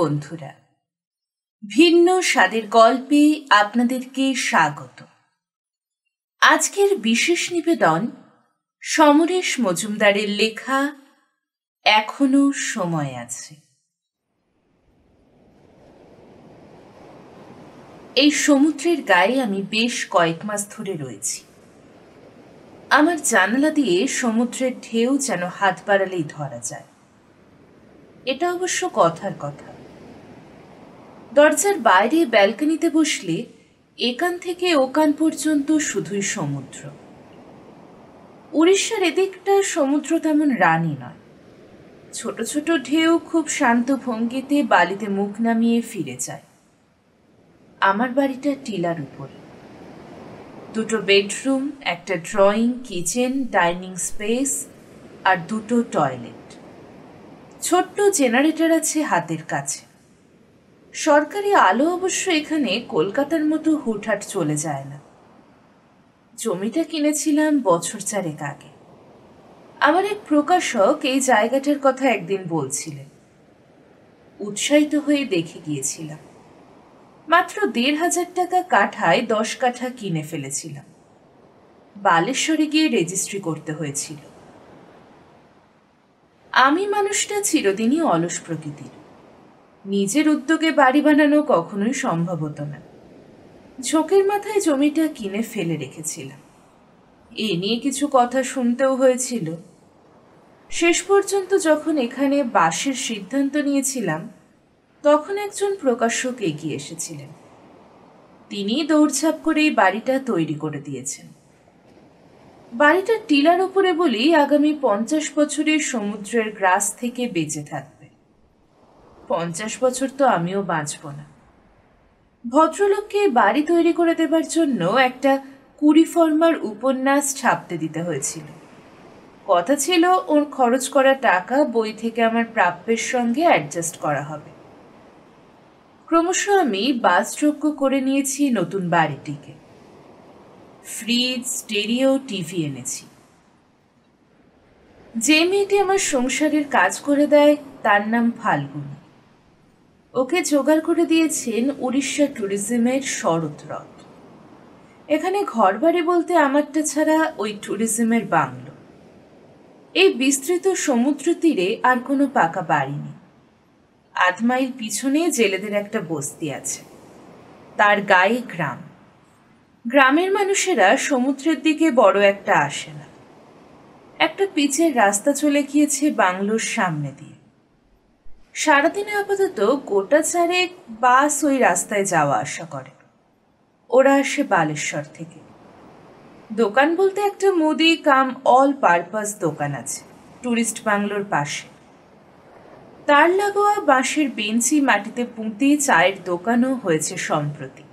বন্ধুরা ভিন্ন স্বাদের গল্পে আপনাদেরকে স্বাগত আজকের বিশেষ নিবেদন সমরেশ মজুমদারের লেখা এখনো সময় আছে এই সমুদ্রের গায়ে আমি বেশ কয়েক মাস ধরে রয়েছি আমার জানালা দিয়ে সমুদ্রের ঢেউ যেন হাত বাড়ালেই ধরা যায় এটা অবশ্য কথার কথা দরজার বাইরে ব্যালকনিতে বসলে একান থেকে ওকান পর্যন্ত শুধুই সমুদ্র উড়িষ্যার এদিকটা সমুদ্র তেমন রানী নয় ছোট ছোট ঢেউ খুব শান্ত ভঙ্গিতে বালিতে মুখ নামিয়ে ফিরে যায় আমার বাড়িটা টিলার উপরে দুটো বেডরুম একটা ড্রয়িং কিচেন ডাইনিং স্পেস আর দুটো টয়লেট ছোট্ট জেনারেটর আছে হাতের কাছে সরকারি আলো অবশ্য এখানে কলকাতার মতো হুটহাট চলে যায় না জমিটা কিনেছিলাম বছর চারেক আগে আমার এক প্রকাশক এই জায়গাটার কথা একদিন বলছিলেন উৎসাহিত হয়ে দেখে গিয়েছিলাম মাত্র দেড় হাজার টাকা কাঠায় দশ কাঠা কিনে ফেলেছিলাম বালেশ্বরে গিয়ে রেজিস্ট্রি করতে হয়েছিল আমি মানুষটা চিরদিনই অলস প্রকৃতির নিজের উদ্যোগে বাড়ি বানানো কখনোই সম্ভব হতো না ঝোঁকের মাথায় জমিটা কিনে ফেলে রেখেছিলাম এ নিয়ে কিছু কথা শুনতেও হয়েছিল শেষ পর্যন্ত যখন এখানে বাসের সিদ্ধান্ত নিয়েছিলাম তখন একজন প্রকাশক এগিয়ে এসেছিলেন তিনি দৌড়ঝাঁপ করে এই বাড়িটা তৈরি করে দিয়েছেন বাড়িটা টিলার উপরে বলেই আগামী পঞ্চাশ বছরের সমুদ্রের গ্রাস থেকে বেঁচে থাকবে পঞ্চাশ বছর তো আমিও বাঁচব না ভদ্রলোককে বাড়ি তৈরি করে দেবার জন্য একটা কুড়ি ফর্মার উপন্যাস ছাপতে দিতে হয়েছিল কথা ছিল ওর খরচ করা টাকা বই থেকে আমার প্রাপ্যের সঙ্গে অ্যাডজাস্ট করা হবে ক্রমশ আমি বাসযোগ্য করে নিয়েছি নতুন বাড়িটিকে ফ্রিজ স্টেরিও টিভি এনেছি যে মেয়েটি আমার সংসারের কাজ করে দেয় তার নাম ফাল্গুনি ওকে জোগাড় করে দিয়েছেন উড়িষ্যা ট্যুরিজমের শরৎরথ এখানে ঘরবাড়ি বলতে আমারটা ছাড়া ওই ট্যুরিজমের বাংলো এই বিস্তৃত সমুদ্র তীরে আর কোনো পাকা বাড়ি নেই আধ মাইল পিছনে জেলেদের একটা বস্তি আছে তার গায়ে গ্রাম গ্রামের মানুষেরা সমুদ্রের দিকে বড় একটা আসে না একটা পিচের রাস্তা চলে গিয়েছে বাংলোর সামনে দিয়ে সারাদিনে আপাতত গোটা চারেক বাস ওই রাস্তায় যাওয়া আসা করে ওরা আসে বালেশ্বর থেকে দোকান বলতে একটা মুদি কাম অল পারপাস দোকান আছে টুরিস্ট বাংলোর পাশে তার লাগোয়া বাঁশের বেঞ্চি মাটিতে পুঁতি চায়ের দোকানও হয়েছে সম্প্রতি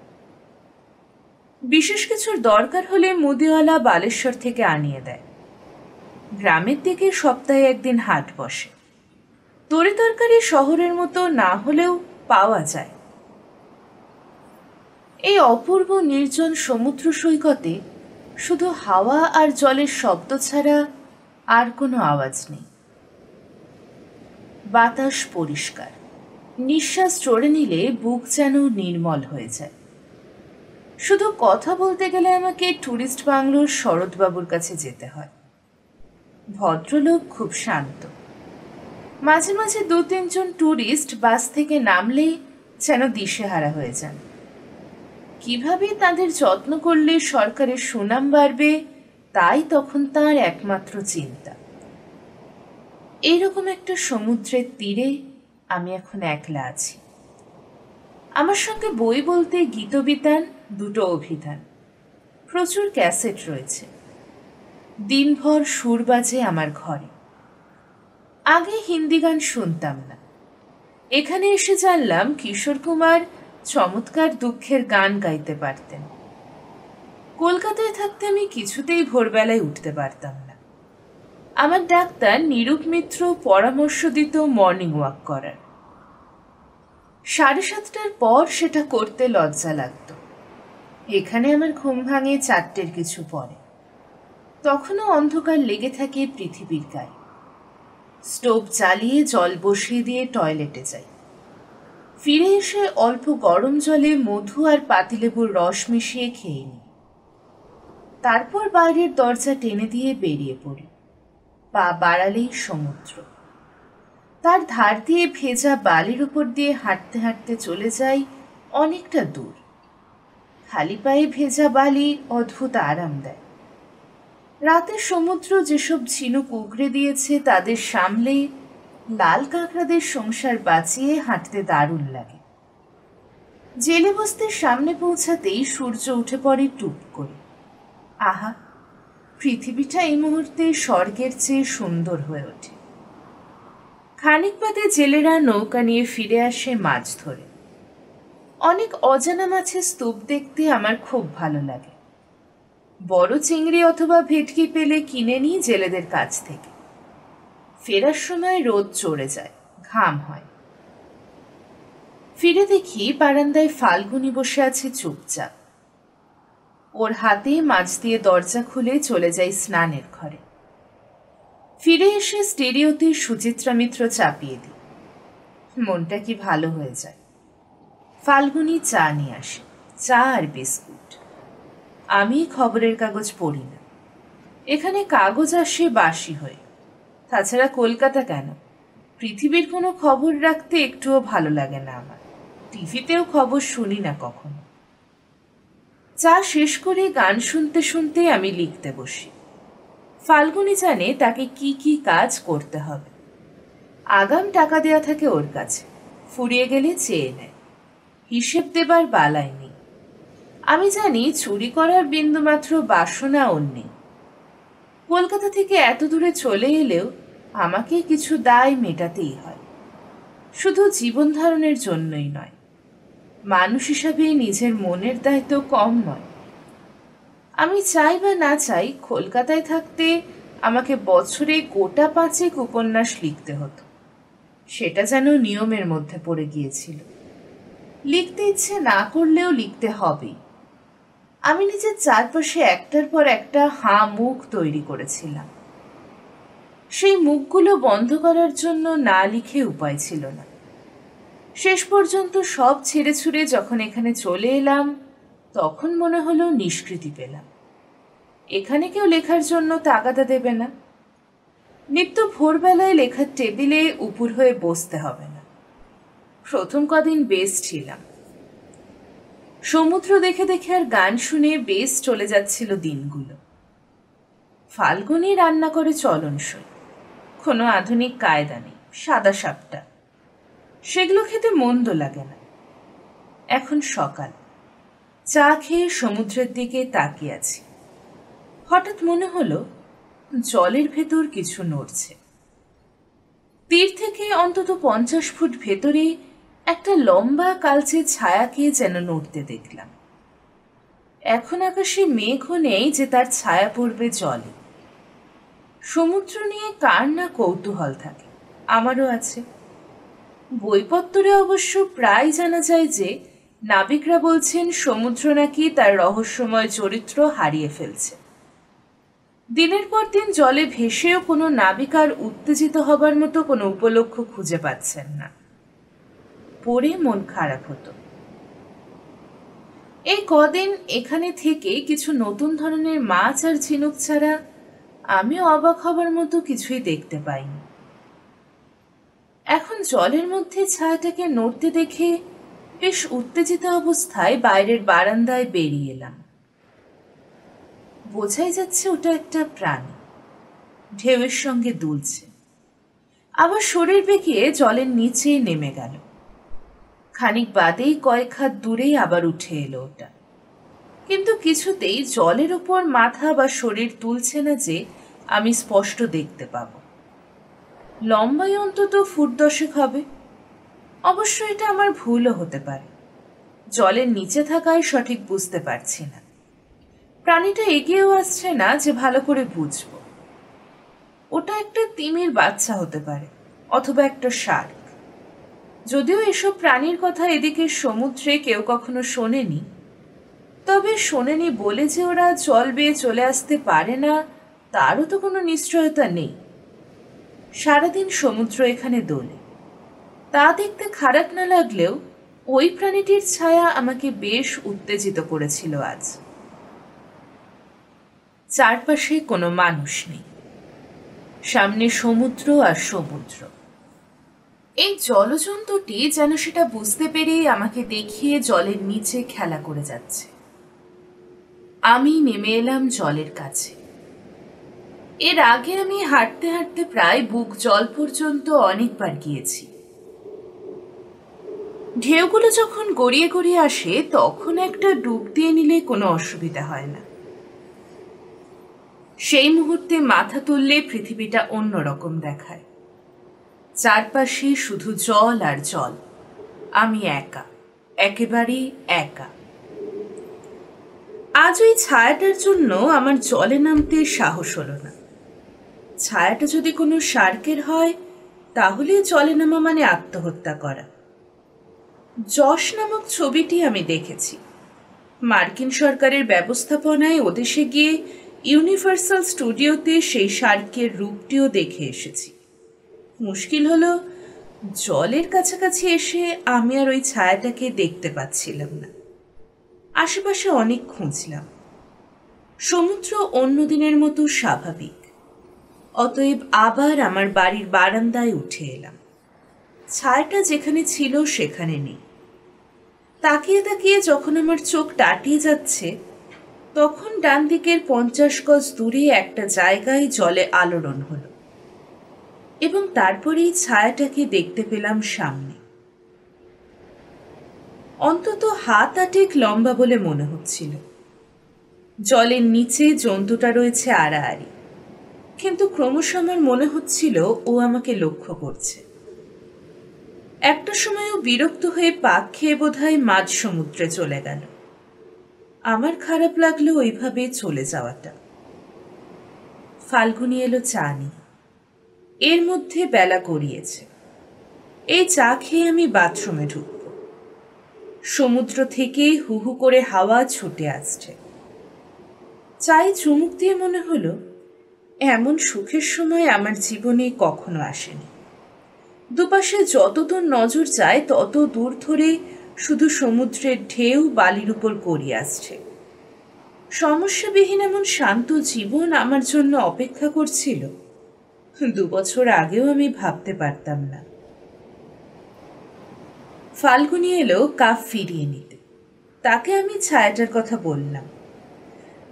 বিশেষ কিছুর দরকার হলে মুদিওয়ালা বালেশ্বর থেকে আনিয়ে দেয় গ্রামের দিকে সপ্তাহে একদিন হাট বসে তরি তরকারি শহরের মতো না হলেও পাওয়া যায় এই অপূর্ব নির্জন সমুদ্র সৈকতে শুধু হাওয়া আর জলের শব্দ ছাড়া আর কোনো আওয়াজ নেই বাতাস পরিষ্কার নিঃশ্বাস চড়ে নিলে বুক যেন নির্মল হয়ে যায় শুধু কথা বলতে গেলে আমাকে ট্যুরিস্ট বাংলোর শরৎবাবুর কাছে যেতে হয় ভদ্রলোক খুব শান্ত মাঝে মাঝে দু তিনজন ট্যুরিস্ট বাস থেকে নামলেই যেন দিশেহারা হয়ে যান কিভাবে তাদের যত্ন করলে সরকারের সুনাম বাড়বে তাই তখন তার একমাত্র চিন্তা এইরকম একটা সমুদ্রের তীরে আমি এখন একলা আছি আমার সঙ্গে বই বলতে গীতবিতান দুটো অভিধান প্রচুর ক্যাসেট রয়েছে দিনভর সুর বাজে আমার ঘরে আগে হিন্দি গান শুনতাম না এখানে এসে জানলাম কিশোর কুমার চমৎকার দুঃখের গান গাইতে পারতেন কলকাতায় থাকতে আমি কিছুতেই ভোরবেলায় উঠতে পারতাম না আমার ডাক্তার নিরূপ মিত্র পরামর্শ দিত মর্নিং ওয়াক করার সাড়ে সাতটার পর সেটা করতে লজ্জা লাগত এখানে আমার ঘুম ভাঙে চারটের কিছু পরে তখনও অন্ধকার লেগে থাকে পৃথিবীর গায়ে স্টোভ জ্বালিয়ে জল বসিয়ে দিয়ে টয়লেটে যাই ফিরে এসে অল্প গরম জলে মধু আর পাতিলেবুর রস মিশিয়ে খেয়ে নিই তারপর বাইরের দরজা টেনে দিয়ে বেরিয়ে পড়ি পা বাড়ালেই সমুদ্র তার ধার দিয়ে ভেজা বালির উপর দিয়ে হাঁটতে হাঁটতে চলে যাই অনেকটা দূর খালি পায়ে ভেজা বালি অদ্ভুত আরাম দেয় রাতে সমুদ্র যেসব ঝিনুক উগড়ে দিয়েছে তাদের সামলে লাল কাঁকড়াদের সংসার বাঁচিয়ে হাঁটতে দারুণ লাগে জেলে বস্তির সামনে পৌঁছাতেই সূর্য উঠে পড়ে টুপ করে আহা পৃথিবীটা এই মুহূর্তে স্বর্গের চেয়ে সুন্দর হয়ে ওঠে খানিক বাদে জেলেরা নৌকা নিয়ে ফিরে আসে মাছ ধরে অনেক অজানা মাছের স্তূপ দেখতে আমার খুব ভালো লাগে বড় চিংড়ি অথবা ভেটকি পেলে কিনে নিই জেলেদের কাছ থেকে ফেরার সময় রোদ চড়ে যায় ঘাম হয় ফিরে দেখি বারান্দায় ফাল্গুনি বসে আছে চুপচাপ ওর হাতে মাছ দিয়ে দরজা খুলে চলে যাই স্নানের ঘরে ফিরে এসে স্টেডিওতে সুচিত্রা মিত্র চাপিয়ে দিই মনটা কি ভালো হয়ে যায় ফাল্গুনি চা নিয়ে আসে চা আর বিস্কুট আমি খবরের কাগজ পড়ি না এখানে কাগজ আসে বাসি হয়ে তাছাড়া কলকাতা কেন পৃথিবীর কোনো খবর রাখতে একটুও ভালো লাগে না আমার টিভিতেও খবর শুনি না কখনো চা শেষ করে গান শুনতে শুনতে আমি লিখতে বসি ফাল্গুনি জানে তাকে কি কি কাজ করতে হবে আগাম টাকা দেয়া থাকে ওর কাছে ফুরিয়ে গেলে চেয়ে নেয় হিসেব দেবার বালাই নেই আমি জানি চুরি করার বিন্দুমাত্র বাসনা ওর নেই কলকাতা থেকে এত দূরে চলে এলেও আমাকে কিছু দায় মেটাতেই হয় শুধু জীবন ধারণের জন্যই নয় মানুষ হিসাবে নিজের মনের দায় তো কম নয় আমি চাই বা না চাই কলকাতায় থাকতে আমাকে বছরে গোটা পাঁচেক উপন্যাস লিখতে হতো সেটা যেন নিয়মের মধ্যে পড়ে গিয়েছিল লিখতে ইচ্ছে না করলেও লিখতে হবেই আমি নিজের চারপাশে একটার পর একটা হা মুখ তৈরি করেছিলাম সেই মুখগুলো বন্ধ করার জন্য না লিখে উপায় ছিল না শেষ পর্যন্ত সব ছেড়ে ছুড়ে যখন এখানে চলে এলাম তখন মনে হলো নিষ্কৃতি পেলাম এখানে কেউ লেখার জন্য তাগাদা দেবে না নিত্য ভোরবেলায় লেখার টেবিলে উপর হয়ে বসতে হবে না প্রথম কদিন বেশ ছিলাম সমুদ্র দেখে দেখে আর গান শুনে বেশ চলে যাচ্ছিল দিনগুলো ফাল্গুনি রান্না করে চলনসই কোনো আধুনিক কায়দা নেই সাদা সাপটা সেগুলো খেতে মন্দ লাগে না এখন সকাল চা খেয়ে সমুদ্রের দিকে তাকিয়ে আছি হঠাৎ মনে হলো জলের ভেতর কিছু নড়ছে তীর থেকে অন্তত পঞ্চাশ ফুট ভেতরে একটা লম্বা কালচে ছায়াকে যেন নড়তে দেখলাম এখন আকাশে মেঘও নেই যে তার ছায়া পড়বে জলে সমুদ্র নিয়ে কার না কৌতূহল থাকে আমারও আছে বইপত্তরে অবশ্য প্রায় জানা যায় যে নাবিকরা বলছেন সমুদ্র নাকি তার রহস্যময় চরিত্র হারিয়ে ফেলছে দিনের পর দিন জলে ভেসেও কোনো নাবিকার উত্তেজিত হবার মতো কোনো উপলক্ষ খুঁজে পাচ্ছেন না পড়ে মন খারাপ হতো এই কদিন এখানে থেকে কিছু নতুন ধরনের মাছ আর ঝিনুক ছাড়া আমি অবাক হবার মতো কিছুই দেখতে পাইনি এখন জলের মধ্যে ছায়াটাকে নড়তে দেখে বেশ উত্তেজিত অবস্থায় বাইরের বারান্দায় বেরিয়ে এলাম বোঝাই যাচ্ছে ওটা একটা প্রাণী ঢেউয়ের সঙ্গে দুলছে আবার শরীর বেঁকিয়ে জলের নিচেই নেমে গেল খানিক বাদেই কয়েক হাত দূরেই আবার উঠে এলো ওটা কিন্তু কিছুতেই জলের উপর মাথা বা শরীর তুলছে না যে আমি স্পষ্ট দেখতে পাব লম্বাই অন্তত ফুট দশেক হবে অবশ্য এটা আমার ভুলও হতে পারে জলের নিচে থাকায় সঠিক বুঝতে পারছি না প্রাণীটা এগিয়েও আসছে না যে ভালো করে বুঝব ওটা একটা তিমির বাচ্চা হতে পারে অথবা একটা সার যদিও এসব প্রাণীর কথা এদিকে সমুদ্রে কেউ কখনো শোনেনি তবে শোনেনি বলে যে ওরা জল বেয়ে চলে আসতে পারে না তারও তো কোনো নিশ্চয়তা নেই সারাদিন সমুদ্র এখানে দোলে তা দেখতে খারাপ না লাগলেও ওই প্রাণীটির ছায়া আমাকে বেশ উত্তেজিত করেছিল আজ চারপাশে কোনো মানুষ নেই সামনে সমুদ্র আর সমুদ্র এই জলজন্তুটি যেন সেটা বুঝতে পেরেই আমাকে দেখিয়ে জলের নিচে খেলা করে যাচ্ছে আমি নেমে এলাম জলের কাছে এর আগে আমি হাঁটতে হাঁটতে প্রায় বুক জল পর্যন্ত অনেকবার গিয়েছি ঢেউগুলো যখন গড়িয়ে গড়িয়ে আসে তখন একটা ডুব দিয়ে নিলে কোনো অসুবিধা হয় না সেই মুহূর্তে মাথা তুললে পৃথিবীটা অন্যরকম দেখায় চারপাশে শুধু জল আর জল আমি একা একেবারে একা আজ ওই ছায়াটার জন্য আমার জলে নামতে সাহস হলো না ছায়াটা যদি কোনো শার্কের হয় তাহলে জলে নামা মানে আত্মহত্যা করা যশ নামক ছবিটি আমি দেখেছি মার্কিন সরকারের ব্যবস্থাপনায় ওদেশে গিয়ে ইউনিভার্সাল স্টুডিওতে সেই শার্কের রূপটিও দেখে এসেছি মুশকিল হলো জলের কাছাকাছি এসে আমি আর ওই ছায়াটাকে দেখতে পাচ্ছিলাম না আশেপাশে অনেক খুঁজলাম সমুদ্র অন্য দিনের মতো স্বাভাবিক অতএব আবার আমার বাড়ির বারান্দায় উঠে এলাম ছায়াটা যেখানে ছিল সেখানে নেই তাকিয়ে তাকিয়ে যখন আমার চোখ টাটিয়ে যাচ্ছে তখন ডান দিকের পঞ্চাশ গজ দূরে একটা জায়গায় জলে আলোড়ন হলো এবং তারপরেই ছায়াটাকে দেখতে পেলাম সামনে অন্তত হাত আটেক লম্বা বলে মনে হচ্ছিল জলের নিচে জন্তুটা রয়েছে আড়াআড়ি কিন্তু ক্রমশ আমার মনে হচ্ছিল ও আমাকে লক্ষ্য করছে একটা সময় ও বিরক্ত হয়ে পাক খেয়ে হয় মাঝ সমুদ্রে চলে গেল আমার খারাপ লাগলো ওইভাবে চলে যাওয়াটা ফাল্গুনি এলো চা নিয়ে এর মধ্যে বেলা গড়িয়েছে এই চা খেয়ে আমি বাথরুমে ঢুকব সমুদ্র থেকে হুহু করে হাওয়া ছুটে আসছে চায়ে চুমুক দিয়ে মনে হলো এমন সুখের সময় আমার জীবনে কখনো আসেনি দুপাশে যতদূর নজর যায় তত দূর ধরে শুধু সমুদ্রের ঢেউ বালির উপর করি আসছে সমস্যাবিহীন এমন শান্ত জীবন আমার জন্য অপেক্ষা করছিল দু বছর আগেও আমি ভাবতে পারতাম না ফাল্গুনি এলো কাপ ফিরিয়ে নিতে তাকে আমি ছায়াটার কথা বললাম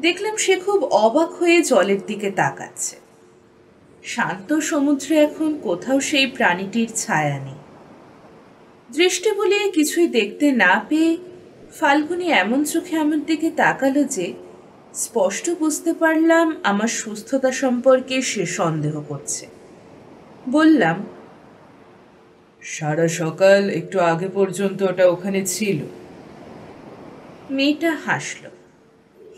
দেখলাম সে খুব অবাক হয়ে জলের দিকে তাকাচ্ছে শান্ত সমুদ্রে এখন কোথাও সেই প্রাণীটির ছায়া নেই দৃষ্টি বলিয়ে কিছুই দেখতে না পেয়ে ফাল্গুনি এমন চোখে আমার দিকে তাকালো যে স্পষ্ট বুঝতে পারলাম আমার সুস্থতা সম্পর্কে সে সন্দেহ করছে বললাম সারা সকাল একটু আগে পর্যন্ত ওটা ওখানে ছিল মেয়েটা হাসল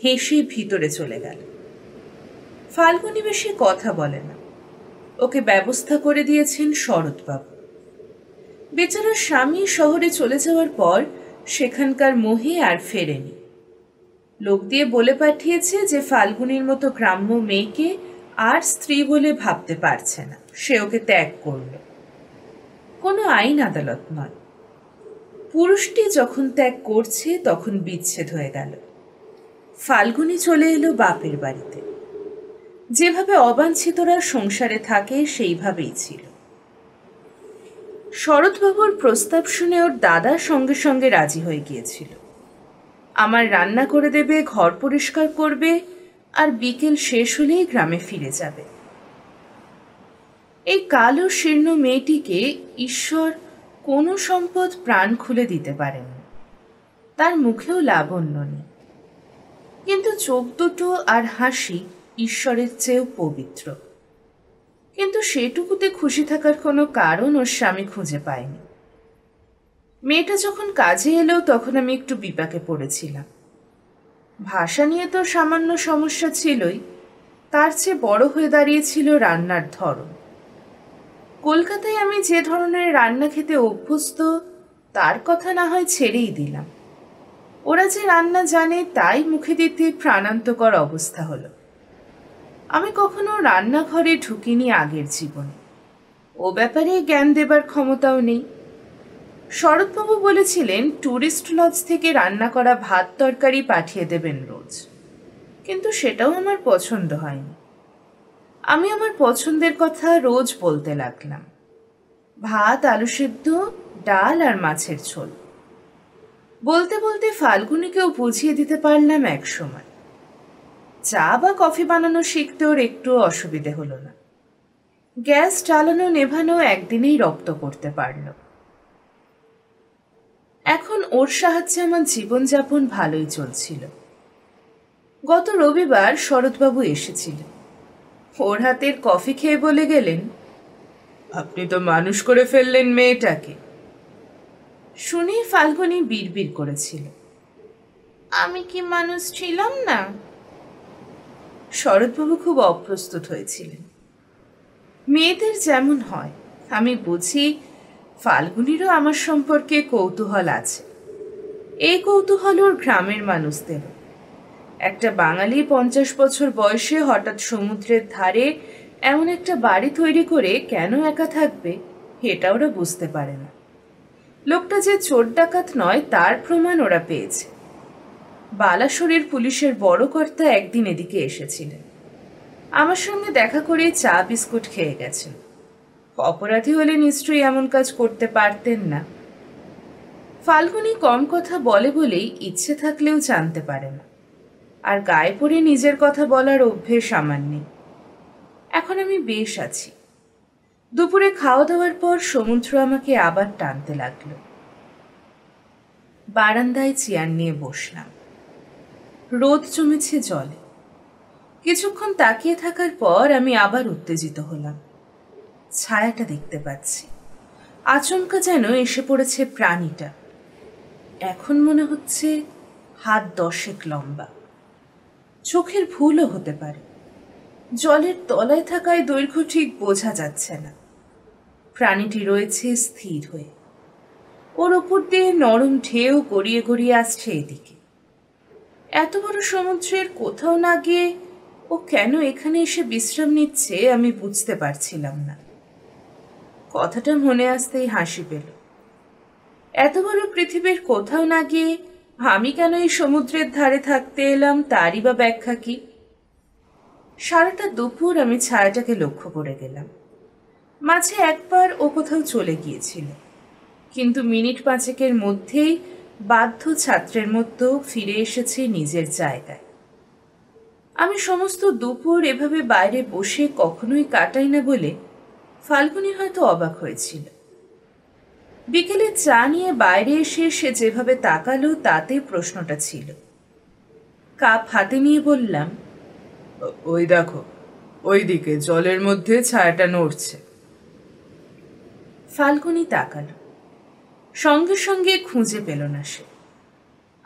হেসে ভিতরে চলে গেল ফাল্গুনি বেশি কথা বলে না ওকে ব্যবস্থা করে দিয়েছেন শরৎবাবু বেচারা স্বামী শহরে চলে যাওয়ার পর সেখানকার মোহে আর ফেরেনি লোক দিয়ে বলে পাঠিয়েছে যে ফাল্গুনির মতো গ্রাম্য মেয়েকে আর স্ত্রী বলে ভাবতে পারছে না সে ওকে ত্যাগ করল কোনো আইন আদালত নয় পুরুষটি যখন ত্যাগ করছে তখন বিচ্ছেদ হয়ে গেল ফাল্গুনি চলে এলো বাপের বাড়িতে যেভাবে অবাঞ্ছিতরা সংসারে থাকে সেইভাবেই ছিল শরৎবাবুর প্রস্তাব শুনে ওর দাদা সঙ্গে সঙ্গে রাজি হয়ে গিয়েছিল আমার রান্না করে দেবে ঘর পরিষ্কার করবে আর বিকেল শেষ হলেই গ্রামে ফিরে যাবে এই কালো শীর্ণ মেয়েটিকে ঈশ্বর কোনো সম্পদ প্রাণ খুলে দিতে পারেন তার মুখেও লাবণ্য নেই কিন্তু চোখ দুটো আর হাসি ঈশ্বরের চেয়েও পবিত্র কিন্তু সেটুকুতে খুশি থাকার কোনো কারণ ওর স্বামী খুঁজে পায়নি মেয়েটা যখন কাজে এলো তখন আমি একটু বিপাকে পড়েছিলাম ভাষা নিয়ে তো সামান্য সমস্যা ছিলই তার চেয়ে বড় হয়ে দাঁড়িয়েছিল রান্নার ধরন কলকাতায় আমি যে ধরনের রান্না খেতে অভ্যস্ত তার কথা না হয় ছেড়েই দিলাম ওরা যে রান্না জানে তাই মুখে দিতে প্রাণান্তকর অবস্থা হলো আমি কখনো রান্নাঘরে ঢুকিনি আগের জীবনে ও ব্যাপারে জ্ঞান দেবার ক্ষমতাও নেই শরৎবাবু বলেছিলেন ট্যুরিস্ট লজ থেকে রান্না করা ভাত তরকারি পাঠিয়ে দেবেন রোজ কিন্তু সেটাও আমার পছন্দ হয়নি আমি আমার পছন্দের কথা রোজ বলতে লাগলাম ভাত আলু সেদ্ধ ডাল আর মাছের ঝোল বলতে বলতে ফাল্গুনিকেও বুঝিয়ে দিতে পারলাম এক সময় চা বা কফি বানানো শিখতে ওর একটু অসুবিধে হলো না গ্যাস চালানো নেভানো একদিনেই রপ্ত করতে পারলো এখন ওর সাহায্যে আমার জীবনযাপন ভালোই চলছিল গত রবিবার শরৎবাবু এসেছিল ওর হাতের কফি খেয়ে বলে গেলেন আপনি তো মানুষ করে ফেললেন মেয়েটাকে শুনে ফাল্গুনি বিড়বিড় করেছিল আমি কি মানুষ ছিলাম না শরৎবাবু খুব অপ্রস্তুত হয়েছিলেন মেয়েদের যেমন হয় আমি বুঝি ফাল্গুনিরও আমার সম্পর্কে কৌতূহল আছে এই কৌতূহল ওর গ্রামের মানুষদের একটা বাঙালি পঞ্চাশ বছর বয়সে হঠাৎ সমুদ্রের ধারে এমন একটা বাড়ি তৈরি করে কেন একা থাকবে এটা ওরা বুঝতে পারে না লোকটা যে চোর ডাকাত নয় তার প্রমাণ ওরা পেয়েছে বালাসরের পুলিশের বড় কর্তা একদিন এদিকে এসেছিলেন আমার সঙ্গে দেখা করে চা বিস্কুট খেয়ে গেছেন অপরাধী হলে নিশ্চয়ই এমন কাজ করতে পারতেন না ফাল্গুনি কম কথা বলে বলেই ইচ্ছে থাকলেও জানতে পারে না আর গায়ে পড়ে নিজের কথা বলার অভ্যেস আমার নেই এখন আমি বেশ আছি দুপুরে খাওয়া দাওয়ার পর সমুদ্র আমাকে আবার টানতে লাগলো বারান্দায় চেয়ার নিয়ে বসলাম রোদ জমেছে জলে কিছুক্ষণ তাকিয়ে থাকার পর আমি আবার উত্তেজিত হলাম ছায়াটা দেখতে পাচ্ছি আচমকা যেন এসে পড়েছে প্রাণীটা এখন মনে হচ্ছে হাত দশেক লম্বা চোখের ভুলও হতে পারে জলের তলায় থাকায় দৈর্ঘ্য ঠিক বোঝা যাচ্ছে না প্রাণীটি রয়েছে স্থির হয়ে ওর ওপর দিয়ে নরম ঢেউ গড়িয়ে গড়িয়ে আসছে এদিকে এত বড় সমুদ্রের কোথাও না গিয়ে ও কেন এখানে এসে বিশ্রাম নিচ্ছে আমি বুঝতে পারছিলাম না কথাটা মনে আসতেই হাসি পেল এত বড় পৃথিবীর কোথাও না গিয়ে আমি কেন এই সমুদ্রের ধারে থাকতে এলাম তারই বা ব্যাখ্যা কি সারাটা দুপুর আমি ছায়াটাকে লক্ষ্য করে গেলাম মাঝে একবার ও কোথাও চলে গিয়েছিল কিন্তু মিনিট পাঁচেকের মধ্যেই বাধ্য ছাত্রের মতো ফিরে এসেছে নিজের জায়গায় আমি সমস্ত দুপুর এভাবে বাইরে বসে কখনোই কাটাই না বলে ফাল্গুনি হয়তো অবাক হয়েছিল বিকেলে চা নিয়ে বাইরে এসে সে যেভাবে তাকালো তাতে প্রশ্নটা ছিল কাপ হাতে নিয়ে বললাম ওই দেখো ওই দিকে জলের মধ্যে ছায়াটা নড়ছে ফাল্গুনি তাকালো সঙ্গে সঙ্গে খুঁজে পেল না সে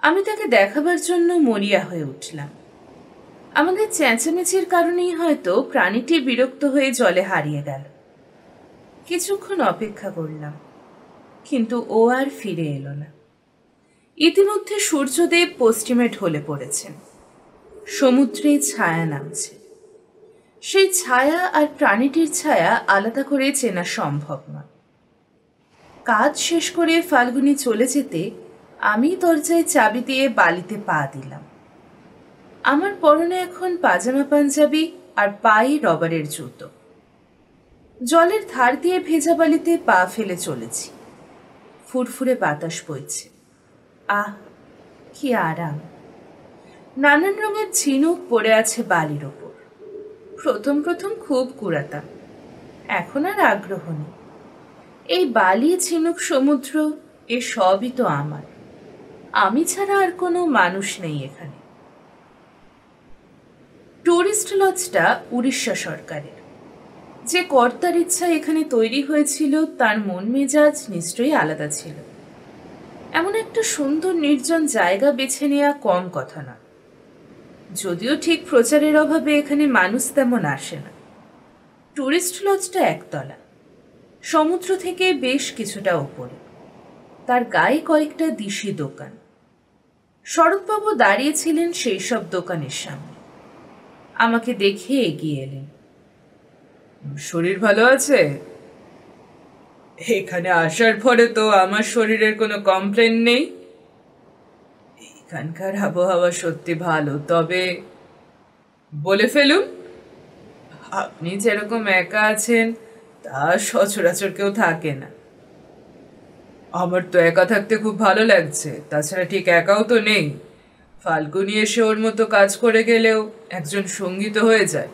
আমি তাকে দেখাবার জন্য মরিয়া হয়ে উঠলাম আমাদের চেঁচামেচির কারণেই হয়তো প্রাণীটি বিরক্ত হয়ে জলে হারিয়ে গেল কিছুক্ষণ অপেক্ষা করলাম কিন্তু ও আর ফিরে এলো না ইতিমধ্যে সূর্যদেব পশ্চিমে ঢলে পড়েছেন সমুদ্রে ছায়া নামছে সেই ছায়া আর প্রাণীটির ছায়া আলাদা করে চেনা সম্ভব নয় কাজ শেষ করে ফাল্গুনি চলে যেতে আমি দরজায় চাবি দিয়ে বালিতে পা দিলাম আমার পরনে এখন পাজামা পাঞ্জাবি আর পায়ে রবারের জুতো জলের ধার দিয়ে ভেজা বালিতে পা ফেলে চলেছি ফুরফুরে বাতাস বইছে আহ কি আরাম নানান রঙের ঝিনুক পড়ে আছে বালির ওপর প্রথম প্রথম খুব কুড়াতাম এখন আর আগ্রহ নেই এই বালি ঝিনুক সমুদ্র এ সবই তো আমার আমি ছাড়া আর কোনো মানুষ নেই এখানে টুরিস্ট লজটা উড়িষ্যা সরকারের যে কর্তার ইচ্ছা এখানে তৈরি হয়েছিল তার মন মেজাজ নিশ্চয়ই আলাদা ছিল এমন একটা সুন্দর নির্জন জায়গা বেছে নেওয়া কম কথা না যদিও ঠিক প্রচারের অভাবে এখানে মানুষ তেমন আসে না টুরিস্ট লজটা একতলা সমুদ্র থেকে বেশ কিছুটা ওপরে তার গায়ে কয়েকটা দিশি দোকান শরৎবাবু দাঁড়িয়েছিলেন সেই সব দোকানের সামনে আমাকে দেখে এগিয়ে এলেন শরীর ভালো আছে এখানে আসার পরে তো আমার শরীরের কোনো কমপ্লেন নেই এখানকার আবহাওয়া সত্যি ভালো তবে বলে ফেলুন আপনি যেরকম একা আছেন তা সচরাচর কেউ থাকে না আমার তো একা থাকতে খুব ভালো লাগছে তাছাড়া ঠিক একাও তো নেই ফাল্গুনি এসে ওর মতো কাজ করে গেলেও একজন সঙ্গীত হয়ে যায়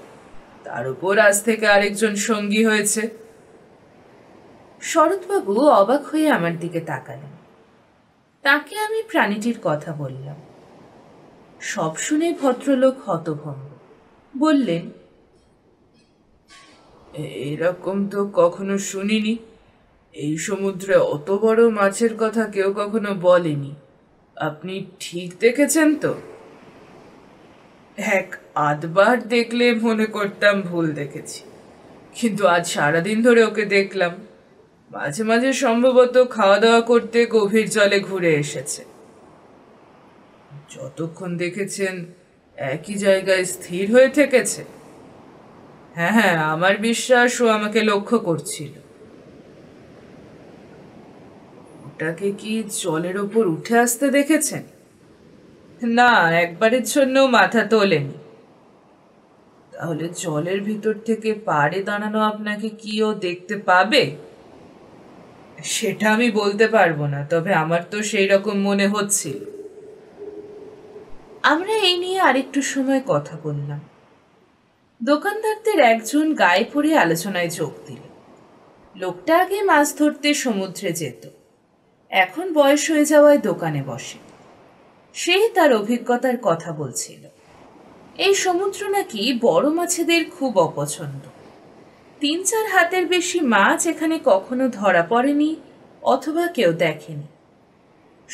তার উপর আজ থেকে আরেকজন সঙ্গী হয়েছে শরৎবাবু অবাক হয়ে আমার দিকে তাকালেন তাকে আমি প্রাণীটির কথা বললাম সব শুনে ভদ্রলোক হতভম্ব বললেন এরকম তো কখনো শুনিনি এই সমুদ্রে অত বড় মাছের কথা কেউ কখনো বলেনি আপনি ঠিক দেখেছেন তো এক আধবার দেখলে মনে করতাম ভুল দেখেছি কিন্তু আজ সারাদিন ধরে ওকে দেখলাম মাঝে মাঝে সম্ভবত খাওয়া দাওয়া করতে গভীর জলে ঘুরে এসেছে যতক্ষণ দেখেছেন একই জায়গায় স্থির হয়ে থেকেছে হ্যাঁ হ্যাঁ আমার বিশ্বাস ও আমাকে লক্ষ্য করছিল ওটাকে কি জলের ওপর উঠে আসতে দেখেছেন না একবারের জন্য মাথা তোলেনি তাহলে জলের ভিতর থেকে পাড়ে দাঁড়ানো আপনাকে কি ও দেখতে পাবে সেটা আমি বলতে পারবো না তবে আমার তো সেই রকম মনে হচ্ছিল আমরা এই নিয়ে আরেকটু সময় কথা বললাম দোকানদারদের একজন গায়ে পড়ে আলোচনায় যোগ দিল লোকটা আগে মাছ ধরতে সমুদ্রে যেত এখন বয়স হয়ে যাওয়ায় দোকানে বসে সে তার অভিজ্ঞতার কথা বলছিল এই সমুদ্র নাকি বড় মাছেদের খুব অপছন্দ তিন চার হাতের বেশি মাছ এখানে কখনো ধরা পড়েনি অথবা কেউ দেখেনি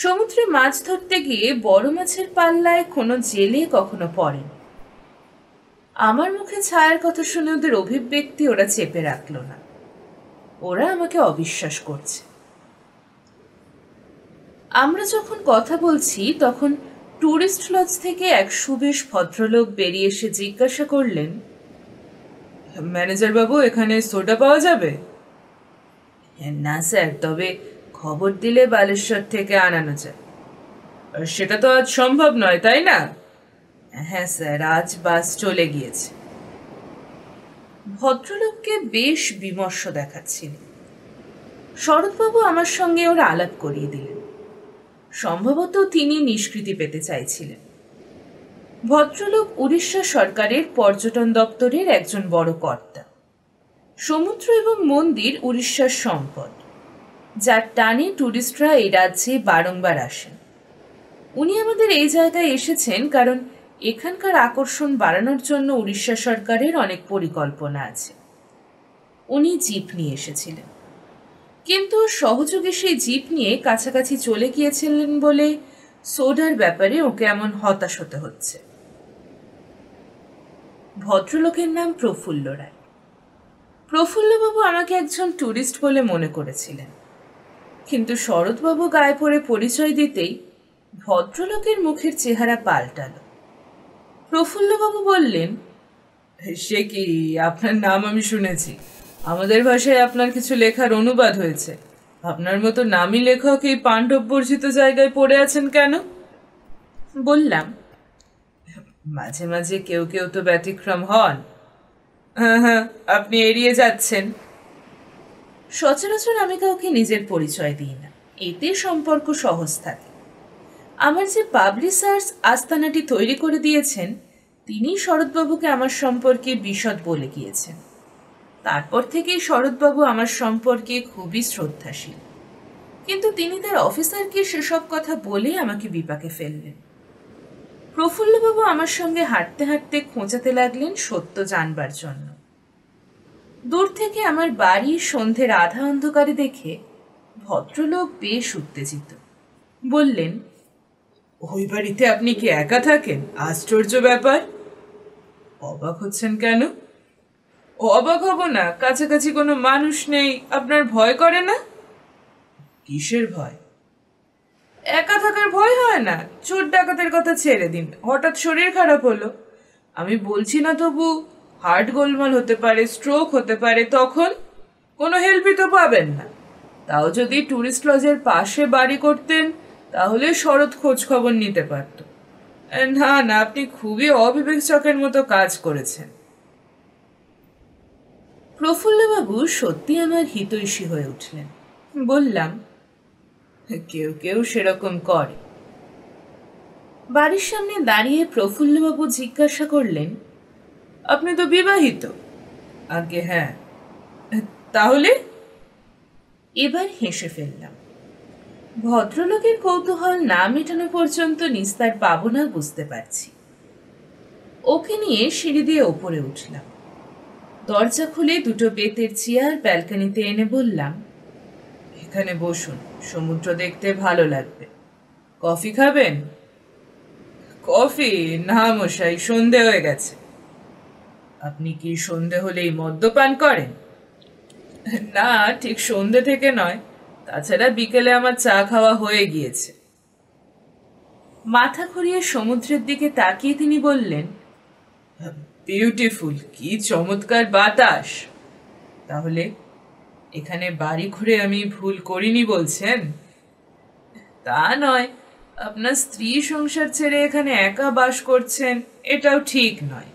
সমুদ্রে মাছ ধরতে গিয়ে বড় মাছের পাল্লায় কোনো জেলে কখনো পড়েনি আমার মুখে ছায়ার কথা শুনে ওদের অভিব্যক্তি ওরা চেপে রাখল না ওরা আমাকে অবিশ্বাস করছে আমরা যখন কথা বলছি তখন ট্যুরিস্ট লজ থেকে এক সুবেশ ভদ্রলোক বেরিয়ে এসে জিজ্ঞাসা করলেন ম্যানেজারবাবু এখানে সোডা পাওয়া যাবে না স্যার তবে খবর দিলে বালেশ্বর থেকে আনানো যায় সেটা তো আজ সম্ভব নয় তাই না হ্যাঁ স্যার আজ বাস চলে গিয়েছে ভদ্রলোককে বেশ বিমর্ষ দেখাচ্ছিল শরৎবাবু আমার সঙ্গে ওর আলাপ করিয়ে দিলেন সম্ভবত তিনি নিষ্কৃতি পেতে চাইছিলেন ভদ্রলোক উড়িষ্যা সরকারের পর্যটন দপ্তরের একজন বড় কর্তা সমুদ্র এবং মন্দির উড়িষ্যার সম্পদ যার টানে ট্যুরিস্টরা এই রাজ্যে বারংবার আসেন উনি আমাদের এই জায়গায় এসেছেন কারণ এখানকার আকর্ষণ বাড়ানোর জন্য উড়িষ্যা সরকারের অনেক পরিকল্পনা আছে উনি জিপ নিয়ে এসেছিলেন কিন্তু সহযোগে সেই জিপ নিয়ে কাছাকাছি চলে গিয়েছিলেন বলে সোডার ব্যাপারে ওকে এমন হতাশ হতে হচ্ছে ভদ্রলোকের নাম প্রফুল্ল রায় প্রফুল্লবাবু আমাকে একজন ট্যুরিস্ট বলে মনে করেছিলেন কিন্তু শরৎবাবু গায়ে পড়ে পরিচয় দিতেই ভদ্রলোকের মুখের চেহারা পাল্টাল প্রফুল্লবাবু বললেন সে কি আপনার নাম আমি শুনেছি আমাদের ভাষায় আপনার কিছু লেখার অনুবাদ হয়েছে আপনার মতো নামী লেখক এই পাণ্ডব বর্জিত জায়গায় পড়ে আছেন কেন বললাম মাঝে মাঝে কেউ কেউ তো ব্যতিক্রম হন হ্যাঁ হ্যাঁ আপনি এড়িয়ে যাচ্ছেন সচরাচর আমি কাউকে নিজের পরিচয় দিই না এতে সম্পর্ক সহজ থাকে আমার যে পাবলিসার্স আস্তানাটি তৈরি করে দিয়েছেন তিনি শরৎবাবুকে আমার সম্পর্কে বিশদ বলে গিয়েছেন তারপর থেকেই শরৎবাবু আমার সম্পর্কে খুবই শ্রদ্ধাশীল কিন্তু তিনি তার অফিসারকে সেসব কথা বলেই আমাকে বিপাকে ফেললেন প্রফুল্লবাবু আমার সঙ্গে হাঁটতে হাঁটতে খোঁচাতে লাগলেন সত্য জানবার জন্য দূর থেকে আমার বাড়ি সন্ধ্যের আধা অন্ধকারে দেখে ভদ্রলোক বেশ উত্তেজিত বললেন ওই বাড়িতে আপনি কি একা থাকেন আশ্চর্য ব্যাপার অবাক হচ্ছেন কেন ও অবাক হব না কাছাকাছি কোনো মানুষ নেই আপনার ভয় করে না কিসের ভয় একা থাকার ভয় হয় না চোর ডাকাতের কথা ছেড়ে দিন হঠাৎ শরীর খারাপ হলো আমি বলছি না তবু হার্ট গোলমাল হতে পারে স্ট্রোক হতে পারে তখন কোনো হেল্পই তো পাবেন না তাও যদি ট্যুরিস্ট লজের পাশে বাড়ি করতেন তাহলে শরৎ খোঁজ খবর নিতে পারত না না আপনি খুবই অবিবেকচকের মতো কাজ করেছেন প্রফুল্লবাবু সত্যি আমার হিতৈষী হয়ে উঠলেন বললাম কেউ কেউ সেরকম করে বাড়ির সামনে দাঁড়িয়ে প্রফুল্লবাবু জিজ্ঞাসা করলেন আপনি তো বিবাহিত আগে হ্যাঁ তাহলে এবার হেসে ফেললাম ভদ্রলোকের কৌতূহল না মেটানো পর্যন্ত নিস্তার পাবো না বুঝতে পারছি ওকে নিয়ে সিঁড়ি দিয়ে ওপরে উঠলাম দরজা খুলে দুটো বেতের চেয়ার ব্যালকানিতে এনে বললাম এখানে বসুন সমুদ্র দেখতে ভালো লাগবে কফি খাবেন কফি না মশাই সন্ধে হয়ে গেছে আপনি কি সন্ধে হলেই মদ্যপান করেন না ঠিক সন্ধে থেকে নয় তাছাড়া বিকেলে আমার চা খাওয়া হয়ে গিয়েছে মাথা ঘুরিয়ে সমুদ্রের দিকে তাকিয়ে তিনি বললেন বিউটিফুল কি চমৎকার বাতাস তাহলে এখানে বাড়ি ঘুরে আমি ভুল করিনি বলছেন তা নয় আপনার স্ত্রী সংসার ছেড়ে এখানে একা বাস করছেন এটাও ঠিক নয়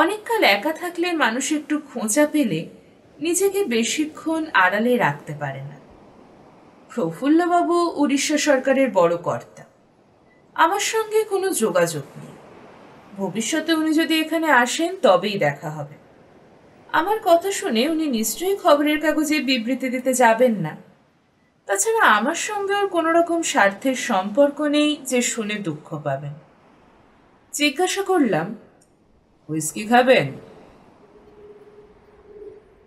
অনেককাল একা থাকলে মানুষ একটু খোঁচা পেলে নিজেকে বেশিক্ষণ আড়ালে রাখতে পারে না প্রফুল্লবাবু উড়িষ্যা সরকারের বড় কর্তা আমার সঙ্গে কোনো যোগাযোগ নেই ভবিষ্যতে উনি যদি এখানে আসেন তবেই দেখা হবে আমার কথা শুনে উনি নিশ্চয়ই খবরের কাগজে বিবৃতি দিতে যাবেন না তাছাড়া আমার সঙ্গে ওর কোনো রকম স্বার্থের সম্পর্ক নেই যে শুনে দুঃখ পাবেন জিজ্ঞাসা করলাম হুইস্কি খাবেন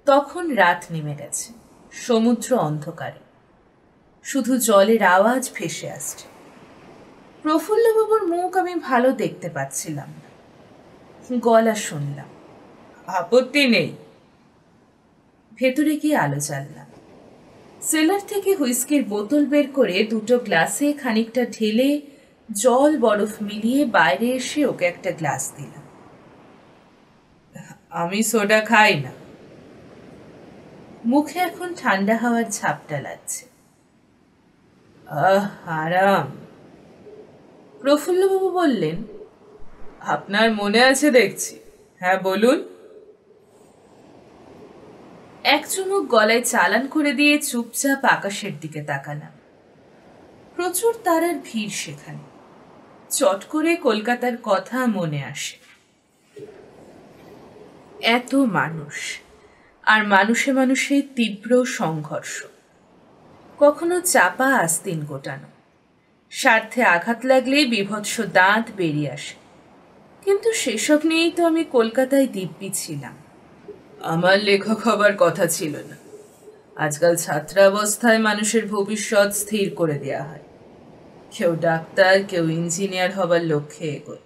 তখন রাত নেমে গেছে সমুদ্র অন্ধকারে শুধু জলের আওয়াজ ভেসে আসছে প্রফুল্লবাবুর মুখ আমি ভালো দেখতে পাচ্ছিলাম গলা শুনলাম আপত্তি নেই ভেতরে গিয়ে আলো জ্বাললাম সেলার থেকে হুইস্কির বোতল বের করে দুটো গ্লাসে খানিকটা ঢেলে জল বরফ মিলিয়ে বাইরে এসে ওকে একটা গ্লাস দিলাম আমি সোডা খাই না মুখে এখন ঠান্ডা হাওয়ার ছাপটা লাগছে আহ আরাম প্রফুল্লবাবু বললেন আপনার মনে আছে দেখছি হ্যাঁ বলুন এক চুমুক গলায় চালান করে দিয়ে চুপচাপ আকাশের দিকে তাকালাম প্রচুর তারার ভিড় সেখানে চট করে কলকাতার কথা মনে আসে এত মানুষ আর মানুষে মানুষে তীব্র সংঘর্ষ কখনো চাপা আস্তিন গোটানো স্বার্থে আঘাত লাগলে বিভৎস দাঁত বেরিয়ে আসে কিন্তু সেসব নিয়েই তো আমি কলকাতায় দিব্যি ছিলাম আমার লেখক হবার কথা ছিল না আজকাল ছাত্রাবস্থায় মানুষের ভবিষ্যৎ স্থির করে দেয়া হয় কেউ ডাক্তার কেউ ইঞ্জিনিয়ার হবার লক্ষ্যে এগোয়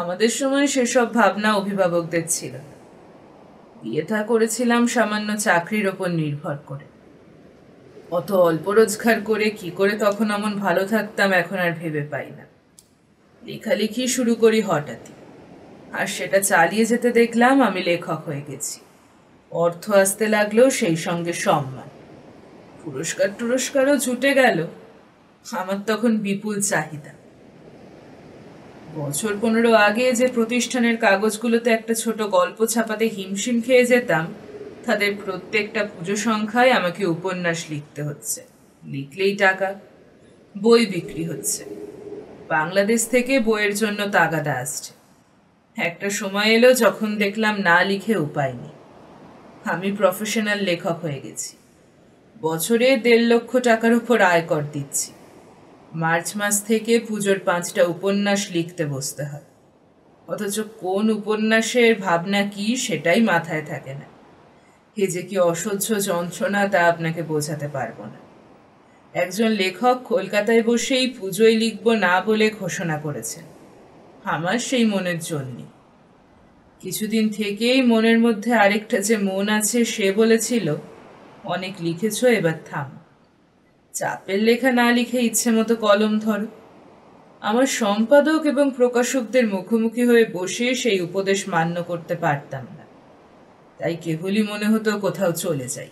আমাদের সময় সেসব ভাবনা অভিভাবকদের ছিল বিয়ে তা করেছিলাম সামান্য চাকরির ওপর নির্ভর করে অত অল্প রোজগার করে কি করে তখন এমন ভালো থাকতাম এখন আর ভেবে পাই না লেখালেখি শুরু করি হঠাৎই আর সেটা চালিয়ে যেতে দেখলাম আমি লেখক হয়ে গেছি অর্থ আসতে লাগলো সেই সঙ্গে সম্মান পুরস্কার টুরস্কারও জুটে গেল আমার তখন বিপুল চাহিদা বছর পনেরো আগে যে প্রতিষ্ঠানের কাগজগুলোতে একটা ছোট গল্প ছাপাতে হিমশিম খেয়ে যেতাম তাদের প্রত্যেকটা পুজো সংখ্যায় আমাকে উপন্যাস লিখতে হচ্ছে লিখলেই টাকা বই বিক্রি হচ্ছে বাংলাদেশ থেকে বইয়ের জন্য তাগাদা আসছে একটা সময় এলো যখন দেখলাম না লিখে উপায় নেই আমি প্রফেশনাল লেখক হয়ে গেছি বছরে দেড় লক্ষ টাকার উপর কর দিচ্ছি মার্চ মাস থেকে পুজোর পাঁচটা উপন্যাস লিখতে বসতে হয় অথচ কোন উপন্যাসের ভাবনা কি সেটাই মাথায় থাকে না কে যে কি অসহ্য যন্ত্রণা তা আপনাকে বোঝাতে পারব না একজন লেখক কলকাতায় বসেই পুজোয় লিখব না বলে ঘোষণা করেছেন আমার সেই মনের জন্যে কিছুদিন থেকেই মনের মধ্যে আরেকটা যে মন আছে সে বলেছিল অনেক লিখেছ এবার থাম চাপের লেখা না লিখে ইচ্ছে মতো কলম ধরো আমার সম্পাদক এবং প্রকাশকদের মুখোমুখি হয়ে বসে সেই উপদেশ মান্য করতে পারতাম না তাই কেবলই মনে হতো কোথাও চলে যাই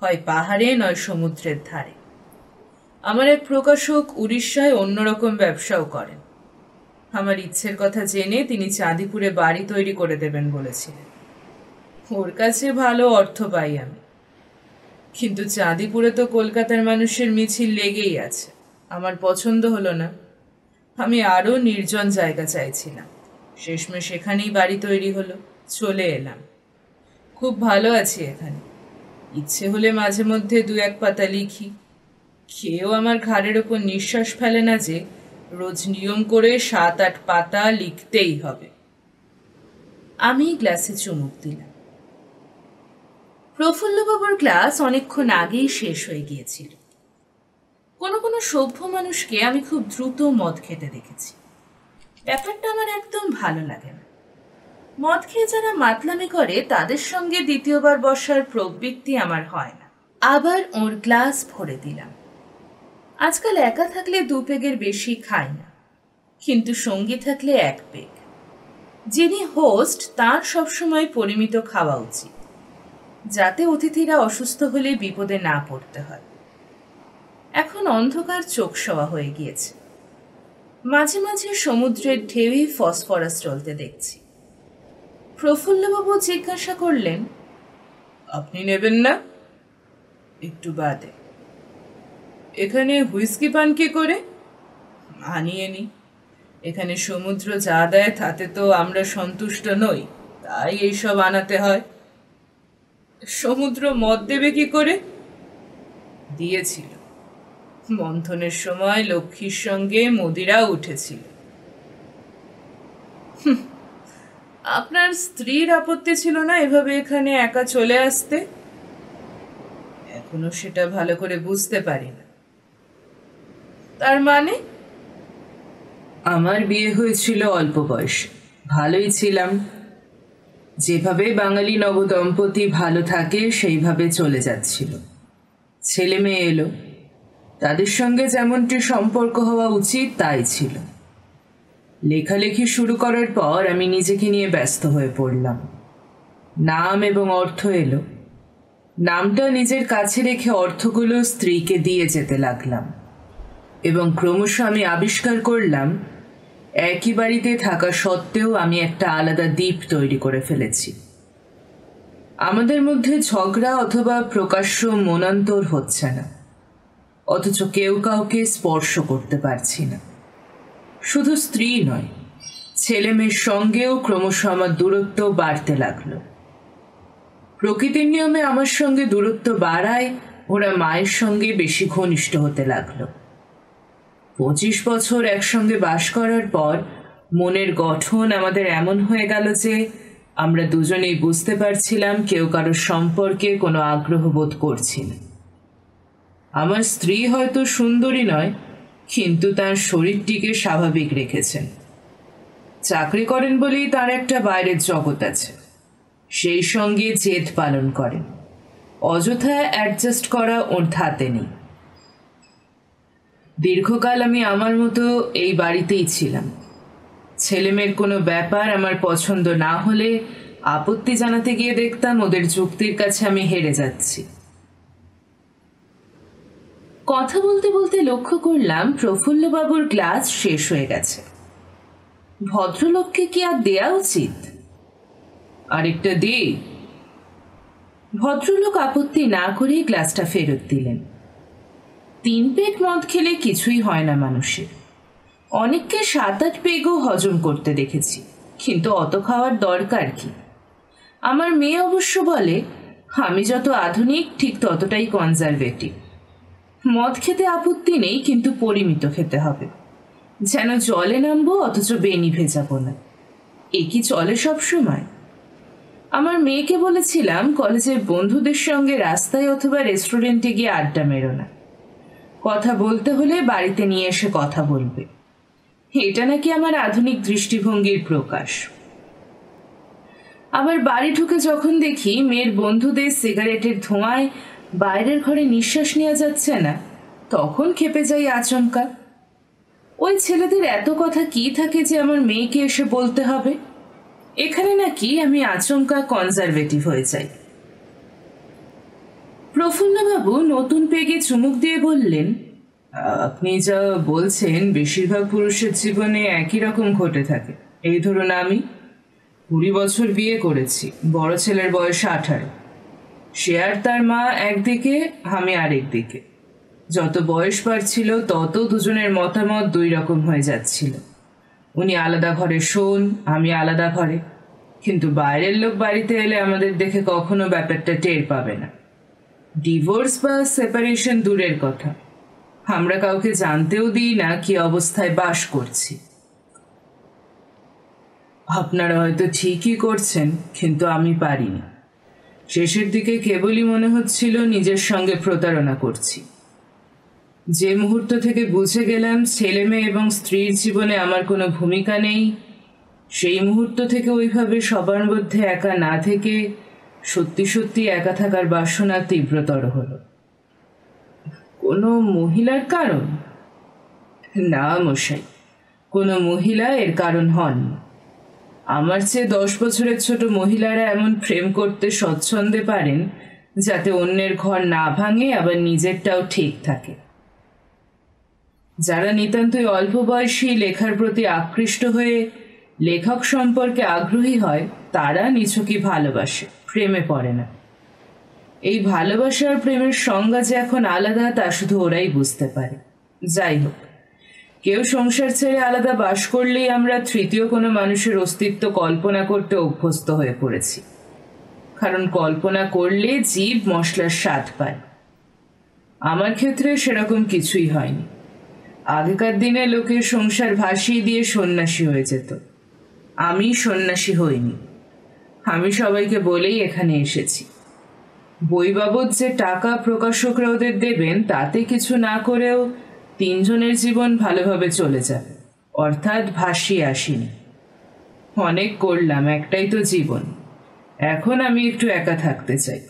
হয় পাহাড়ে নয় সমুদ্রের ধারে আমার এক প্রকাশক উড়িষ্যায় অন্যরকম ব্যবসাও করেন আমার ইচ্ছের কথা জেনে তিনি চাঁদিপুরে বাড়ি তৈরি করে দেবেন বলেছিলেন ওর কাছে ভালো অর্থ পাই আমি কিন্তু চাঁদিপুরে তো কলকাতার মানুষের মিছিল লেগেই আছে আমার পছন্দ হলো না আমি আরও নির্জন জায়গা চাইছিলাম শেষমেশ সেখানেই বাড়ি তৈরি হলো চলে এলাম খুব ভালো আছি এখানে ইচ্ছে হলে মাঝে মধ্যে দু এক পাতা লিখি খেয়েও আমার ঘাড়ের ওপর নিঃশ্বাস ফেলে না যে রোজ নিয়ম করে সাত আট পাতা লিখতেই হবে আমি গ্লাসে চুমুক দিলাম প্রফুল্লবাবুর ক্লাস অনেকক্ষণ আগেই শেষ হয়ে গিয়েছিল কোনো কোনো সভ্য মানুষকে আমি খুব দ্রুত মদ খেতে দেখেছি ব্যাপারটা আমার একদম ভালো লাগে না মদ খেয়ে যারা মাতলামি করে তাদের সঙ্গে দ্বিতীয়বার বসার প্রবৃত্তি আমার হয় না আবার ওর গ্লাস ভরে দিলাম আজকাল একা থাকলে দু পেগের বেশি খাই না কিন্তু সঙ্গী থাকলে এক পেগ যিনি হোস্ট তাঁর সবসময় পরিমিত খাওয়া উচিত যাতে অতিথিরা অসুস্থ হলে বিপদে না পড়তে হয় এখন অন্ধকার চোখ শোয়া হয়ে গিয়েছে মাঝে মাঝে সমুদ্রের ঢেউই ফসফরাস চলতে দেখছি প্রফুল্লবাবু জিজ্ঞাসা করলেন আপনি নেবেন না একটু বাদে এখানে হুইস্কি পান কে করে আনিয়ে নি এখানে সমুদ্র যা দেয় তাতে তো আমরা সন্তুষ্ট নই তাই এইসব আনাতে হয় সমুদ্র মদ দেবে কি করে দিয়েছিল মন্থনের সময় লক্ষ্মীর সঙ্গে মদিরা উঠেছিল হুম আপনার স্ত্রীর আপত্তি ছিল না এভাবে এখানে একা চলে আসতে এখনো সেটা ভালো করে বুঝতে পারি না তার মানে আমার বিয়ে হয়েছিল অল্প বয়স ভালোই ছিলাম যেভাবে বাঙালি নবদম্পতি ভালো থাকে সেইভাবে চলে যাচ্ছিল ছেলে মেয়ে এলো তাদের সঙ্গে যেমনটি সম্পর্ক হওয়া উচিত তাই ছিল লেখালেখি শুরু করার পর আমি নিজেকে নিয়ে ব্যস্ত হয়ে পড়লাম নাম এবং অর্থ এলো নামটা নিজের কাছে রেখে অর্থগুলো স্ত্রীকে দিয়ে যেতে লাগলাম এবং ক্রমশ আমি আবিষ্কার করলাম একই বাড়িতে থাকা সত্ত্বেও আমি একটা আলাদা দ্বীপ তৈরি করে ফেলেছি আমাদের মধ্যে ঝগড়া অথবা প্রকাশ্য মনান্তর হচ্ছে না অথচ কেউ কাউকে স্পর্শ করতে পারছি না শুধু স্ত্রী নয় ছেলে মেয়ের সঙ্গেও ক্রমশ আমার দূরত্ব বাড়তে লাগলো প্রকৃতির নিয়মে আমার সঙ্গে দূরত্ব বাড়ায় ওরা মায়ের সঙ্গে বেশি ঘনিষ্ঠ হতে লাগলো পঁচিশ বছর একসঙ্গে বাস করার পর মনের গঠন আমাদের এমন হয়ে গেল যে আমরা দুজনেই বুঝতে পারছিলাম কেউ কারোর সম্পর্কে কোনো আগ্রহ বোধ করছি না আমার স্ত্রী হয়তো সুন্দরী নয় কিন্তু তার শরীরটিকে স্বাভাবিক রেখেছেন চাকরি করেন বলেই তার একটা বাইরের জগৎ আছে সেই সঙ্গে জেদ পালন করেন অযথা অ্যাডজাস্ট করা ওর ধাতে নেই দীর্ঘকাল আমি আমার মতো এই বাড়িতেই ছিলাম ছেলেমেয়ের কোনো ব্যাপার আমার পছন্দ না হলে আপত্তি জানাতে গিয়ে দেখতাম ওদের যুক্তির কাছে আমি হেরে যাচ্ছি কথা বলতে বলতে লক্ষ্য করলাম প্রফুল্লবাবুর গ্লাস শেষ হয়ে গেছে ভদ্রলোককে কি আর দেয়া উচিত আরেকটা দি ভদ্রলোক আপত্তি না করে গ্লাসটা ফেরত দিলেন তিন পেট মদ খেলে কিছুই হয় না মানুষের অনেককে সাত আট পেগও হজম করতে দেখেছি কিন্তু অত খাওয়ার দরকার কি আমার মেয়ে অবশ্য বলে আমি যত আধুনিক ঠিক ততটাই কনজারভেটিভ মদ খেতে আপত্তি নেই কিন্তু পরিমিত খেতে হবে যেন জলে নামবো অথচ বেনি ভেজাবো না এ কি চলে সবসময় আমার মেয়েকে বলেছিলাম কলেজের বন্ধুদের সঙ্গে রাস্তায় অথবা রেস্টুরেন্টে গিয়ে আড্ডা মেরো না কথা বলতে হলে বাড়িতে নিয়ে এসে কথা বলবে এটা নাকি আমার আধুনিক দৃষ্টিভঙ্গির প্রকাশ আবার বাড়ি ঢুকে যখন দেখি মেয়ের বন্ধুদের সিগারেটের ধোঁয়ায় বাইরের ঘরে নিঃশ্বাস নেওয়া যাচ্ছে না তখন খেপে যাই আচমকা ওই ছেলেদের এত কথা কি থাকে যে আমার মেয়েকে এসে বলতে হবে এখানে নাকি আমি আচমকা কনজারভেটিভ হয়ে যাই প্রফুল্লবাবু নতুন পেগে চুমুক দিয়ে বললেন আপনি যা বলছেন বেশিরভাগ পুরুষের জীবনে একই রকম ঘটে থাকে এই ধরুন আমি কুড়ি বছর বিয়ে করেছি বড় ছেলের বয়স আঠারো সে আর তার মা একদিকে আমি আরেকদিকে যত বয়স বাড়ছিল তত দুজনের মতামত দুই রকম হয়ে যাচ্ছিল উনি আলাদা ঘরে শোন আমি আলাদা ঘরে কিন্তু বাইরের লোক বাড়িতে এলে আমাদের দেখে কখনো ব্যাপারটা টের পাবে না ডিভোর্স বা সেপারেশন দূরের কথা আমরা কাউকে জানতেও দিই না কি অবস্থায় বাস করছি আপনারা হয়তো ঠিকই করছেন কিন্তু আমি পারিনি শেষের দিকে কেবলই মনে হচ্ছিল নিজের সঙ্গে প্রতারণা করছি যে মুহূর্ত থেকে বুঝে গেলাম ছেলে মেয়ে এবং স্ত্রীর জীবনে আমার কোনো ভূমিকা নেই সেই মুহূর্ত থেকে ওইভাবে সবার মধ্যে একা না থেকে সত্যি সত্যি একা থাকার বাসনা তীব্রতর হলো কোনো মহিলার কারণ না মশাই কোনো মহিলা এর কারণ হন আমার চেয়ে দশ বছরের ছোট মহিলারা এমন প্রেম করতে স্বচ্ছন্দে পারেন যাতে অন্যের ঘর না ভাঙে আবার নিজেরটাও ঠিক থাকে যারা নিতান্তই অল্প বয়সী লেখার প্রতি আকৃষ্ট হয়ে লেখক সম্পর্কে আগ্রহী হয় তারা নিছকই ভালোবাসে প্রেমে পড়ে না এই ভালোবাসার প্রেমের সংজ্ঞা যে এখন আলাদা তা শুধু ওরাই বুঝতে পারে যাই হোক কেউ সংসার ছেড়ে আলাদা বাস করলেই আমরা তৃতীয় কোনো মানুষের অস্তিত্ব কল্পনা করতে অভ্যস্ত হয়ে পড়েছি কারণ কল্পনা করলে জীব মশলার স্বাদ পায় আমার ক্ষেত্রে সেরকম কিছুই হয়নি আগেকার দিনে লোকে সংসার ভাসিয়ে দিয়ে সন্ন্যাসী হয়ে যেত আমি সন্ন্যাসী হইনি আমি সবাইকে বলেই এখানে এসেছি বই বাবদ যে টাকা প্রকাশকরা ওদের দেবেন তাতে কিছু না করেও তিনজনের জীবন ভালোভাবে চলে যাবে অর্থাৎ ভাসিয়ে আসিনি অনেক করলাম একটাই তো জীবন এখন আমি একটু একা থাকতে চাই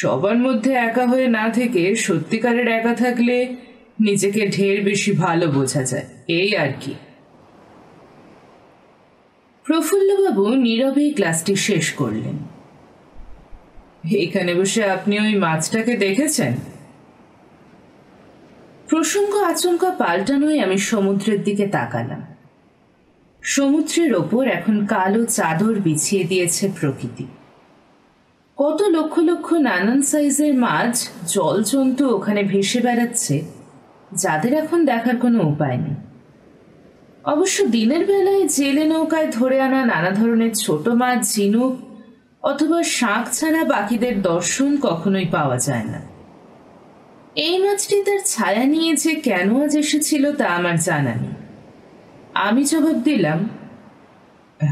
সবার মধ্যে একা হয়ে না থেকে সত্যিকারের একা থাকলে নিজেকে ঢের বেশি ভালো বোঝা যায় এই আর কি প্রফুল্লবাবু নীরবে ক্লাসটি শেষ করলেন এখানে বসে আপনি ওই মাছটাকে দেখেছেন প্রসঙ্গ আচমকা পাল্টানোয় আমি সমুদ্রের দিকে তাকালাম সমুদ্রের ওপর এখন কালো চাদর বিছিয়ে দিয়েছে প্রকৃতি কত লক্ষ লক্ষ নানান সাইজের মাছ জলজন্তু ওখানে ভেসে বেড়াচ্ছে যাদের এখন দেখার কোনো উপায় নেই অবশ্য দিনের বেলায় জেলে নৌকায় ধরে আনা নানা ধরনের ছোট মাছ ঝিনুক অথবা শাঁখ ছাড়া বাকিদের দর্শন কখনোই পাওয়া যায় না এই মাছটি তার ছায়া নিয়ে যে কেন আজ এসেছিল তা আমার জানা নেই আমি জবাব দিলাম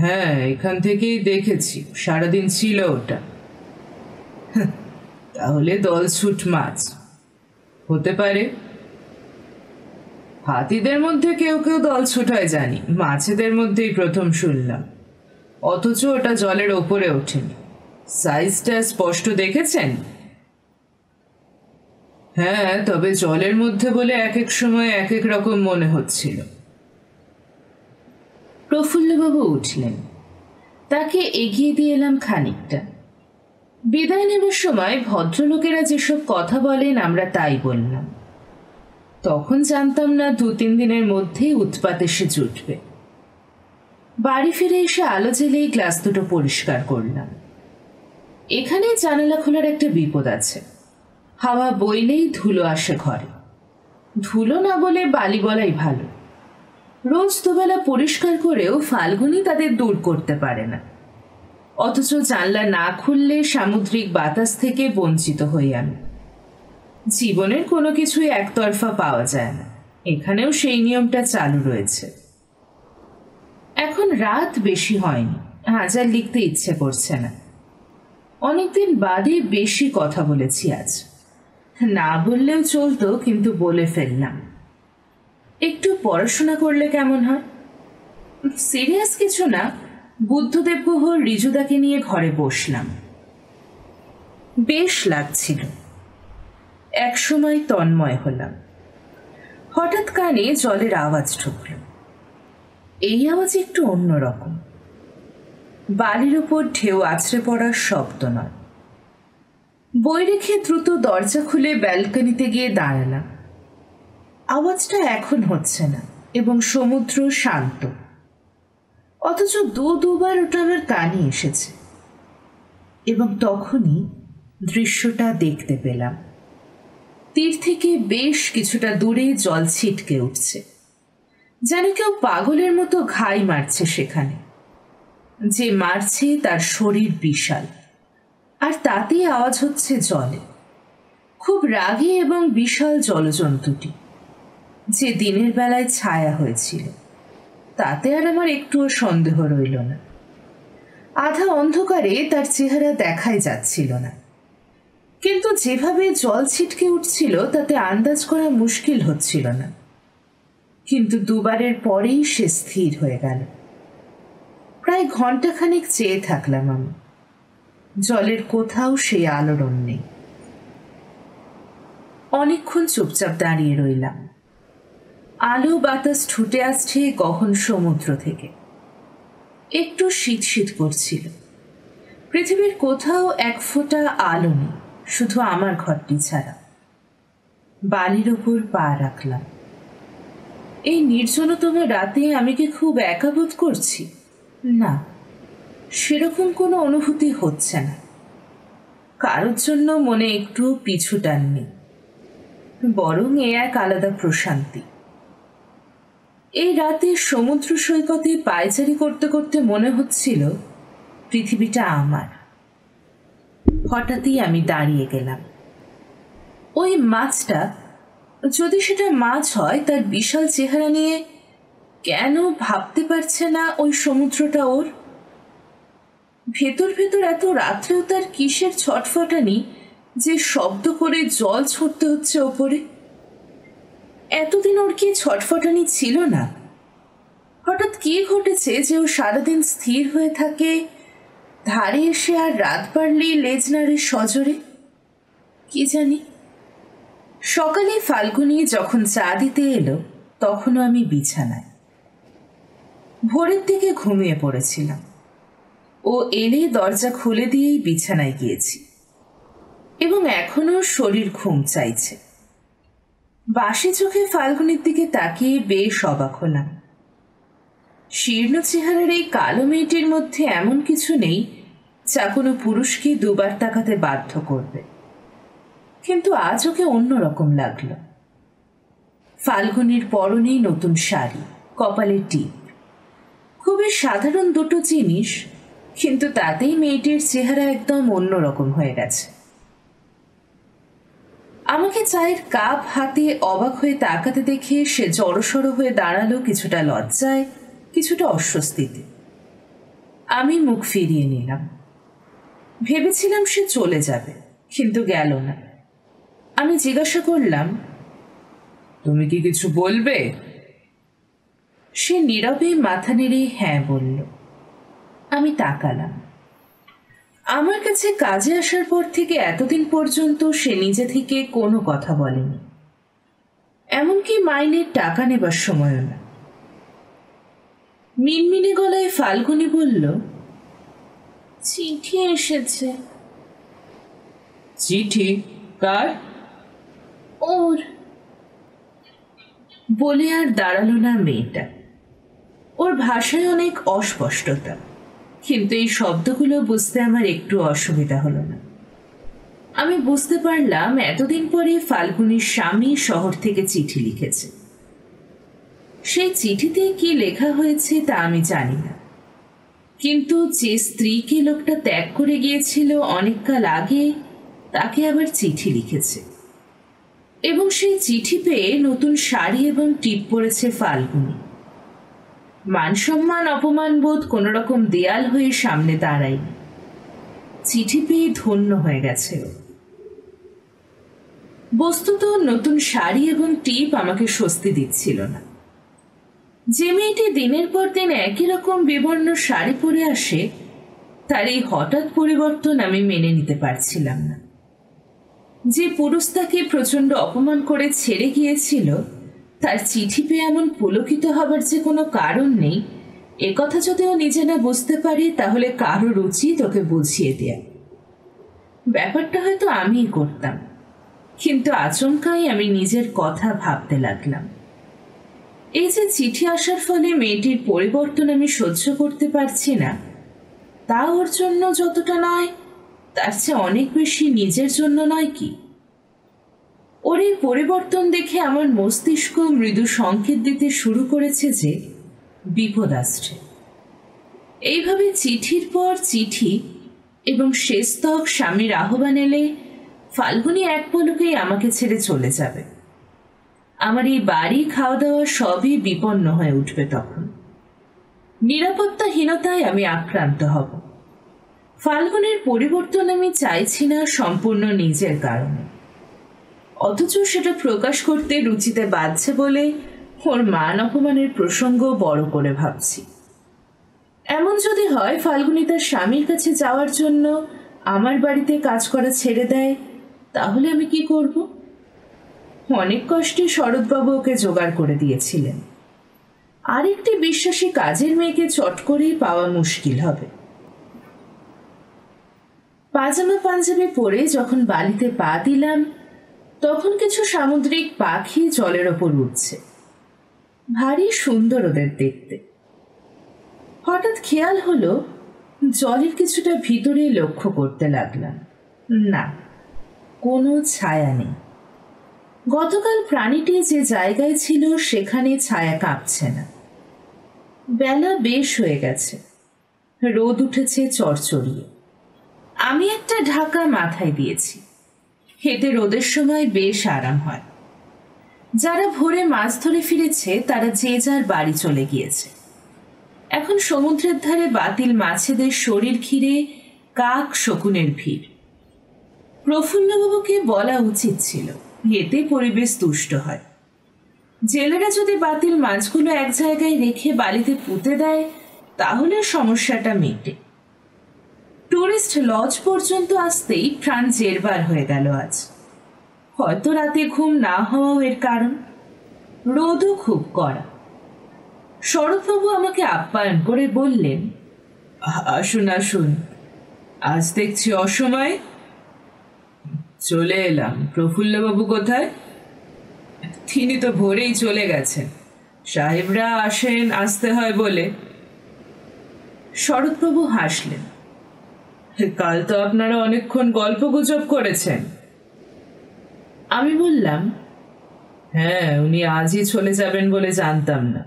হ্যাঁ এখান থেকেই দেখেছি সারাদিন ছিল ওটা হ্যাঁ, তাহলে দলছুট মাছ হতে পারে হাতিদের মধ্যে কেউ কেউ দল হয় জানি মাছেদের মধ্যেই প্রথম শুনলাম অথচ ওটা জলের ওপরে ওঠেনি সাইজটা স্পষ্ট দেখেছেন হ্যাঁ তবে জলের মধ্যে বলে এক এক সময় এক এক রকম মনে হচ্ছিল প্রফুল্লবাবু উঠলেন তাকে এগিয়ে দিয়ে এলাম খানিকটা বিদায় নেবার সময় ভদ্রলোকেরা যেসব কথা বলেন আমরা তাই বললাম তখন জানতাম না দু তিন দিনের মধ্যেই উৎপাত এসে জুটবে বাড়ি ফিরে এসে আলো জ্বেলেই গ্লাস দুটো পরিষ্কার করলাম এখানে জানালা খোলার একটা বিপদ আছে হাওয়া বইলেই ধুলো আসে ঘরে ধুলো না বলে বালি বলাই ভালো রোজ দুবেলা পরিষ্কার করেও ফাল্গুনি তাদের দূর করতে পারে না অথচ জানলা না খুললে সামুদ্রিক বাতাস থেকে বঞ্চিত হই আমি জীবনের কোনো কিছুই একতরফা পাওয়া যায় না এখানেও সেই নিয়মটা চালু রয়েছে এখন রাত বেশি হয়নি হাজার লিখতে ইচ্ছে করছে না অনেকদিন বাদে বেশি কথা বলেছি আজ না বললেও চলতো কিন্তু বলে ফেললাম একটু পড়াশোনা করলে কেমন হয় সিরিয়াস কিছু না বুদ্ধদেব গুহ রিজুদাকে নিয়ে ঘরে বসলাম বেশ লাগছিল একসময় তন্ময় হলাম হঠাৎ কানে জলের আওয়াজ ঢুকল এই আওয়াজ একটু অন্যরকম বালির উপর ঢেউ আছড়ে পড়ার শব্দ নয় বই রেখে দ্রুত দরজা খুলে ব্যালকনিতে গিয়ে দাঁড়ালাম আওয়াজটা এখন হচ্ছে না এবং সমুদ্র শান্ত অথচ দু দুবার ওটা আমার কানে এসেছে এবং তখনই দৃশ্যটা দেখতে পেলাম তীর থেকে বেশ কিছুটা দূরে জল ছিটকে উঠছে যেন কেউ পাগলের মতো ঘাই মারছে সেখানে যে মারছে তার শরীর বিশাল আর তাতেই আওয়াজ হচ্ছে জলে খুব রাগী এবং বিশাল জলজন্তুটি যে দিনের বেলায় ছায়া হয়েছিল তাতে আর আমার একটুও সন্দেহ রইল না আধা অন্ধকারে তার চেহারা দেখাই যাচ্ছিল না কিন্তু যেভাবে জল ছিটকে উঠছিল তাতে আন্দাজ করা মুশকিল হচ্ছিল না কিন্তু দুবারের পরেই সে স্থির হয়ে গেল প্রায় ঘন্টাখানেক চেয়ে থাকলাম আমি জলের কোথাও সেই আলোড়ন নেই অনেকক্ষণ চুপচাপ দাঁড়িয়ে রইলাম আলো বাতাস ঠুটে আসছে গহন সমুদ্র থেকে একটু শীত শীত করছিল পৃথিবীর কোথাও এক ফোঁটা আলো নেই শুধু আমার ঘরটি ছাড়া বালির ওপর পা রাখলাম এই নির্জনতম রাতে আমি কি খুব একা বোধ করছি না সেরকম কোনো অনুভূতি হচ্ছে না কারোর জন্য মনে একটু পিছু টাননি বরং এ এক আলাদা প্রশান্তি এই রাতে সমুদ্র সৈকতে পায়চারি করতে করতে মনে হচ্ছিল পৃথিবীটা আমার হঠাৎই আমি দাঁড়িয়ে গেলাম ওই মাছটা যদি সেটা মাছ হয় তার বিশাল চেহারা নিয়ে কেন ভাবতে পারছে না ওই সমুদ্রটা ওর ভেতর ভেতর এত রাত্রেও তার কিসের ছটফটানি যে শব্দ করে জল ছুটতে হচ্ছে ওপরে এতদিন ওর কি ছটফটানি ছিল না হঠাৎ কি ঘটেছে যে ও সারাদিন স্থির হয়ে থাকে ধারে এসে আর রাত পারলেই লেজ নাড়ে সজরে কি জানি সকালে ফাল্গুনি যখন চা দিতে এলো তখনও আমি বিছানায় ভোরের দিকে ঘুমিয়ে পড়েছিলাম ও এনে দরজা খুলে দিয়েই বিছানায় গিয়েছি এবং এখনো শরীর ঘুম চাইছে বাসি চোখে ফাল্গুনের দিকে তাকিয়ে বেশ অবাক হলাম শীর্ণ চেহারার এই কালো মেয়েটির মধ্যে এমন কিছু নেই যা কোনো পুরুষকে দুবার তাকাতে বাধ্য করবে কিন্তু আজ ওকে অন্যরকম লাগল ফাল্গুনের পরনেই নতুন শাড়ি কপালে টিপ খুবই সাধারণ দুটো জিনিস কিন্তু তাতেই মেয়েটির চেহারা একদম অন্যরকম হয়ে গেছে আমাকে চায়ের কাপ হাতে অবাক হয়ে তাকাতে দেখে সে জড়সড় হয়ে দাঁড়ালো কিছুটা লজ্জায় কিছুটা অস্বস্তিতে আমি মুখ ফিরিয়ে নিলাম ভেবেছিলাম সে চলে যাবে কিন্তু গেল না আমি জিজ্ঞাসা করলাম তুমি কি কিছু বলবে সে নীরবে মাথা নেড়ে হ্যাঁ বলল আমি তাকালাম আমার কাছে কাজে আসার পর থেকে এতদিন পর্যন্ত সে নিজে থেকে কোনো কথা বলেনি এমনকি মাইনের টাকা নেবার সময়ও না মিনমিনে গলায় ফাল্গুনি বলল চিঠি এসেছে চিঠি কার ওর বলে আর দাঁড়ালো না মেয়েটা ওর ভাষায় অনেক অস্পষ্টতা কিন্তু এই শব্দগুলো বুঝতে আমার একটু অসুবিধা হলো না আমি বুঝতে পারলাম এতদিন পরে ফাল্গুনির স্বামী শহর থেকে চিঠি লিখেছে সেই চিঠিতে কি লেখা হয়েছে তা আমি জানি না কিন্তু যে স্ত্রীকে লোকটা ত্যাগ করে গিয়েছিল অনেককাল আগে তাকে আবার চিঠি লিখেছে এবং সেই চিঠি পেয়ে নতুন শাড়ি এবং টিপ পড়েছে ফাল্গুনি মানসম্মান অপমানবোধ কোনো রকম দেয়াল হয়ে সামনে দাঁড়াই চিঠি পেয়ে ধন্য হয়ে গেছে বস্তুত নতুন শাড়ি এবং টিপ আমাকে স্বস্তি দিচ্ছিল না যে মেয়েটি দিনের পর দিন একই রকম বিবর্ণ শাড়ি পরে আসে তার এই হঠাৎ পরিবর্তন আমি মেনে নিতে পারছিলাম না যে পুরুষ তাকে প্রচণ্ড অপমান করে ছেড়ে গিয়েছিল তার চিঠি পেয়ে এমন পুলকিত হবার যে কোনো কারণ নেই একথা যদি ও নিজে না বুঝতে পারি তাহলে কারো রুচি ওকে বুঝিয়ে দেয়া ব্যাপারটা হয়তো আমিই করতাম কিন্তু আচমকাই আমি নিজের কথা ভাবতে লাগলাম এই যে চিঠি আসার ফলে মেয়েটির পরিবর্তন আমি সহ্য করতে পারছি না তা ওর জন্য যতটা নয় তার চেয়ে অনেক বেশি নিজের জন্য নয় কি ওর এই পরিবর্তন দেখে আমার মস্তিষ্ক মৃদু সংকেত দিতে শুরু করেছে যে বিপদ আসছে এইভাবে চিঠির পর চিঠি এবং শেষতক স্বামীর আহ্বান এলে ফাল্গুনি এক পলকেই আমাকে ছেড়ে চলে যাবে আমার এই বাড়ি খাওয়া দাওয়া সবই বিপন্ন হয়ে উঠবে তখন নিরাপত্তাহীনতায় আমি আক্রান্ত হব ফাল্গুনের পরিবর্তন আমি চাইছি না সম্পূর্ণ নিজের কারণে অথচ সেটা প্রকাশ করতে রুচিতে বাধছে বলে ওর মান অপমানের প্রসঙ্গ বড় করে ভাবছি এমন যদি হয় ফাল্গুনি তার স্বামীর কাছে যাওয়ার জন্য আমার বাড়িতে কাজ করা ছেড়ে দেয় তাহলে আমি কি করব অনেক কষ্টে শরৎবাবু ওকে জোগাড় করে দিয়েছিলেন আরেকটি বিশ্বাসী কাজের মেয়েকে চট করেই পাওয়া মুশকিল হবে পাজামা পাঞ্জাবি পরে যখন বালিতে পা দিলাম তখন কিছু সামুদ্রিক পাখি জলের ওপর উঠছে ভারী সুন্দর ওদের দেখতে হঠাৎ খেয়াল হলো জলের কিছুটা ভিতরে লক্ষ্য করতে লাগলাম না কোনো ছায়া নেই গতকাল প্রাণীটি যে জায়গায় ছিল সেখানে ছায়া কাঁপছে না বেলা বেশ হয়ে গেছে রোদ উঠেছে চরচড়িয়ে আমি একটা ঢাকা মাথায় দিয়েছি হেঁটে রোদের সময় বেশ আরাম হয় যারা ভোরে মাছ ধরে ফিরেছে তারা যে যার বাড়ি চলে গিয়েছে এখন সমুদ্রের ধারে বাতিল মাছেদের শরীর ঘিরে কাক শকুনের ভিড় প্রফুল্লবাবুকে বলা উচিত ছিল এতে পরিবেশ তুষ্ট হয় জেলেরা যদি বাতিল মাছগুলো এক জায়গায় রেখে বালিতে পুঁতে দেয় তাহলে সমস্যাটা মেটে টুরিস্ট লজ পর্যন্ত আসতেই প্রাণ জেরবার হয়ে গেল আজ হয়তো রাতে ঘুম না হওয়াও এর কারণ রোদও খুব কড়া শরৎবাবু আমাকে আপ্যায়ন করে বললেন আসুন আসুন আজ দেখছি অসময়ে চলে এলাম প্রফুল্লবাবু কোথায় তিনি তো ভোরেই চলে গেছেন সাহেবরা আসেন আসতে হয় বলে শরৎবাবু হাসলেন কাল তো আপনারা অনেকক্ষণ গল্প গুজব করেছেন আমি বললাম হ্যাঁ উনি আজই চলে যাবেন বলে জানতাম না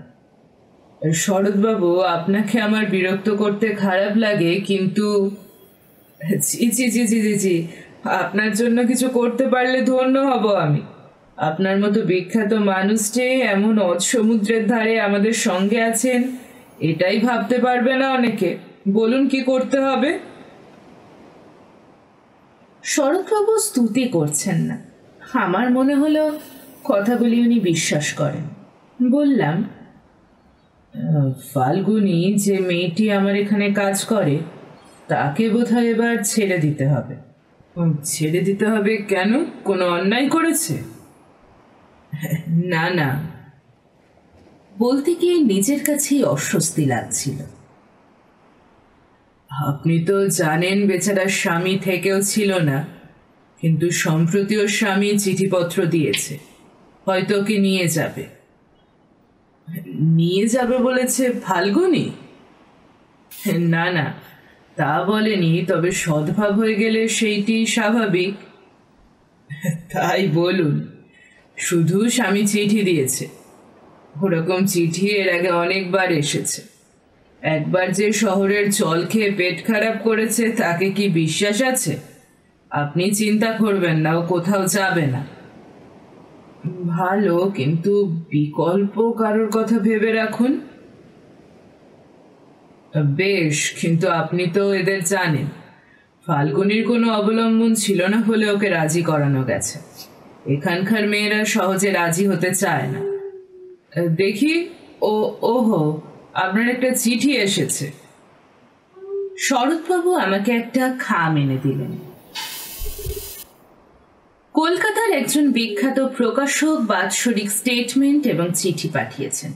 শরৎবাবু আপনাকে আমার বিরক্ত করতে খারাপ লাগে কিন্তু জি জি জি জি জি জি আপনার জন্য কিছু করতে পারলে ধন্য হব আমি আপনার মতো বিখ্যাত মানুষ যে এমন অজ সমুদ্রের ধারে আমাদের সঙ্গে আছেন এটাই ভাবতে পারবে না অনেকে বলুন কি করতে হবে শরৎবাবু স্তুতি করছেন না আমার মনে হলো কথাগুলি উনি বিশ্বাস করেন বললাম ফাল্গুনি যে মেয়েটি আমার এখানে কাজ করে তাকে বোধহয় এবার ছেড়ে দিতে হবে ছেড়ে দিতে হবে কেন কোনো অন্যায় করেছে না না বলতে গিয়ে নিজের কাছেই অস্বস্তি লাগছিল আপনি তো জানেন বেচারা স্বামী থেকেও ছিল না কিন্তু সম্প্রতি ওর স্বামী চিঠিপত্র দিয়েছে হয়তো ওকে নিয়ে যাবে নিয়ে যাবে বলেছে ফাল্গুনি না না তা বলেনি তবে সদ্ভাব হয়ে গেলে সেইটি স্বাভাবিক তাই বলুন শুধু স্বামী চিঠি দিয়েছে ওরকম চিঠি এর আগে অনেকবার এসেছে একবার যে শহরের জল খেয়ে পেট খারাপ করেছে তাকে কি বিশ্বাস আছে আপনি চিন্তা করবেন না ও কোথাও যাবে না ভালো কিন্তু বিকল্প কারোর কথা ভেবে রাখুন বেশ কিন্তু আপনি তো এদের জানেন ফাল্গুনির কোনো অবলম্বন ছিল না হলে ওকে রাজি করানো গেছে এখানকার মেয়েরা সহজে রাজি হতে চায় না দেখি ও ওহো আপনার একটা চিঠি এসেছে শরৎবাবু আমাকে একটা খাম এনে দিলেন কলকাতার একজন বিখ্যাত প্রকাশক বাৎসরিক স্টেটমেন্ট এবং চিঠি পাঠিয়েছেন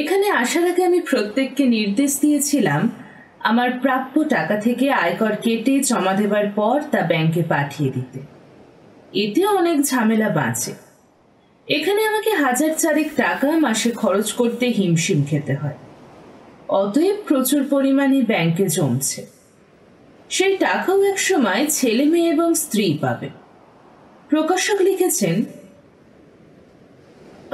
এখানে আসার আগে আমি প্রত্যেককে নির্দেশ দিয়েছিলাম আমার প্রাপ্য টাকা থেকে আয়কর কেটে জমা দেবার পর তা ব্যাংকে পাঠিয়ে দিতে এতে অনেক ঝামেলা বাঁচে এখানে আমাকে হাজার চারেক টাকা মাসে খরচ করতে হিমশিম খেতে হয় অতএব প্রচুর পরিমাণে ব্যাংকে জমছে সেই টাকাও এক সময় ছেলে মেয়ে এবং স্ত্রী পাবে প্রকাশক লিখেছেন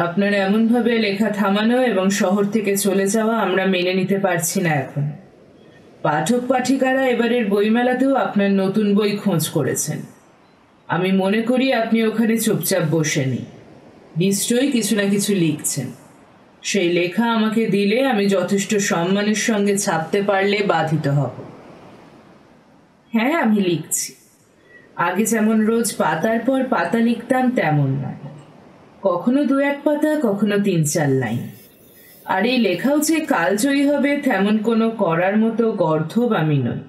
আপনার এমনভাবে লেখা থামানো এবং শহর থেকে চলে যাওয়া আমরা মেনে নিতে পারছি না এখন পাঠক পাঠিকারা এবারের বইমেলাতেও আপনার নতুন বই খোঁজ করেছেন আমি মনে করি আপনি ওখানে চুপচাপ বসেনি নিশ্চয়ই কিছু না কিছু লিখছেন সেই লেখা আমাকে দিলে আমি যথেষ্ট সম্মানের সঙ্গে ছাপতে পারলে বাধিত হব হ্যাঁ আমি লিখছি আগে যেমন রোজ পাতার পর পাতা লিখতাম তেমন নয় কখনো দু এক পাতা কখনো তিন চার লাইন আর এই লেখাও যে কালজয়ী হবে তেমন কোনো করার মতো গর্ধব আমি নই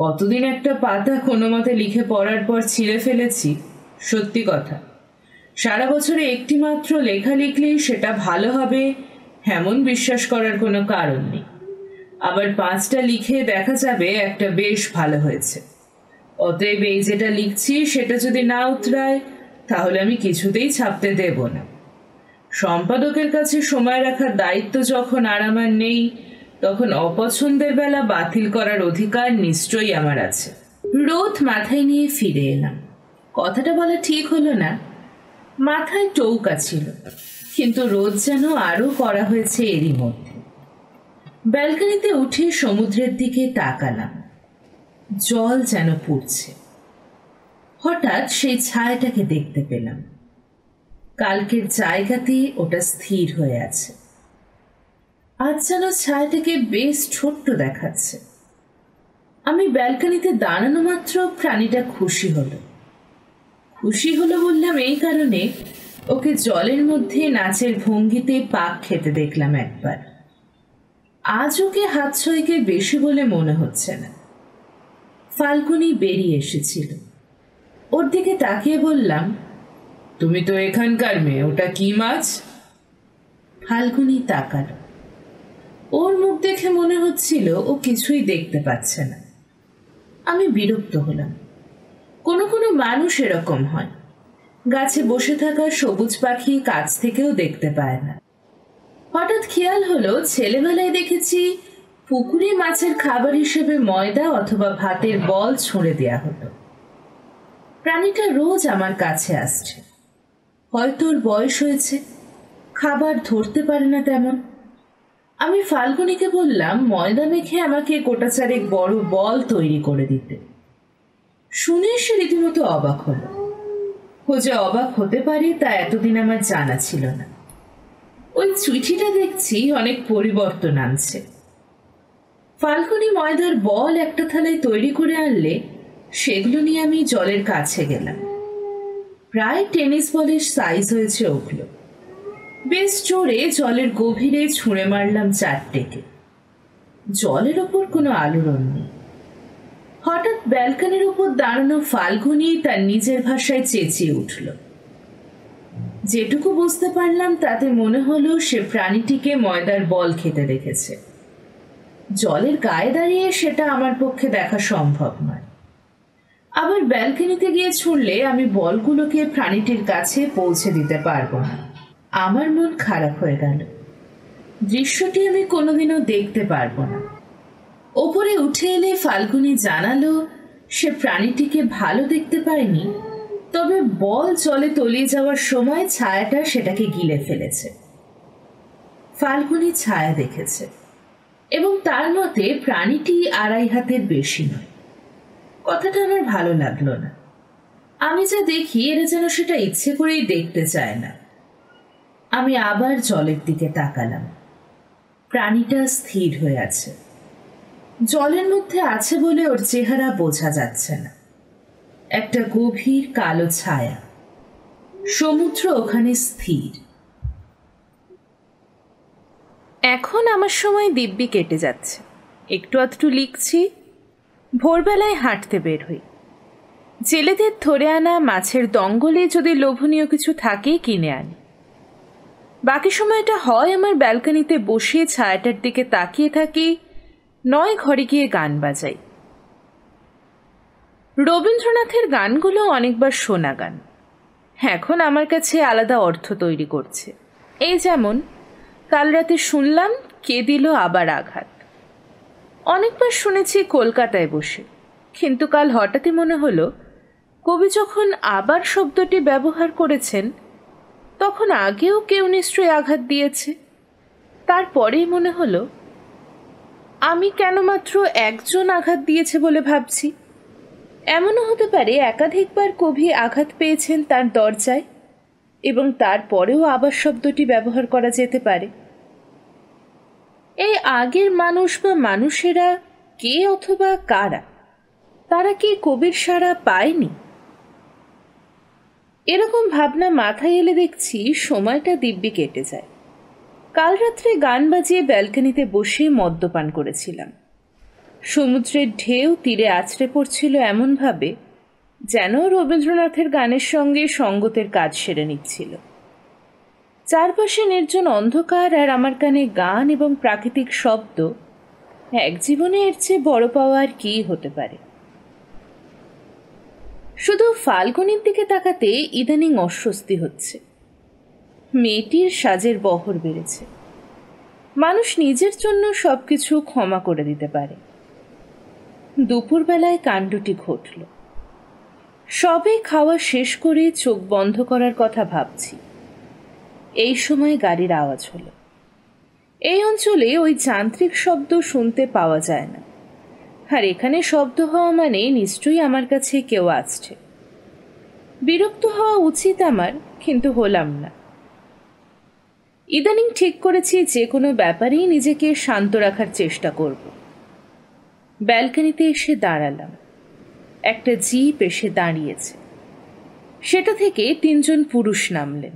কতদিন একটা পাতা কোনো মতে লিখে পড়ার পর ছিঁড়ে ফেলেছি সত্যি কথা সারা বছরে একটিমাত্র লেখা লিখলেই সেটা ভালো হবে এমন বিশ্বাস করার কোনো কারণ নেই আবার পাঁচটা লিখে দেখা যাবে একটা বেশ ভালো হয়েছে অতএব এই যেটা লিখছি সেটা যদি না উতরায় তাহলে আমি কিছুতেই ছাপতে দেব না সম্পাদকের কাছে সময় রাখার দায়িত্ব যখন আর আমার নেই তখন অপছন্দের বেলা বাতিল করার অধিকার নিশ্চয়ই আমার আছে রোদ মাথায় নিয়ে ফিরে এলাম কথাটা বলা ঠিক হলো না মাথায় টৌকা ছিল কিন্তু রোদ যেন আরও করা হয়েছে এরই মধ্যে ব্যালকানিতে উঠে সমুদ্রের দিকে তাকালাম জল যেন পড়ছে হঠাৎ সেই ছায়াটাকে দেখতে পেলাম কালকের জায়গাতেই ওটা স্থির হয়ে আছে আজ যেন ছায়াটাকে বেশ ছোট্ট দেখাচ্ছে আমি ব্যালকানিতে দাঁড়ানো মাত্র প্রাণীটা খুশি হলো খুশি হলো বললাম এই কারণে ওকে জলের মধ্যে নাচের ভঙ্গিতে পাক খেতে দেখলাম একবার আজ ওকে হাত ছয়কে বেশি বলে মনে হচ্ছে না ফাল্গুনি বেরিয়ে এসেছিল ওর দিকে তাকিয়ে বললাম তুমি তো এখানকার মেয়ে ওটা কি মাছ ফাল্গুনি তাকালো ওর মুখ দেখে মনে হচ্ছিল ও কিছুই দেখতে পাচ্ছে না আমি বিরক্ত হলাম কোনো কোনো মানুষ এরকম হয় গাছে বসে থাকা সবুজ পাখি কাছ থেকেও দেখতে পায় না হঠাৎ খেয়াল হলো ছেলেবেলায় দেখেছি পুকুরে মাছের খাবার হিসেবে ময়দা অথবা ভাতের বল ছুঁড়ে দেওয়া হতো প্রাণীটা রোজ আমার কাছে আসছে হয়তো ওর বয়স হয়েছে খাবার ধরতে পারে না তেমন আমি ফাল্গুনিকে বললাম ময়দা মেখে আমাকে গোটা চারেক বড় বল তৈরি করে দিতে শুনে সে রীতিমতো অবাক হল ও যে অবাক হতে পারে তা এতদিন আমার জানা ছিল না ওই চিঠিটা দেখছি অনেক পরিবর্তন আনছে ফালকুনি ময়দার বল একটা থালায় তৈরি করে আনলে সেগুলো নিয়ে আমি জলের কাছে গেলাম প্রায় টেনিস বলের সাইজ হয়েছে ওগুলো বেশ জোরে জলের গভীরে ছুঁড়ে মারলাম চারটেকে জলের ওপর কোনো আলোড়ন নেই হঠাৎ ব্যালকানির উপর দাঁড়ানো ফাল্গুনি তার নিজের ভাষায় চেঁচিয়ে উঠল যেটুকু বুঝতে পারলাম তাতে মনে হলো সে প্রাণীটিকে ময়দার বল খেতে দেখেছে জলের গায়ে দাঁড়িয়ে সেটা আমার পক্ষে দেখা সম্ভব নয় আবার ব্যালকনিতে গিয়ে ছুড়লে আমি বলগুলোকে প্রাণীটির কাছে পৌঁছে দিতে পারব না আমার মন খারাপ হয়ে গেল দৃশ্যটি আমি কোনোদিনও দেখতে পারবো না উঠে এলে ফাল্গুনি জানালো সে প্রাণীটিকে ভালো দেখতে পায়নি তবে বল জলে তলিয়ে যাওয়ার সময় ছায়াটা সেটাকে গিলে ফেলেছে ফাল্গুনি ছায়া দেখেছে এবং তার মতে প্রাণীটি আড়াই হাতের বেশি নয় কথাটা আমার ভালো লাগলো না আমি যা দেখি এরা যেন সেটা ইচ্ছে করেই দেখতে চায় না আমি আবার জলের দিকে তাকালাম প্রাণীটা স্থির হয়ে আছে জলের মধ্যে আছে বলে ওর চেহারা বোঝা যাচ্ছে না একটা গভীর কালো ছায়া সমুদ্র ওখানে স্থির এখন আমার সময় দিব্যি কেটে যাচ্ছে একটু আধটু লিখছি ভোরবেলায় হাঁটতে বের হই জেলেদের ধরে আনা মাছের দঙ্গলে যদি লোভনীয় কিছু থাকে কিনে আনি বাকি সময়টা হয় আমার ব্যালকানিতে বসে ছায়াটার দিকে তাকিয়ে থাকি নয় ঘরে গিয়ে গান বাজাই রবীন্দ্রনাথের গানগুলো অনেকবার শোনা গান এখন আমার কাছে আলাদা অর্থ তৈরি করছে এই যেমন কাল রাতে শুনলাম কে দিল আবার আঘাত অনেকবার শুনেছি কলকাতায় বসে কিন্তু কাল হঠাৎই মনে হলো কবি যখন আবার শব্দটি ব্যবহার করেছেন তখন আগেও কেউ নিশ্চয়ই আঘাত দিয়েছে তারপরেই মনে হলো আমি কেন মাত্র একজন আঘাত দিয়েছে বলে ভাবছি এমনও হতে পারে একাধিকবার কবি আঘাত পেয়েছেন তার দরজায় এবং তারপরেও আবার শব্দটি ব্যবহার করা যেতে পারে এই আগের মানুষ বা মানুষেরা কে অথবা কারা তারা কি কবির সারা পায়নি এরকম ভাবনা মাথায় এলে দেখছি সময়টা দিব্যি কেটে যায় কাল রাত্রে গান বাজিয়ে ব্যালকানিতে বসে মদ্যপান করেছিলাম সমুদ্রের ঢেউ তীরে আছড়ে পড়ছিল এমনভাবে যেন রবীন্দ্রনাথের গানের সঙ্গে সঙ্গতের কাজ সেরে নিচ্ছিল চারপাশে নির্জন অন্ধকার আর আমার কানে গান এবং প্রাকৃতিক শব্দ এক জীবনে এর চেয়ে বড় পাওয়া আর কী হতে পারে শুধু ফাল্গুনির দিকে তাকাতে ইদানিং অস্বস্তি হচ্ছে মেয়েটির সাজের বহর বেড়েছে মানুষ নিজের জন্য সব কিছু ক্ষমা করে দিতে পারে দুপুরবেলায় কাণ্ডটি ঘটল সবে খাওয়া শেষ করে চোখ বন্ধ করার কথা ভাবছি এই সময় গাড়ির আওয়াজ হলো এই অঞ্চলে ওই যান্ত্রিক শব্দ শুনতে পাওয়া যায় না আর এখানে শব্দ হওয়া মানে নিশ্চয়ই আমার কাছে কেউ আসছে বিরক্ত হওয়া উচিত আমার কিন্তু হলাম না ইদানিং ঠিক করেছি যে কোনো ব্যাপারেই নিজেকে শান্ত রাখার চেষ্টা করব ব্যালকানিতে এসে দাঁড়ালাম একটা জিপ এসে দাঁড়িয়েছে সেটা থেকে তিনজন পুরুষ নামলেন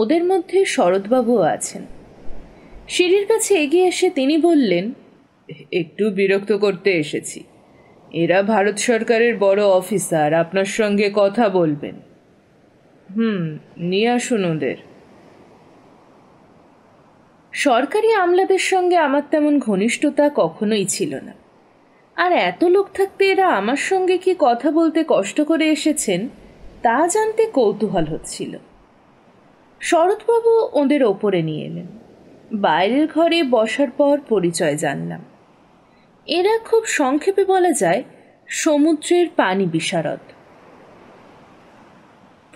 ওদের মধ্যে শরৎবাবুও আছেন সিঁড়ির কাছে এগিয়ে এসে তিনি বললেন একটু বিরক্ত করতে এসেছি এরা ভারত সরকারের বড় অফিসার আপনার সঙ্গে কথা বলবেন হুম নিয়ে আসুন ওদের সরকারি আমলাদের সঙ্গে আমার তেমন ঘনিষ্ঠতা কখনোই ছিল না আর এত লোক থাকতে এরা আমার সঙ্গে কি কথা বলতে কষ্ট করে এসেছেন তা জানতে কৌতূহল হচ্ছিল শরৎবাবু ওদের ওপরে নিয়ে এলেন বাইরের ঘরে বসার পর পরিচয় জানলাম এরা খুব সংক্ষেপে বলা যায় সমুদ্রের পানি বিশারদ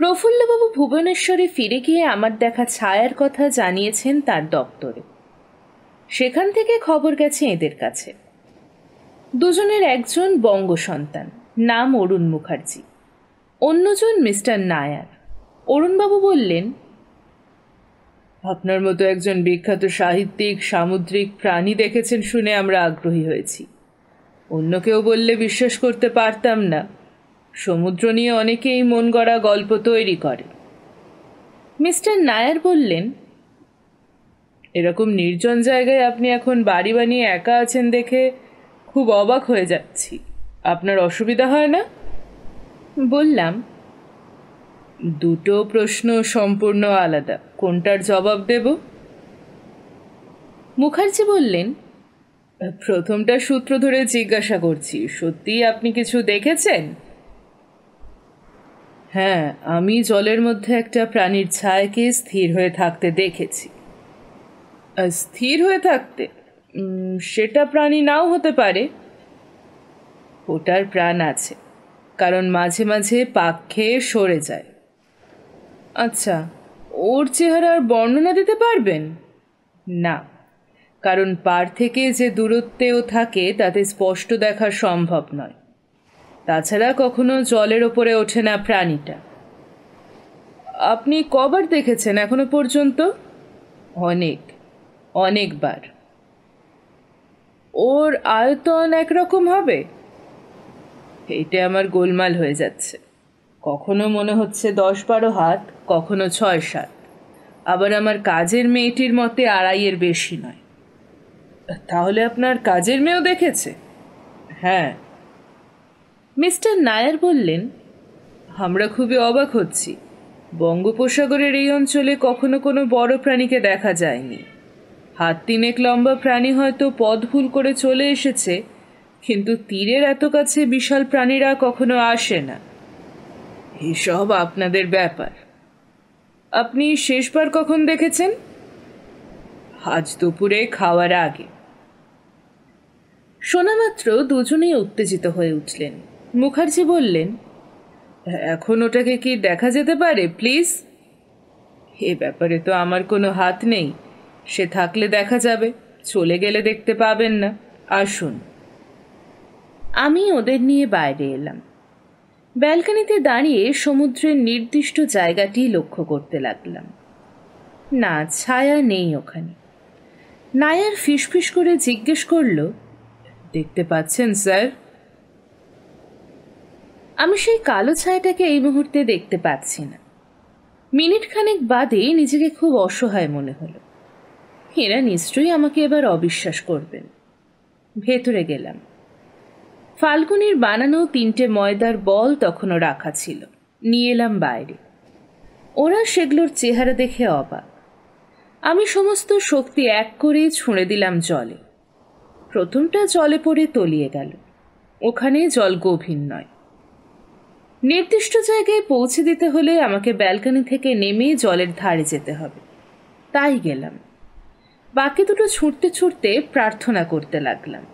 প্রফুল্লবাবু ভুবনেশ্বরে ফিরে গিয়ে আমার দেখা ছায়ার কথা জানিয়েছেন তার দপ্তরে সেখান থেকে খবর গেছে এদের কাছে দুজনের একজন বঙ্গ সন্তান নাম অরুণ মুখার্জি অন্যজন মিস্টার নায়ার অরুণবাবু বললেন আপনার মতো একজন বিখ্যাত সাহিত্যিক সামুদ্রিক প্রাণী দেখেছেন শুনে আমরা আগ্রহী হয়েছি অন্য কেউ বললে বিশ্বাস করতে পারতাম না সমুদ্র নিয়ে অনেকেই মন গড়া গল্প তৈরি করে মিস্টার নায়ার বললেন এরকম নির্জন জায়গায় আপনি এখন বাড়ি বানিয়ে একা আছেন দেখে খুব অবাক হয়ে যাচ্ছি আপনার অসুবিধা হয় না বললাম দুটো প্রশ্ন সম্পূর্ণ আলাদা কোনটার জবাব দেব মুখার্জি বললেন প্রথমটা সূত্র ধরে জিজ্ঞাসা করছি সত্যিই আপনি কিছু দেখেছেন হ্যাঁ আমি জলের মধ্যে একটা প্রাণীর ছায়াকে স্থির হয়ে থাকতে দেখেছি স্থির হয়ে থাকতে সেটা প্রাণী নাও হতে পারে ওটার প্রাণ আছে কারণ মাঝে মাঝে পাক খেয়ে সরে যায় আচ্ছা ওর চেহারার বর্ণনা দিতে পারবেন না কারণ পার থেকে যে দূরত্বেও থাকে তাতে স্পষ্ট দেখা সম্ভব নয় তাছাড়া কখনো জলের ওপরে ওঠে না প্রাণীটা আপনি কবার দেখেছেন এখনো পর্যন্ত অনেক অনেকবার ওর আয়তন একরকম হবে এইটা আমার গোলমাল হয়ে যাচ্ছে কখনো মনে হচ্ছে দশ বারো হাত কখনো ছয় সাত আবার আমার কাজের মেয়েটির মতে আড়াইয়ের বেশি নয় তাহলে আপনার কাজের মেয়েও দেখেছে হ্যাঁ মিস্টার নায়ার বললেন আমরা খুবই অবাক হচ্ছি বঙ্গোপসাগরের এই অঞ্চলে কখনো কোনো বড় প্রাণীকে দেখা যায়নি হাত তিনেক লম্বা প্রাণী হয়তো পদ ভুল করে চলে এসেছে কিন্তু তীরের এত কাছে বিশাল প্রাণীরা কখনো আসে না এসব আপনাদের ব্যাপার আপনি শেষবার কখন দেখেছেন আজ দুপুরে খাওয়ার আগে শোনামাত্র দুজনেই উত্তেজিত হয়ে উঠলেন মুখার্জি বললেন এখন ওটাকে কি দেখা যেতে পারে প্লিজ এ ব্যাপারে তো আমার কোনো হাত নেই সে থাকলে দেখা যাবে চলে গেলে দেখতে পাবেন না আসুন আমি ওদের নিয়ে বাইরে এলাম ব্যালকানিতে দাঁড়িয়ে সমুদ্রের নির্দিষ্ট জায়গাটি লক্ষ্য করতে লাগলাম না ছায়া নেই ওখানে নায়ার ফিসফিস করে জিজ্ঞেস করল দেখতে পাচ্ছেন স্যার আমি সেই কালো ছায়াটাকে এই মুহূর্তে দেখতে পাচ্ছি না মিনিট খানেক বাদে নিজেকে খুব অসহায় মনে হলো এরা নিশ্চয়ই আমাকে এবার অবিশ্বাস করবেন ভেতরে গেলাম ফাল্গুনির বানানো তিনটে ময়দার বল তখনও রাখা ছিল নিয়ে এলাম বাইরে ওরা সেগুলোর চেহারা দেখে অবাক আমি সমস্ত শক্তি এক করে ছুঁড়ে দিলাম জলে প্রথমটা জলে পড়ে তলিয়ে গেল ওখানে জল গভীর নয় নির্দিষ্ট জায়গায় পৌঁছে দিতে হলে আমাকে ব্যালকানি থেকে নেমে জলের ধারে যেতে হবে তাই গেলাম বাকি দুটো ছুটতে ছুটতে প্রার্থনা করতে লাগলাম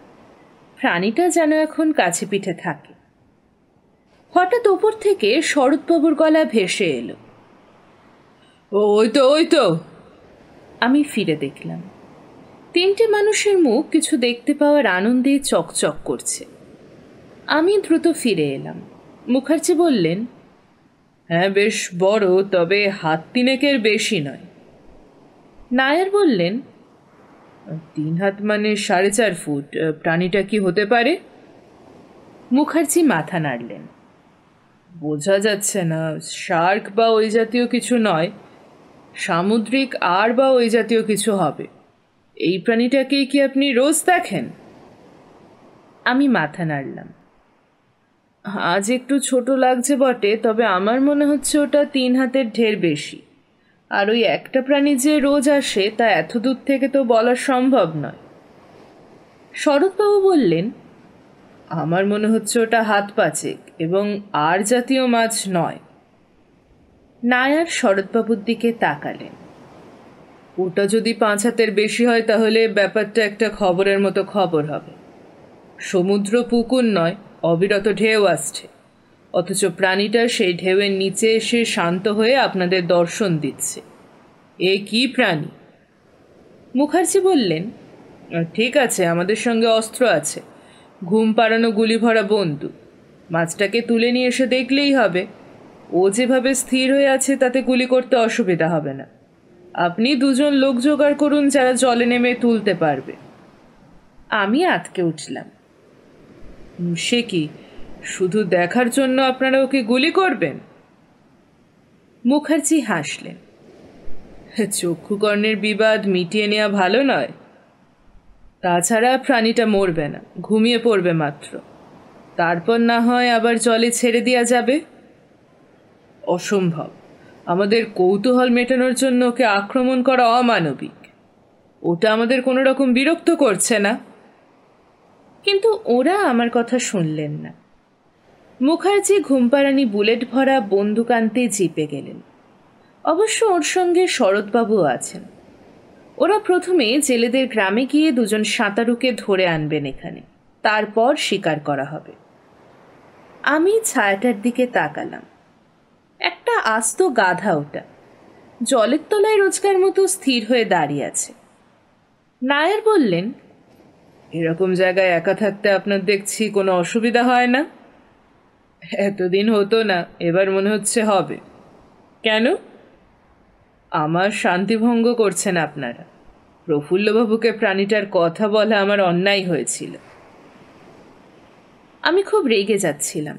প্রাণীটা যেন এখন কাছে পিঠে থাকে হঠাৎ ওপর থেকে শরৎবাবুর গলা ভেসে এলো ওই তো ওই তো আমি ফিরে দেখলাম তিনটে মানুষের মুখ কিছু দেখতে পাওয়ার আনন্দে চকচক করছে আমি দ্রুত ফিরে এলাম মুখার্জি বললেন হ্যাঁ বেশ বড় তবে হাত তিনেকের বেশি নয় নায়ার বললেন তিন হাত মানে সাড়ে চার ফুট প্রাণীটা কি হতে পারে মুখার্জি মাথা নাড়লেন বোঝা যাচ্ছে না শার্ক বা ওই জাতীয় কিছু নয় সামুদ্রিক আর বা ওই জাতীয় কিছু হবে এই প্রাণীটাকেই কি আপনি রোজ দেখেন আমি মাথা নাড়লাম আজ একটু ছোট লাগছে বটে তবে আমার মনে হচ্ছে ওটা তিন হাতের ঢের বেশি আর ওই একটা প্রাণী যে রোজ আসে তা এত দূর থেকে তো বলা সম্ভব নয় শরৎবাবু বললেন আমার মনে হচ্ছে ওটা হাত পাচেক এবং আর জাতীয় মাছ নয় নায়ার শরৎবাবুর দিকে তাকালেন ওটা যদি পাঁচ হাতের বেশি হয় তাহলে ব্যাপারটা একটা খবরের মতো খবর হবে সমুদ্র পুকুর নয় অবিরত ঢেউ আসছে অথচ প্রাণীটা সেই ঢেউয়ের নিচে এসে শান্ত হয়ে আপনাদের দর্শন দিচ্ছে এ কি প্রাণী মুখার্জি বললেন ঠিক আছে আমাদের সঙ্গে অস্ত্র আছে ঘুম পাড়ানো গুলি ভরা বন্দুক মাছটাকে তুলে নিয়ে এসে দেখলেই হবে ও যেভাবে স্থির হয়ে আছে তাতে গুলি করতে অসুবিধা হবে না আপনি দুজন লোক জোগাড় করুন যারা জলে নেমে তুলতে পারবে আমি আতকে উঠলাম সে কি শুধু দেখার জন্য আপনারা ওকে গুলি করবেন মুখার্জি হাসলেন চক্ষুকর্ণের বিবাদ মিটিয়ে নেওয়া ভালো নয় তাছাড়া প্রাণীটা মরবে না ঘুমিয়ে পড়বে মাত্র তারপর না হয় আবার জলে ছেড়ে দেওয়া যাবে অসম্ভব আমাদের কৌতূহল মেটানোর জন্য ওকে আক্রমণ করা অমানবিক ওটা আমাদের কোনো রকম বিরক্ত করছে না কিন্তু ওরা আমার কথা শুনলেন না মুখার্জি ঘুমপাড়ানি বুলেট ভরা বন্দুক আনতে জিপে গেলেন অবশ্য ওর সঙ্গে শরৎবাবু আছেন ওরা প্রথমে জেলেদের গ্রামে গিয়ে দুজন সাঁতারুকে ধরে আনবেন এখানে তারপর শিকার করা হবে আমি ছায়াটার দিকে তাকালাম একটা আস্ত গাধা ওটা জলের তলায় রোজকার মতো স্থির হয়ে দাঁড়িয়ে আছে নায়ার বললেন এরকম জায়গায় একা থাকতে আপনার দেখছি কোনো অসুবিধা হয় না এতদিন হতো না এবার মনে হচ্ছে হবে কেন আমার শান্তিভঙ্গ করছেন আপনারা প্রফুল্লবাবুকে প্রাণীটার কথা বলা আমার অন্যায় হয়েছিল আমি খুব রেগে যাচ্ছিলাম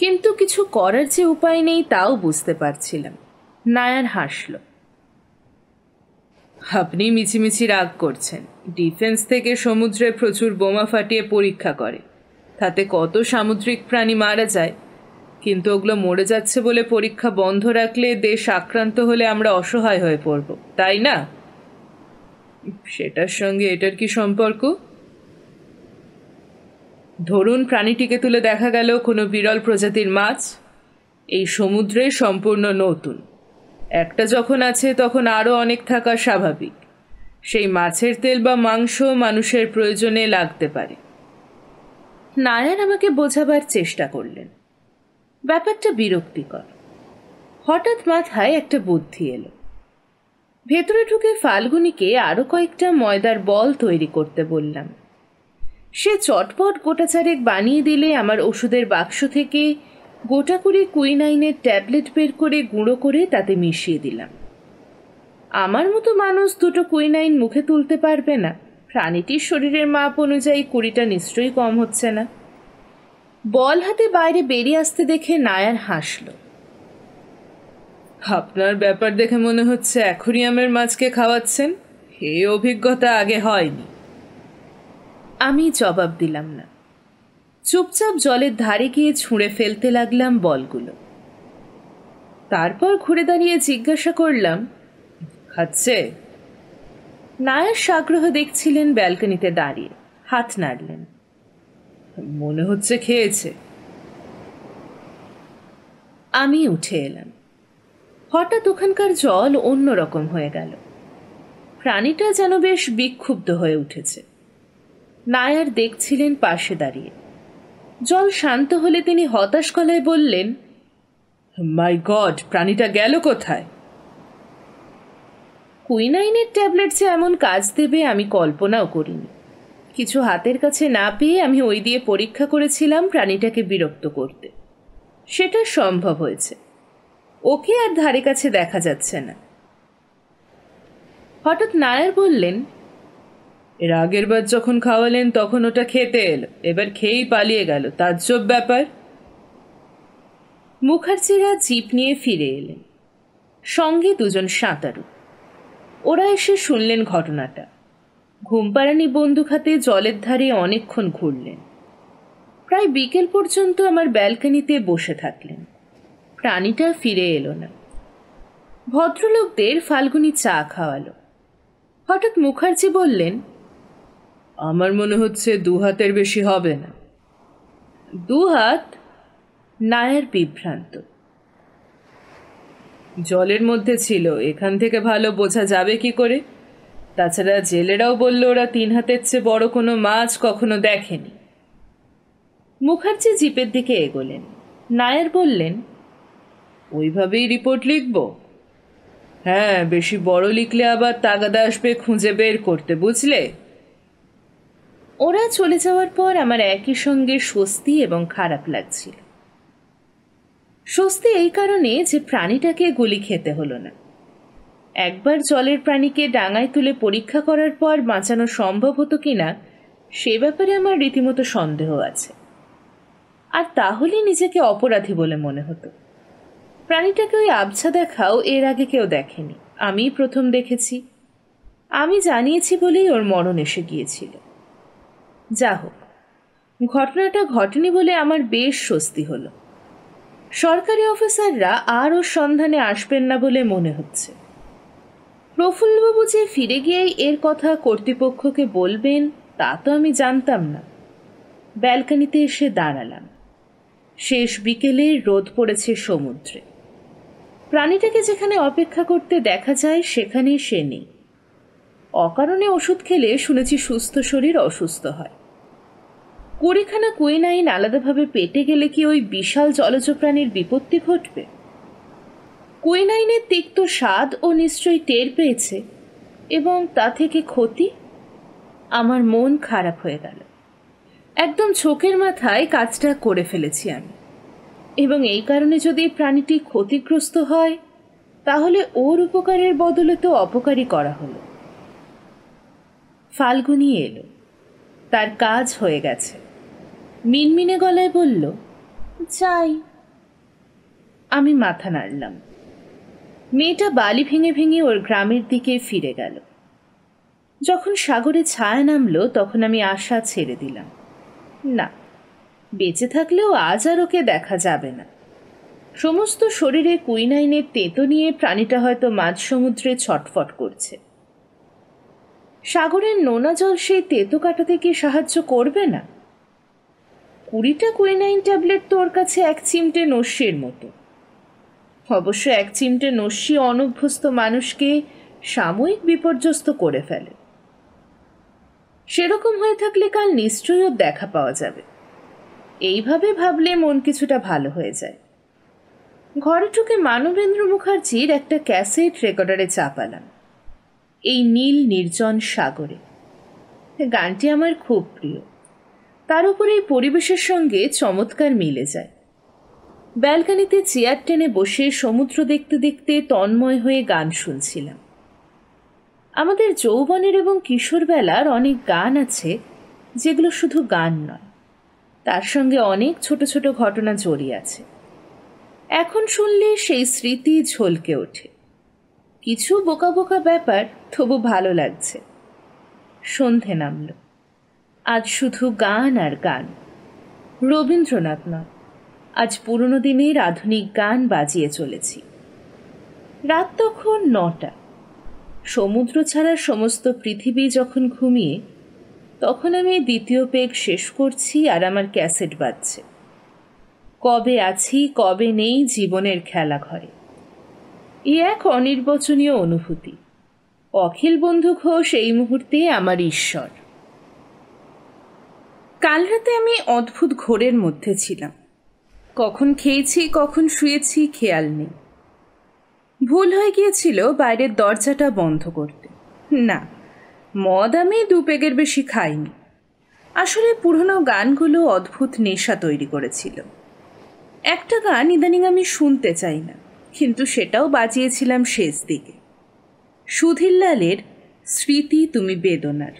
কিন্তু কিছু করার যে উপায় নেই তাও বুঝতে পারছিলাম নায়ার হাসলো আপনি মিছিমিছি রাগ করছেন ডিফেন্স থেকে সমুদ্রে প্রচুর বোমা ফাটিয়ে পরীক্ষা করে তাতে কত সামুদ্রিক প্রাণী মারা যায় কিন্তু ওগুলো মরে যাচ্ছে বলে পরীক্ষা বন্ধ রাখলে দেশ আক্রান্ত হলে আমরা অসহায় হয়ে পড়ব তাই না সেটার সঙ্গে এটার কি সম্পর্ক ধরুন প্রাণীটিকে তুলে দেখা গেল কোনো বিরল প্রজাতির মাছ এই সমুদ্রে সম্পূর্ণ নতুন একটা যখন আছে তখন আরও অনেক থাকা স্বাভাবিক সেই মাছের তেল বা মাংস মানুষের প্রয়োজনে লাগতে পারে নারায়ণ আমাকে বোঝাবার চেষ্টা করলেন ব্যাপারটা বিরক্তিকর হঠাৎ মাথায় একটা বুদ্ধি এলো ভেতরে ঢুকে ফাল্গুনিকে আরও কয়েকটা ময়দার বল তৈরি করতে বললাম সে চটপট গোটাচারেক বানিয়ে দিলে আমার ওষুধের বাক্স থেকে গোটা করে কুইনাইনের ট্যাবলেট বের করে গুঁড়ো করে তাতে মিশিয়ে দিলাম আমার মতো মানুষ দুটো কুইনাইন মুখে তুলতে পারবে না প্রাণীটির শরীরের মাপ অনুযায়ী কুড়িটা নিশ্চয়ই কম হচ্ছে না বল হাতে বাইরে বেরিয়ে আসতে দেখে নায়ার হাসল আপনার ব্যাপার দেখে মনে হচ্ছে অ্যাকুরিয়ামের মাছকে খাওয়াচ্ছেন এই অভিজ্ঞতা আগে হয়নি আমি জবাব দিলাম না চুপচাপ জলের ধারে গিয়ে ছুঁড়ে ফেলতে লাগলাম বলগুলো তারপর ঘুরে দাঁড়িয়ে জিজ্ঞাসা করলাম খাচ্ছে নায়ের সাগ্রহ দেখছিলেন ব্যালকনিতে দাঁড়িয়ে হাত নাড়লেন মনে হচ্ছে খেয়েছে আমি উঠে এলাম হঠাৎ ওখানকার জল অন্য রকম হয়ে গেল প্রাণীটা যেন বেশ বিক্ষুব্ধ হয়ে উঠেছে নায়ার দেখছিলেন পাশে দাঁড়িয়ে জল শান্ত হলে তিনি হতাশ গলায় বললেন মাই গড প্রাণীটা গেল কোথায় কুইনাইনের ট্যাবলেট যে এমন কাজ দেবে আমি কল্পনাও করিনি কিছু হাতের কাছে না পেয়ে আমি ওই দিয়ে পরীক্ষা করেছিলাম প্রাণীটাকে বিরক্ত করতে সেটা সম্ভব হয়েছে ওকে আর ধারে কাছে দেখা যাচ্ছে না হঠাৎ নায়ার বললেন এর আগের বার যখন খাওয়ালেন তখন ওটা খেতে এলো এবার খেয়েই পালিয়ে গেল তাজ্জব ব্যাপার মুখার্জিরা জিপ নিয়ে ফিরে এলেন সঙ্গে দুজন সাঁতারু ওরা এসে শুনলেন ঘটনাটা ঘুমপাড়ানি বন্দুক হাতে জলের ধারে অনেকক্ষণ ঘুরলেন প্রায় বিকেল পর্যন্ত আমার ব্যালকানিতে বসে থাকলেন প্রাণীটা ফিরে এলো না ভদ্রলোকদের ফাল্গুনি চা খাওয়ালো হঠাৎ মুখার্জি বললেন আমার মনে হচ্ছে দু হাতের বেশি হবে না দু হাত নায়ের বিভ্রান্ত জলের মধ্যে ছিল এখান থেকে ভালো বোঝা যাবে কি করে তাছাড়া জেলেরাও বলল ওরা তিন হাতের চেয়ে বড় কোনো মাছ কখনো দেখেনি মুখার্জি জিপের দিকে এগোলেন নায়ের বললেন ওইভাবেই রিপোর্ট লিখব হ্যাঁ বেশি বড় লিখলে আবার তাগাদা আসবে খুঁজে বের করতে বুঝলে ওরা চলে যাওয়ার পর আমার একই সঙ্গে স্বস্তি এবং খারাপ লাগছিল স্বস্তি এই কারণে যে প্রাণীটাকে গুলি খেতে হলো না একবার জলের প্রাণীকে ডাঙায় তুলে পরীক্ষা করার পর বাঁচানো সম্ভব হতো কিনা সে ব্যাপারে আমার রীতিমতো সন্দেহ আছে আর তাহলে নিজেকে অপরাধী বলে মনে হতো প্রাণীটাকে ওই আবছা দেখাও এর আগে কেউ দেখেনি আমি প্রথম দেখেছি আমি জানিয়েছি বলেই ওর মরণ এসে গিয়েছিল যা হোক ঘটনাটা ঘটেনি বলে আমার বেশ স্বস্তি হলো সরকারি অফিসাররা আরও সন্ধানে আসবেন না বলে মনে হচ্ছে প্রফুল্লবাবু যে ফিরে গিয়েই এর কথা কর্তৃপক্ষকে বলবেন তা তো আমি জানতাম না ব্যালকানিতে এসে দাঁড়ালাম শেষ বিকেলে রোদ পড়েছে সমুদ্রে প্রাণীটাকে যেখানে অপেক্ষা করতে দেখা যায় সেখানেই সে নেই অকারণে ওষুধ খেলে শুনেছি সুস্থ শরীর অসুস্থ হয় কুড়িখানা কুইনাইন আলাদাভাবে পেটে গেলে কি ওই বিশাল জলজ প্রাণীর বিপত্তি ঘটবে কুইনাইনের তিক্ত স্বাদ ও নিশ্চয়ই টের পেয়েছে এবং তা থেকে ক্ষতি আমার মন খারাপ হয়ে গেল একদম চোখের মাথায় কাজটা করে ফেলেছি আমি এবং এই কারণে যদি প্রাণীটি ক্ষতিগ্রস্ত হয় তাহলে ওর উপকারের বদলে তো অপকারই করা হলো ফাল্গুনি এলো তার কাজ হয়ে গেছে মিনমিনে গলায় বলল যাই আমি মাথা নাড়লাম মেয়েটা বালি ভেঙে ভেঙে ওর গ্রামের দিকে ফিরে গেল যখন সাগরে ছায়া নামলো তখন আমি আশা ছেড়ে দিলাম না বেঁচে থাকলেও আজ আর ওকে দেখা যাবে না সমস্ত শরীরে কুইনাইনের তেঁতো নিয়ে প্রাণীটা হয়তো মাঝ সমুদ্রে ছটফট করছে সাগরের নোনা জল সেই তেতো কাটাতে কি সাহায্য করবে না কুড়িটা কুইনাইন ট্যাবলেট তো ওর কাছে এক চিমটে নস্যির মতো অবশ্য এক চিমটে নস্যি অনভ্যস্ত মানুষকে সাময়িক বিপর্যস্ত করে ফেলে সেরকম হয়ে থাকলে কাল নিশ্চয়ই দেখা পাওয়া যাবে এইভাবে ভাবলে মন কিছুটা ভালো হয়ে যায় ঘরে ঢুকে মানবেন্দ্র মুখার্জির একটা ক্যাসেট রেকর্ডারে চাপালাম এই নীল নির্জন সাগরে গানটি আমার খুব প্রিয় তার উপর এই পরিবেশের সঙ্গে চমৎকার মিলে যায় ব্যালকানিতে চেয়ার টেনে বসে সমুদ্র দেখতে দেখতে তন্ময় হয়ে গান শুনছিলাম আমাদের যৌবনের এবং কিশোরবেলার অনেক গান আছে যেগুলো শুধু গান নয় তার সঙ্গে অনেক ছোট ছোট ঘটনা জড়িয়ে আছে এখন শুনলে সেই স্মৃতি ঝলকে ওঠে কিছু বোকা বোকা ব্যাপার তবু ভালো লাগছে সন্ধে নামল আজ শুধু গান আর গান রবীন্দ্রনাথ নয় আজ পুরনো দিনের আধুনিক গান বাজিয়ে চলেছি রাত তখন নটা সমুদ্র ছাড়া সমস্ত পৃথিবী যখন ঘুমিয়ে তখন আমি দ্বিতীয় পেগ শেষ করছি আর আমার ক্যাসেট বাজছে কবে আছি কবে নেই জীবনের খেলা ঘরে এ এক অনির্বচনীয় অনুভূতি অখিল বন্ধু ঘোষ এই মুহূর্তে আমার ঈশ্বর কাল রাতে আমি অদ্ভুত ঘোরের মধ্যে ছিলাম কখন খেয়েছি কখন শুয়েছি খেয়াল নেই ভুল হয়ে গিয়েছিল বাইরের দরজাটা বন্ধ করতে না মদ আমি দু পেগের বেশি খাইনি আসলে পুরনো গানগুলো অদ্ভুত নেশা তৈরি করেছিল একটা গান ইদানিং আমি শুনতে চাই না কিন্তু সেটাও বাজিয়েছিলাম শেষ দিকে সুধীরলালের স্মৃতি তুমি বেদনার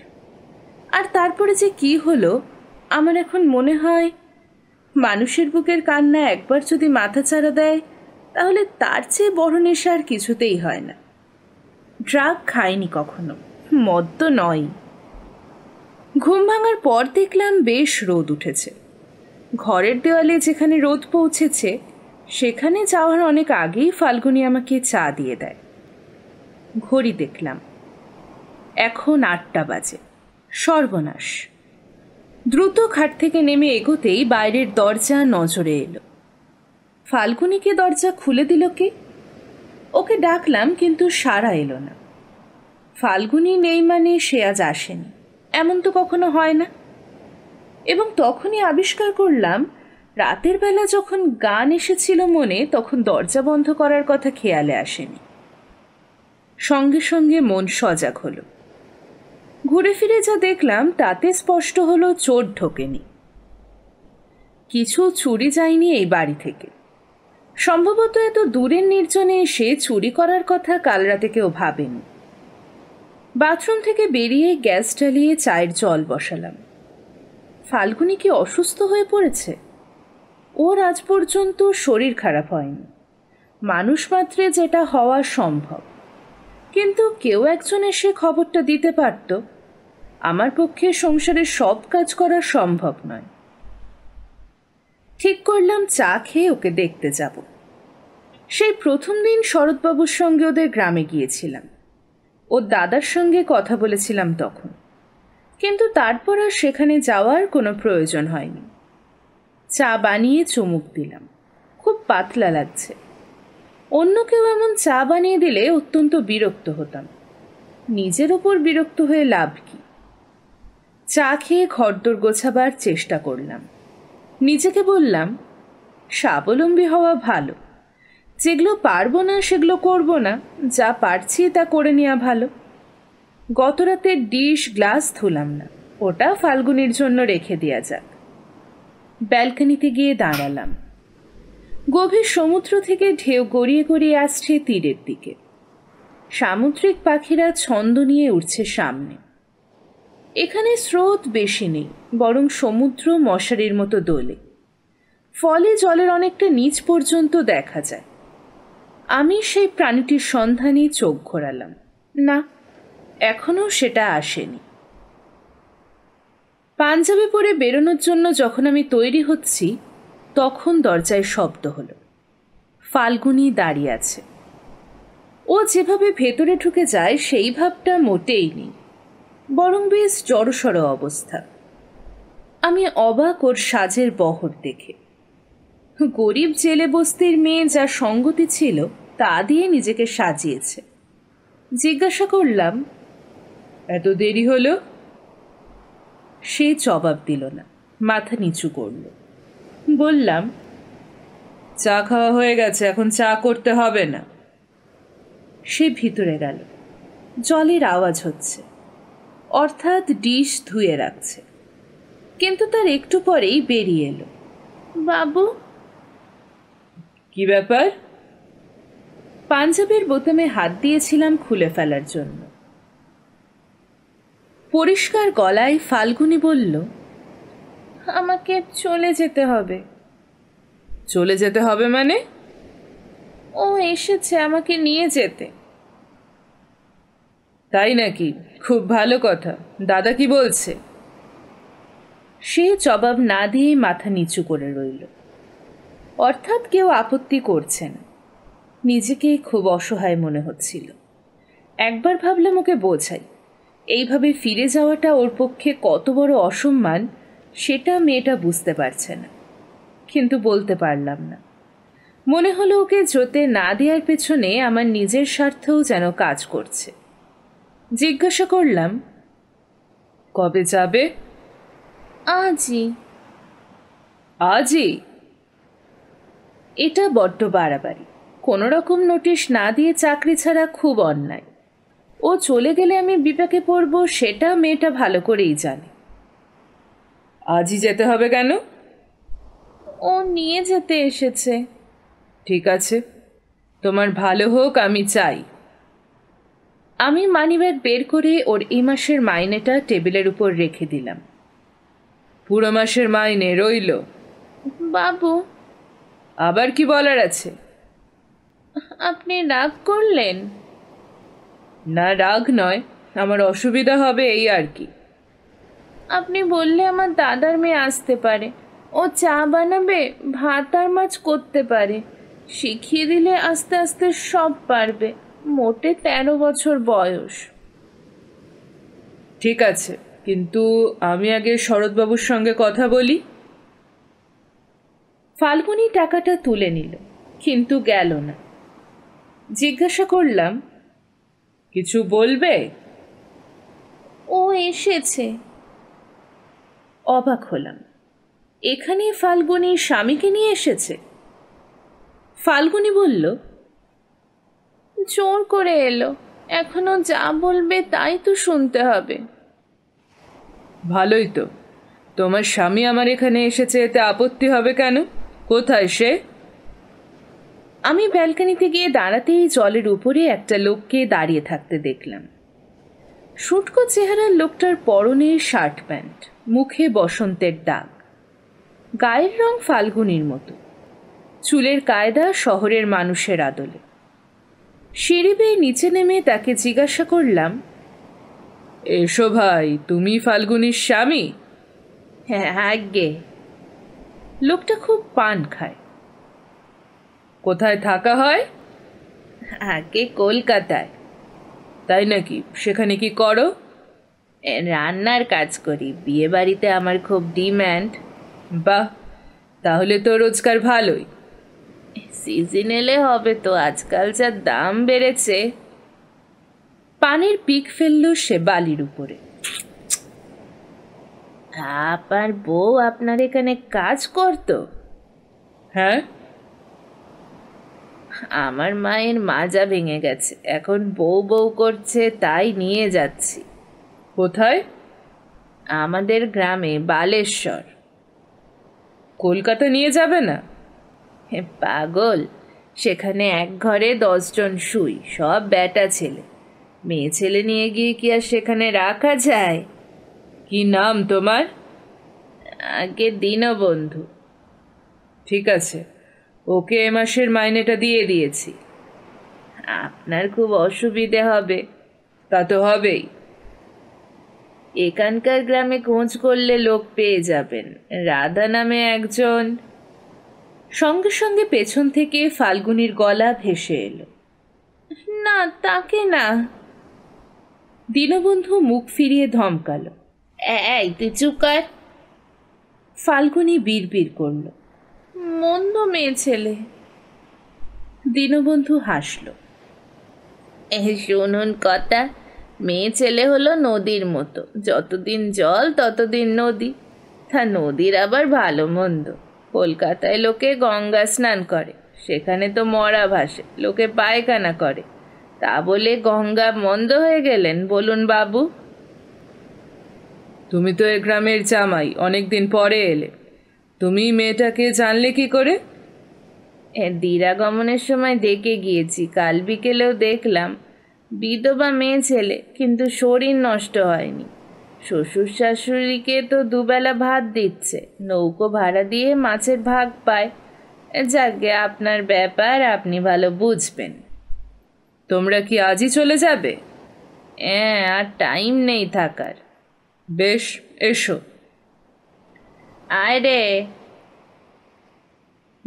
আর তারপরে যে কি হলো আমার এখন মনে হয় মানুষের বুকের কান্না একবার যদি মাথা ছাড়া দেয় তাহলে তার চেয়ে বড় নেশা আর কিছুতেই হয় না ড্রাগ খায়নি কখনো মদ তো নয় ঘুম ভাঙার পর দেখলাম বেশ রোদ উঠেছে ঘরের দেওয়ালে যেখানে রোদ পৌঁছেছে সেখানে যাওয়ার অনেক আগেই ফাল্গুনি আমাকে চা দিয়ে দেয় ঘড়ি দেখলাম এখন আটটা বাজে সর্বনাশ দ্রুত খাট থেকে নেমে এগোতেই বাইরের দরজা নজরে এলো ফাল্গুনিকে দরজা খুলে দিল কে ওকে ডাকলাম কিন্তু সাড়া এলো না ফাল্গুনি নেই মানে সে আজ আসেনি এমন তো কখনো হয় না এবং তখনই আবিষ্কার করলাম রাতের বেলা যখন গান এসেছিল মনে তখন দরজা বন্ধ করার কথা খেয়ালে আসেনি সঙ্গে সঙ্গে মন সজাগ হলো ঘুরে ফিরে যা দেখলাম তাতে স্পষ্ট হলো চোর ঢোকেনি কিছু চুরি যায়নি এই বাড়ি থেকে সম্ভবত এত দূরের নির্জনে এসে চুরি করার কথা কাল রাতে কেউ ভাবেনি বাথরুম থেকে বেরিয়ে গ্যাস জ্বালিয়ে চায়ের জল বসালাম ফাল্গুনি কি অসুস্থ হয়ে পড়েছে ওর আজ পর্যন্ত শরীর খারাপ হয়নি মানুষ মাত্রে যেটা হওয়া সম্ভব কিন্তু কেউ একজন এসে খবরটা দিতে পারত আমার পক্ষে সংসারের সব কাজ করা সম্ভব নয় ঠিক করলাম চা খেয়ে ওকে দেখতে যাব সেই প্রথম দিন শরৎবাবুর সঙ্গে ওদের গ্রামে গিয়েছিলাম ওর দাদার সঙ্গে কথা বলেছিলাম তখন কিন্তু তারপর আর সেখানে যাওয়ার কোনো প্রয়োজন হয়নি চা বানিয়ে চুমুক দিলাম খুব পাতলা লাগছে অন্য কেউ এমন চা বানিয়ে দিলে অত্যন্ত বিরক্ত হতাম নিজের ওপর বিরক্ত হয়ে লাভ কি চা খেয়ে ঘরদোর গোছাবার চেষ্টা করলাম নিজেকে বললাম স্বাবলম্বী হওয়া ভালো যেগুলো পারবো না সেগুলো করব না যা পারছি তা করে নেওয়া ভালো গত রাতে ডিশ গ্লাস ধুলাম না ওটা ফাল্গুনির জন্য রেখে দেওয়া যাক ব্যালকানিতে গিয়ে দাঁড়ালাম গভীর সমুদ্র থেকে ঢেউ গড়িয়ে গড়িয়ে আসছে তীরের দিকে সামুদ্রিক পাখিরা ছন্দ নিয়ে উঠছে সামনে এখানে স্রোত বেশি নেই বরং সমুদ্র মশারির মতো দোলে ফলে জলের অনেকটা নিচ পর্যন্ত দেখা যায় আমি সেই প্রাণীটির সন্ধানে চোখ ঘোরালাম না এখনও সেটা আসেনি পাঞ্জাবি পরে বেরোনোর জন্য যখন আমি তৈরি হচ্ছি তখন দরজায় শব্দ হলো ফাল্গুনি দাঁড়িয়ে আছে ও যেভাবে ভেতরে ঢুকে যায় সেই ভাবটা মোটেই নেই বরং বেশ জড়সড় অবস্থা আমি অবাক ওর সাজের বহর দেখে গরিব জেলে বস্তির মেয়ে যা সঙ্গতি ছিল তা দিয়ে নিজেকে সাজিয়েছে জিজ্ঞাসা করলাম এত দেরি হলো সে জবাব দিল না মাথা নিচু করলো বললাম চা খাওয়া হয়ে গেছে এখন চা করতে হবে না সে ভিতরে গেল জলের আওয়াজ হচ্ছে অর্থাৎ ডিশ ধুয়ে রাখছে কিন্তু তার একটু পরেই বেরিয়ে এলো বাবু কি ব্যাপার পাঞ্জাবের বোতামে হাত দিয়েছিলাম খুলে ফেলার জন্য পরিষ্কার গলায় ফাল্গুনি বলল আমাকে চলে যেতে হবে চলে যেতে হবে মানে ও এসেছে আমাকে নিয়ে যেতে তাই নাকি খুব ভালো কথা দাদা কি বলছে সে জবাব না দিয়ে মাথা নিচু করে রইল অর্থাৎ কেউ আপত্তি করছে না নিজেকে খুব অসহায় মনে হচ্ছিল একবার ভাবলাম ওকে বোঝাই এইভাবে ফিরে যাওয়াটা ওর পক্ষে কত বড় অসম্মান সেটা মেয়েটা বুঝতে পারছে না কিন্তু বলতে পারলাম না মনে হলো ওকে জোতে না দেওয়ার পেছনে আমার নিজের স্বার্থেও যেন কাজ করছে জিজ্ঞাসা করলাম কবে যাবে আজি আজি এটা বড্ড বাড়াবাড়ি কোনো রকম নোটিশ না দিয়ে চাকরি ছাড়া খুব অন্যায় ও চলে গেলে আমি বিপাকে পড়ব সেটা মেয়েটা ভালো করেই জানে আজই যেতে হবে কেন ও নিয়ে যেতে এসেছে ঠিক আছে তোমার ভালো হোক আমি চাই আমি মানিব্যাগ বের করে ওর এই মাসের মাইনেটা টেবিলের উপর রেখে দিলাম পুরো মাসের মাইনে রইল বাবু আবার কি বলার আছে আপনি রাগ করলেন না রাগ নয় আমার অসুবিধা হবে এই আর কি আপনি বললে আমার দাদার মেয়ে আসতে পারে ও চা বানাবে ভাত আর মাছ করতে পারে শিখিয়ে দিলে আস্তে আস্তে সব পারবে মোটে তেরো বছর বয়স ঠিক আছে কিন্তু আমি আগে শরৎবাবুর সঙ্গে কথা বলি ফাল্গুনি টাকাটা তুলে নিল কিন্তু গেল না জিজ্ঞাসা করলাম কিছু বলবে ও এসেছে অবাক হলাম এখানে ফাল্গুনি স্বামীকে নিয়ে এসেছে ফাল্গুনি বলল জোর করে এলো এখনো যা বলবে তাই তো শুনতে হবে ভালোই তো তোমার স্বামী আমার এখানে এসেছে এতে আপত্তি হবে কেন কোথায় সে আমি ব্যালকানিতে গিয়ে দাঁড়াতেই জলের উপরে একটা লোককে দাঁড়িয়ে থাকতে দেখলাম শুটকো চেহারার লোকটার পরনে শার্ট প্যান্ট মুখে বসন্তের দাগ গায়ের রং ফাল্গুনির মতো চুলের কায়দা শহরের মানুষের আদলে সিঁড়ি বেয়ে নিচে নেমে তাকে জিজ্ঞাসা করলাম এসো ভাই তুমি ফাল্গুনির স্বামী হ্যাঁ গে লোকটা খুব পান খায় কোথায় থাকা হয় আগে কলকাতায় তাই নাকি সেখানে কি করো রান্নার কাজ করি বিয়ে বাড়িতে আমার খুব ডিম্যান্ড বাহ তাহলে তো রোজগার ভালোই সিজন এলে হবে তো আজকাল যা দাম বেড়েছে পানির পিক ফেলল সে বালির উপরে আপনার বউ আপনার এখানে কাজ করত হ্যাঁ আমার মায়ের মাজা ভেঙে গেছে এখন বউ বউ করছে তাই নিয়ে যাচ্ছি কোথায় আমাদের গ্রামে বালেশ্বর কলকাতা নিয়ে যাবে না হে পাগল সেখানে এক ঘরে দশজন শুই সব ব্যাটা ছেলে মেয়ে ছেলে নিয়ে গিয়ে কি আর সেখানে রাখা যায় কি নাম তোমার আগে দীনবন্ধু ঠিক আছে ওকে এ মাসের মাইনেটা দিয়ে দিয়েছি আপনার খুব অসুবিধে হবে তা তো হবেই এখানকার গ্রামে খোঁজ করলে লোক পেয়ে যাবেন রাধা নামে একজন সঙ্গে সঙ্গে পেছন থেকে ফাল্গুনির গলা ভেসে এলো না তাকে না দীনবন্ধু মুখ ফিরিয়ে ধমকালো এই তুই চুকার ফাল্গুনি বিড় করল মন্দ মেয়ে ছেলে দীনবন্ধু হাসল শুনুন কথা মেয়ে ছেলে হলো নদীর মতো যতদিন জল ততদিন নদী তা নদীর আবার ভালো মন্দ কলকাতায় লোকে গঙ্গা স্নান করে সেখানে তো মরা ভাসে লোকে পায়খানা করে তা বলে গঙ্গা মন্দ হয়ে গেলেন বলুন বাবু তুমি তো এ গ্রামের জামাই অনেকদিন পরে এলে তুমি মেয়েটাকে জানলে কি করে দিরাগমনের সময় দেখে গিয়েছি কাল বিকেলেও দেখলাম বিধবা মেয়ে ছেলে কিন্তু শরীর নষ্ট হয়নি শ্বশুর শাশুড়িকে তো দুবেলা ভাত দিচ্ছে নৌকো ভাড়া দিয়ে মাছের ভাগ পায় যাকে আপনার ব্যাপার আপনি ভালো বুঝবেন তোমরা কি আজই চলে যাবে হ্যাঁ আর টাইম নেই থাকার বেশ এসো আয় রে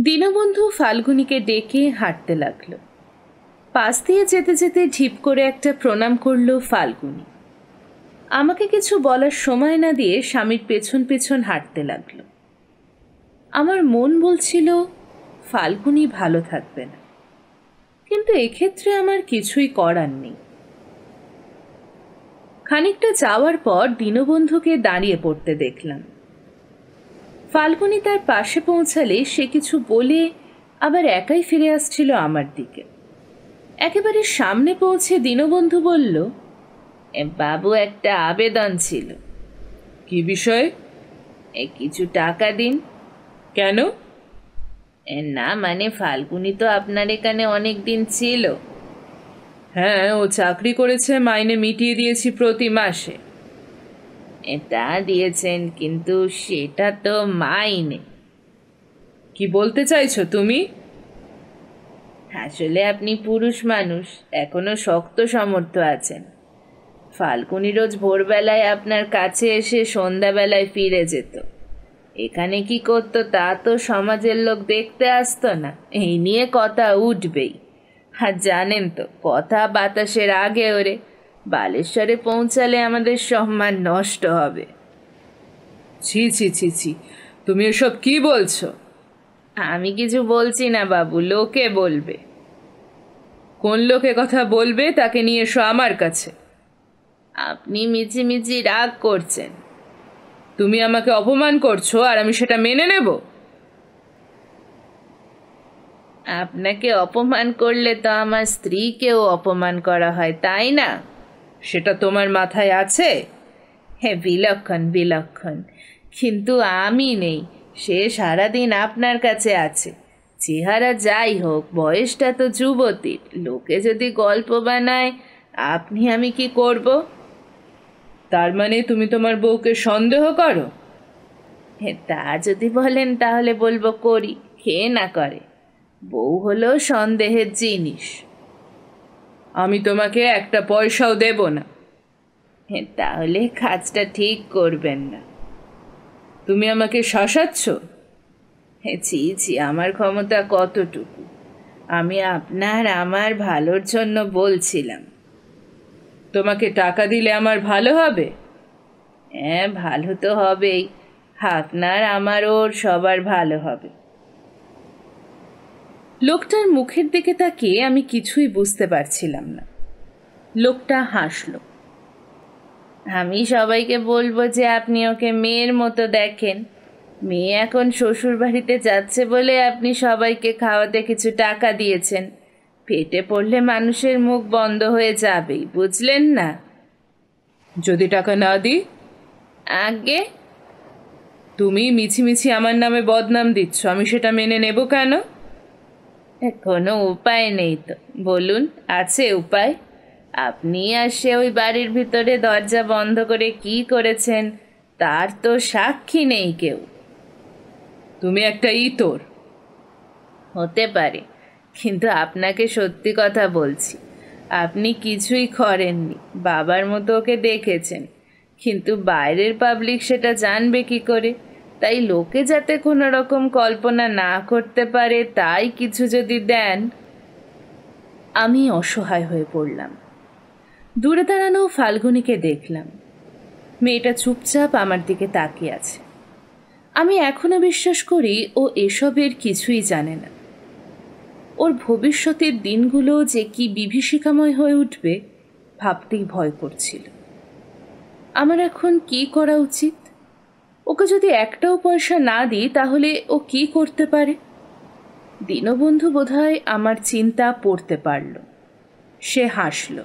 দীনবন্ধু ফাল্গুনিকে ডেকে হাঁটতে লাগলো পাশ দিয়ে যেতে যেতে ঢিপ করে একটা প্রণাম করল ফাল্গুনি আমাকে কিছু বলার সময় না দিয়ে স্বামীর পেছন পেছন হাঁটতে লাগলো আমার মন বলছিল ফাল্গুনি ভালো থাকবে না কিন্তু এক্ষেত্রে আমার কিছুই করার নেই খানিকটা যাওয়ার পর দীনবন্ধুকে দাঁড়িয়ে পড়তে দেখলাম ফাল্গুনি তার পাশে পৌঁছালে সে কিছু বলে আবার একাই ফিরে আসছিল আমার দিকে একেবারে সামনে পৌঁছে দীনবন্ধু বলল বাবু একটা আবেদন ছিল কি বিষয়ে কিছু টাকা দিন কেন না মানে ফাল্গুনি তো আপনার এখানে অনেক দিন ছিল হ্যাঁ ও চাকরি করেছে মাইনে মিটিয়ে দিয়েছি প্রতি মাসে তা দিয়েছেন কিন্তু সেটা তো মাইনে কি বলতে চাইছো তুমি আসলে আপনি পুরুষ মানুষ এখনো শক্ত সমর্থ আছেন ফাল্গুনি রোজ ভোরবেলায় আপনার কাছে এসে সন্ধ্যাবেলায় ফিরে যেত এখানে কি করত তা তো সমাজের লোক দেখতে আসতো না এই নিয়ে কথা উঠবেই আর জানেন তো কথা বাতাসের আগে ওরে বালেশ্বরে পৌঁছালে আমাদের সম্মান নষ্ট হবে ছি ছি ছি ছি তুমি এসব কি বলছো আমি কিছু বলছি না বাবু লোকে বলবে কোন লোকে কথা বলবে তাকে নিয়ে এসো আমার কাছে আপনি মিচি রাগ করছেন তুমি আমাকে অপমান করছো আর আমি সেটা মেনে নেব আপনাকে অপমান করলে তো আমার স্ত্রীকেও অপমান করা হয় তাই না সেটা তোমার মাথায় আছে হ্যাঁ বিলক্ষণ বিলক্ষণ কিন্তু আমি নেই সে সারাদিন আপনার কাছে আছে চেহারা যাই হোক বয়সটা তো যুবতীর লোকে যদি গল্প বানায় আপনি আমি কি করব তার মানে তুমি তোমার বউকে সন্দেহ করো তা যদি বলেন তাহলে বলবো করি খেয়ে না করে বউ হলো সন্দেহের জিনিস আমি তোমাকে একটা পয়সাও দেব না তাহলে কাজটা ঠিক করবেন না তুমি আমাকে শাসাচ্ছ হ্যাঁ চি আমার ক্ষমতা কতটুকু আমি আপনার আমার ভালোর জন্য বলছিলাম তোমাকে টাকা দিলে আমার ভালো হবে হ্যাঁ ভালো তো হবেই আপনার আমার ওর সবার ভালো হবে লোকটার মুখের দিকে তাকিয়ে আমি কিছুই বুঝতে পারছিলাম না লোকটা হাসলো আমি সবাইকে বলবো যে আপনি ওকে মেয়ের মতো দেখেন মেয়ে এখন শ্বশুর বাড়িতে যাচ্ছে বলে আপনি সবাইকে খাওয়াতে কিছু টাকা দিয়েছেন পেটে পড়লে মানুষের মুখ বন্ধ হয়ে যাবেই বুঝলেন না যদি টাকা না দিই আগে তুমি মিছিমিছি আমার নামে বদনাম দিচ্ছ আমি সেটা মেনে নেব কেন কোনো উপায় নেই তো বলুন আছে উপায় আপনি আর সে ওই বাড়ির ভিতরে দরজা বন্ধ করে কি করেছেন তার তো সাক্ষী নেই কেউ তুমি একটা ইতর হতে পারে কিন্তু আপনাকে সত্যি কথা বলছি আপনি কিছুই করেননি বাবার মতো ওকে দেখেছেন কিন্তু বাইরের পাবলিক সেটা জানবে কি করে তাই লোকে যাতে কোনো রকম কল্পনা না করতে পারে তাই কিছু যদি দেন আমি অসহায় হয়ে পড়লাম দূরে দাঁড়ানো ফাল্গুনিকে দেখলাম মেয়েটা চুপচাপ আমার দিকে তাকিয়ে আছে আমি এখনও বিশ্বাস করি ও এসবের কিছুই জানে না ওর ভবিষ্যতের দিনগুলো যে কি বিভীষিকাময় হয়ে উঠবে ভাবতেই ভয় করছিল আমার এখন কি করা উচিত ওকে যদি একটাও পয়সা না দিই তাহলে ও কি করতে পারে দীনবন্ধু বোধহয় আমার চিন্তা পড়তে পারল সে হাসলো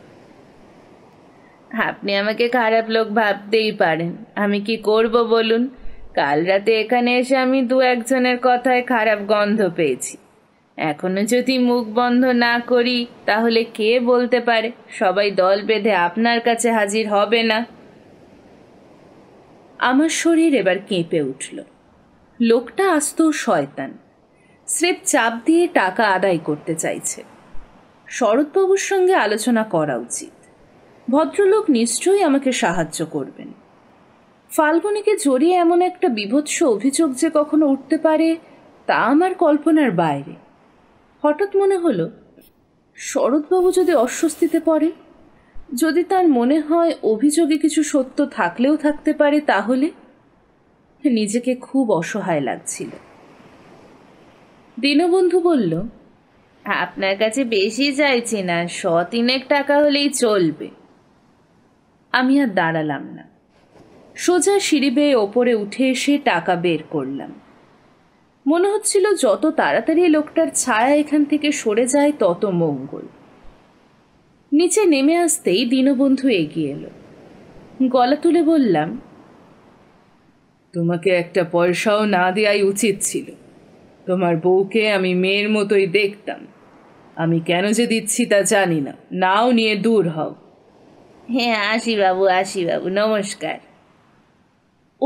আপনি আমাকে খারাপ লোক ভাবতেই পারেন আমি কি করব বলুন কাল রাতে এখানে এসে আমি দু একজনের কথায় খারাপ গন্ধ পেয়েছি এখনো যদি মুখ বন্ধ না করি তাহলে কে বলতে পারে সবাই দল বেঁধে আপনার কাছে হাজির হবে না আমার শরীর এবার কেঁপে উঠল লোকটা আস্ত শয়তান স্রেফ চাপ দিয়ে টাকা আদায় করতে চাইছে শরৎবাবুর সঙ্গে আলোচনা করা উচিত ভদ্রলোক নিশ্চয়ই আমাকে সাহায্য করবেন ফাল্গুনিকে জড়িয়ে এমন একটা বিভৎস অভিযোগ যে কখনো উঠতে পারে তা আমার কল্পনার বাইরে হঠাৎ মনে হলো শরৎবাবু যদি অস্বস্তিতে পড়ে যদি তার মনে হয় অভিযোগে কিছু সত্য থাকলেও থাকতে পারে তাহলে নিজেকে খুব অসহায় লাগছিল দীনবন্ধু বলল আপনার কাছে বেশি চাইছি না শ তিনেক টাকা হলেই চলবে আমি আর দাঁড়ালাম না সোজা সিঁড়ি বেয়ে ওপরে উঠে এসে টাকা বের করলাম মনে হচ্ছিল যত তাড়াতাড়ি লোকটার ছায়া এখান থেকে সরে যায় তত মঙ্গল নিচে নেমে আসতেই দীনবন্ধু এগিয়ে এলো গলা তুলে বললাম তোমাকে একটা পয়সাও না দেওয়াই উচিত ছিল তোমার বউকে আমি মেয়ের মতোই দেখতাম আমি কেন যে দিচ্ছি তা জানি না নাও নিয়ে দূর হও হ্যাঁ আসি বাবু আসি বাবু নমস্কার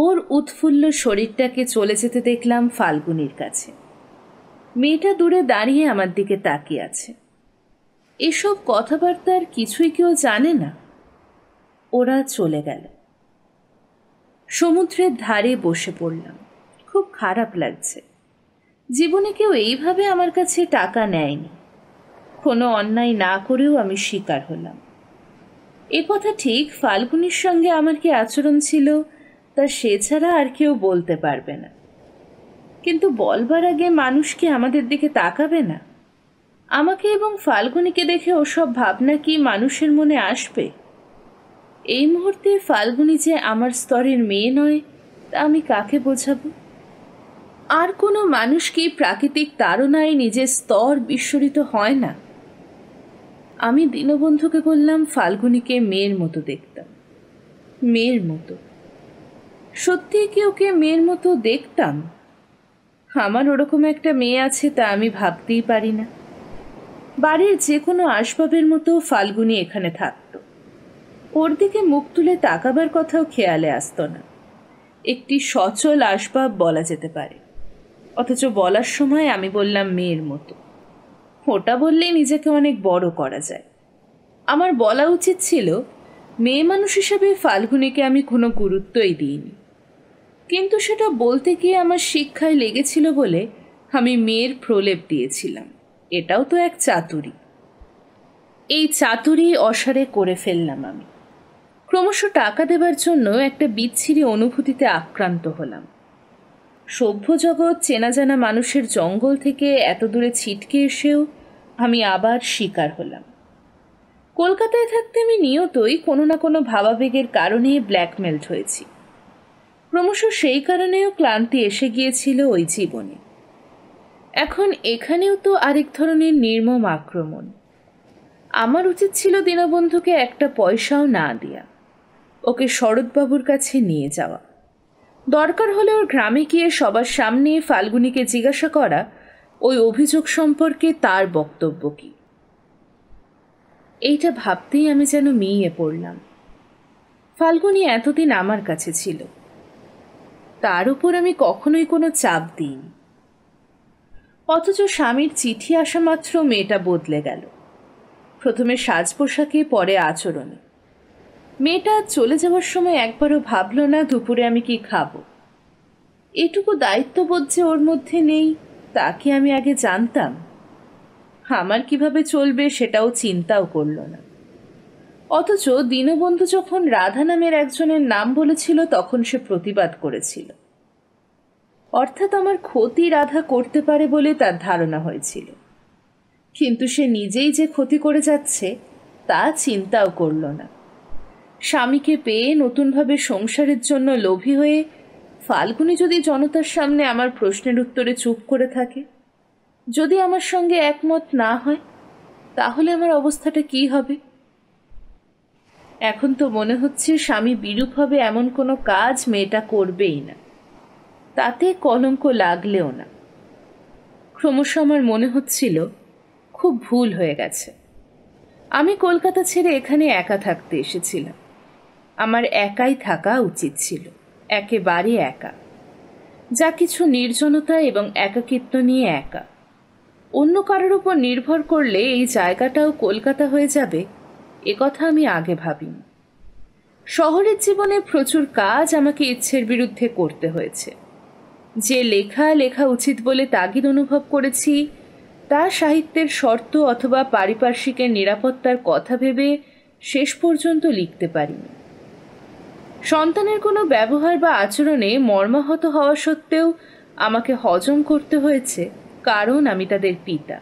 ওর উৎফুল্ল শরীরটাকে চলে যেতে দেখলাম ফাল্গুনির কাছে মেয়েটা দূরে দাঁড়িয়ে আমার দিকে তাকিয়ে আছে এসব কথাবার্তার কিছুই কেউ জানে না ওরা চলে গেল সমুদ্রের ধারে বসে পড়লাম খুব খারাপ লাগছে জীবনে কেউ এইভাবে আমার কাছে টাকা নেয়নি কোনো অন্যায় না করেও আমি শিকার হলাম এ কথা ঠিক ফাল্গুনির সঙ্গে আমার কি আচরণ ছিল তা সে ছাড়া আর কেউ বলতে পারবে না কিন্তু বলবার আগে মানুষ কি আমাদের দিকে তাকাবে না আমাকে এবং ফাল্গুনিকে দেখে ওসব ভাবনা কি মানুষের মনে আসবে এই মুহূর্তে ফাল্গুনি যে আমার স্তরের মেয়ে নয় তা আমি কাকে বোঝাব আর কোনো মানুষ কি প্রাকৃতিক তাড়নায় নিজের স্তর বিস্মরিত হয় না আমি দীনবন্ধুকে বললাম ফাল্গুনিকে মেয়ের মতো দেখতাম মেয়ের মতো সত্যি কি ওকে মেয়ের মতো দেখতাম আমার ওরকম একটা মেয়ে আছে তা আমি ভাবতেই পারি না বাড়ির যে কোনো আসবাবের মতো ফাল্গুনি এখানে থাকত ওর দিকে মুখ তুলে তাকাবার কথাও খেয়ালে আসতো না একটি সচল আসবাব বলা যেতে পারে অথচ বলার সময় আমি বললাম মেয়ের মতো ওটা বললেই নিজেকে অনেক বড় করা যায় আমার বলা উচিত ছিল মেয়ে মানুষ হিসাবে ফাল্গুনিকে আমি কোনো গুরুত্বই দিইনি কিন্তু সেটা বলতে গিয়ে আমার শিক্ষায় লেগেছিল বলে আমি মেয়ের প্রলেপ দিয়েছিলাম এটাও তো এক চাতুরি এই চাতুরি অসারে করে ফেললাম আমি ক্রমশ টাকা দেবার জন্য একটা বিচ্ছিরি অনুভূতিতে আক্রান্ত হলাম সভ্য জগৎ চেনা জানা মানুষের জঙ্গল থেকে এত দূরে ছিটকে এসেও আমি আবার শিকার হলাম কলকাতায় থাকতে আমি নিয়তই কোনো না কোনো ভাবাবেগের কারণে ব্ল্যাকমেলড হয়েছি ক্রমশ সেই কারণেও ক্লান্তি এসে গিয়েছিল ওই জীবনে এখন এখানেও তো আরেক ধরনের নির্মম আক্রমণ আমার উচিত ছিল দীনবন্ধুকে একটা পয়সাও না দেওয়া ওকে শরৎবাবুর কাছে নিয়ে যাওয়া দরকার হলে ওর গ্রামে গিয়ে সবার সামনে ফাল্গুনিকে জিজ্ঞাসা করা ওই অভিযোগ সম্পর্কে তার বক্তব্য কি এইটা ভাবতেই আমি যেন মিইয়ে পড়লাম ফাল্গুনি এতদিন আমার কাছে ছিল তার উপর আমি কখনোই কোনো চাপ দিইনি অথচ স্বামীর চিঠি আসা মাত্র মেয়েটা বদলে গেল প্রথমে সাজ পোশাকে পরে আচরণে মেয়েটা চলে যাওয়ার সময় একবারও ভাবল না দুপুরে আমি কি খাবো এটুকু দায়িত্ববোধ যে ওর মধ্যে নেই তাকে আমি আগে জানতাম আমার কিভাবে চলবে সেটাও চিন্তাও করল না অথচ দীনবন্ধু যখন রাধা নামের একজনের নাম বলেছিল তখন সে প্রতিবাদ করেছিল অর্থাৎ আমার ক্ষতি রাধা করতে পারে বলে তার ধারণা হয়েছিল কিন্তু সে নিজেই যে ক্ষতি করে যাচ্ছে তা চিন্তাও করল না স্বামীকে পেয়ে নতুনভাবে সংসারের জন্য লোভী হয়ে ফাল্গুনি যদি জনতার সামনে আমার প্রশ্নের উত্তরে চুপ করে থাকে যদি আমার সঙ্গে একমত না হয় তাহলে আমার অবস্থাটা কি হবে এখন তো মনে হচ্ছে স্বামী বিরূপ হবে এমন কোনো কাজ মেয়েটা করবেই না তাতে কলঙ্ক লাগলেও না ক্রমশ আমার মনে হচ্ছিল খুব ভুল হয়ে গেছে আমি কলকাতা ছেড়ে এখানে একা থাকতে এসেছিলাম আমার একাই থাকা উচিত ছিল একেবারে একা যা কিছু নির্জনতা এবং একাকিত্ব নিয়ে একা অন্য কারোর উপর নির্ভর করলে এই জায়গাটাও কলকাতা হয়ে যাবে এ কথা আমি আগে ভাবিনি শহরের জীবনে প্রচুর কাজ আমাকে ইচ্ছের বিরুদ্ধে করতে হয়েছে যে লেখা লেখা উচিত বলে তাগিদ অনুভব করেছি তা সাহিত্যের শর্ত অথবা পারিপার্শ্বিকের নিরাপত্তার কথা ভেবে শেষ পর্যন্ত লিখতে পারিনি সন্তানের কোনো ব্যবহার বা আচরণে মর্মাহত হওয়া সত্ত্বেও আমাকে হজম করতে হয়েছে কারণ আমি তাদের পিতা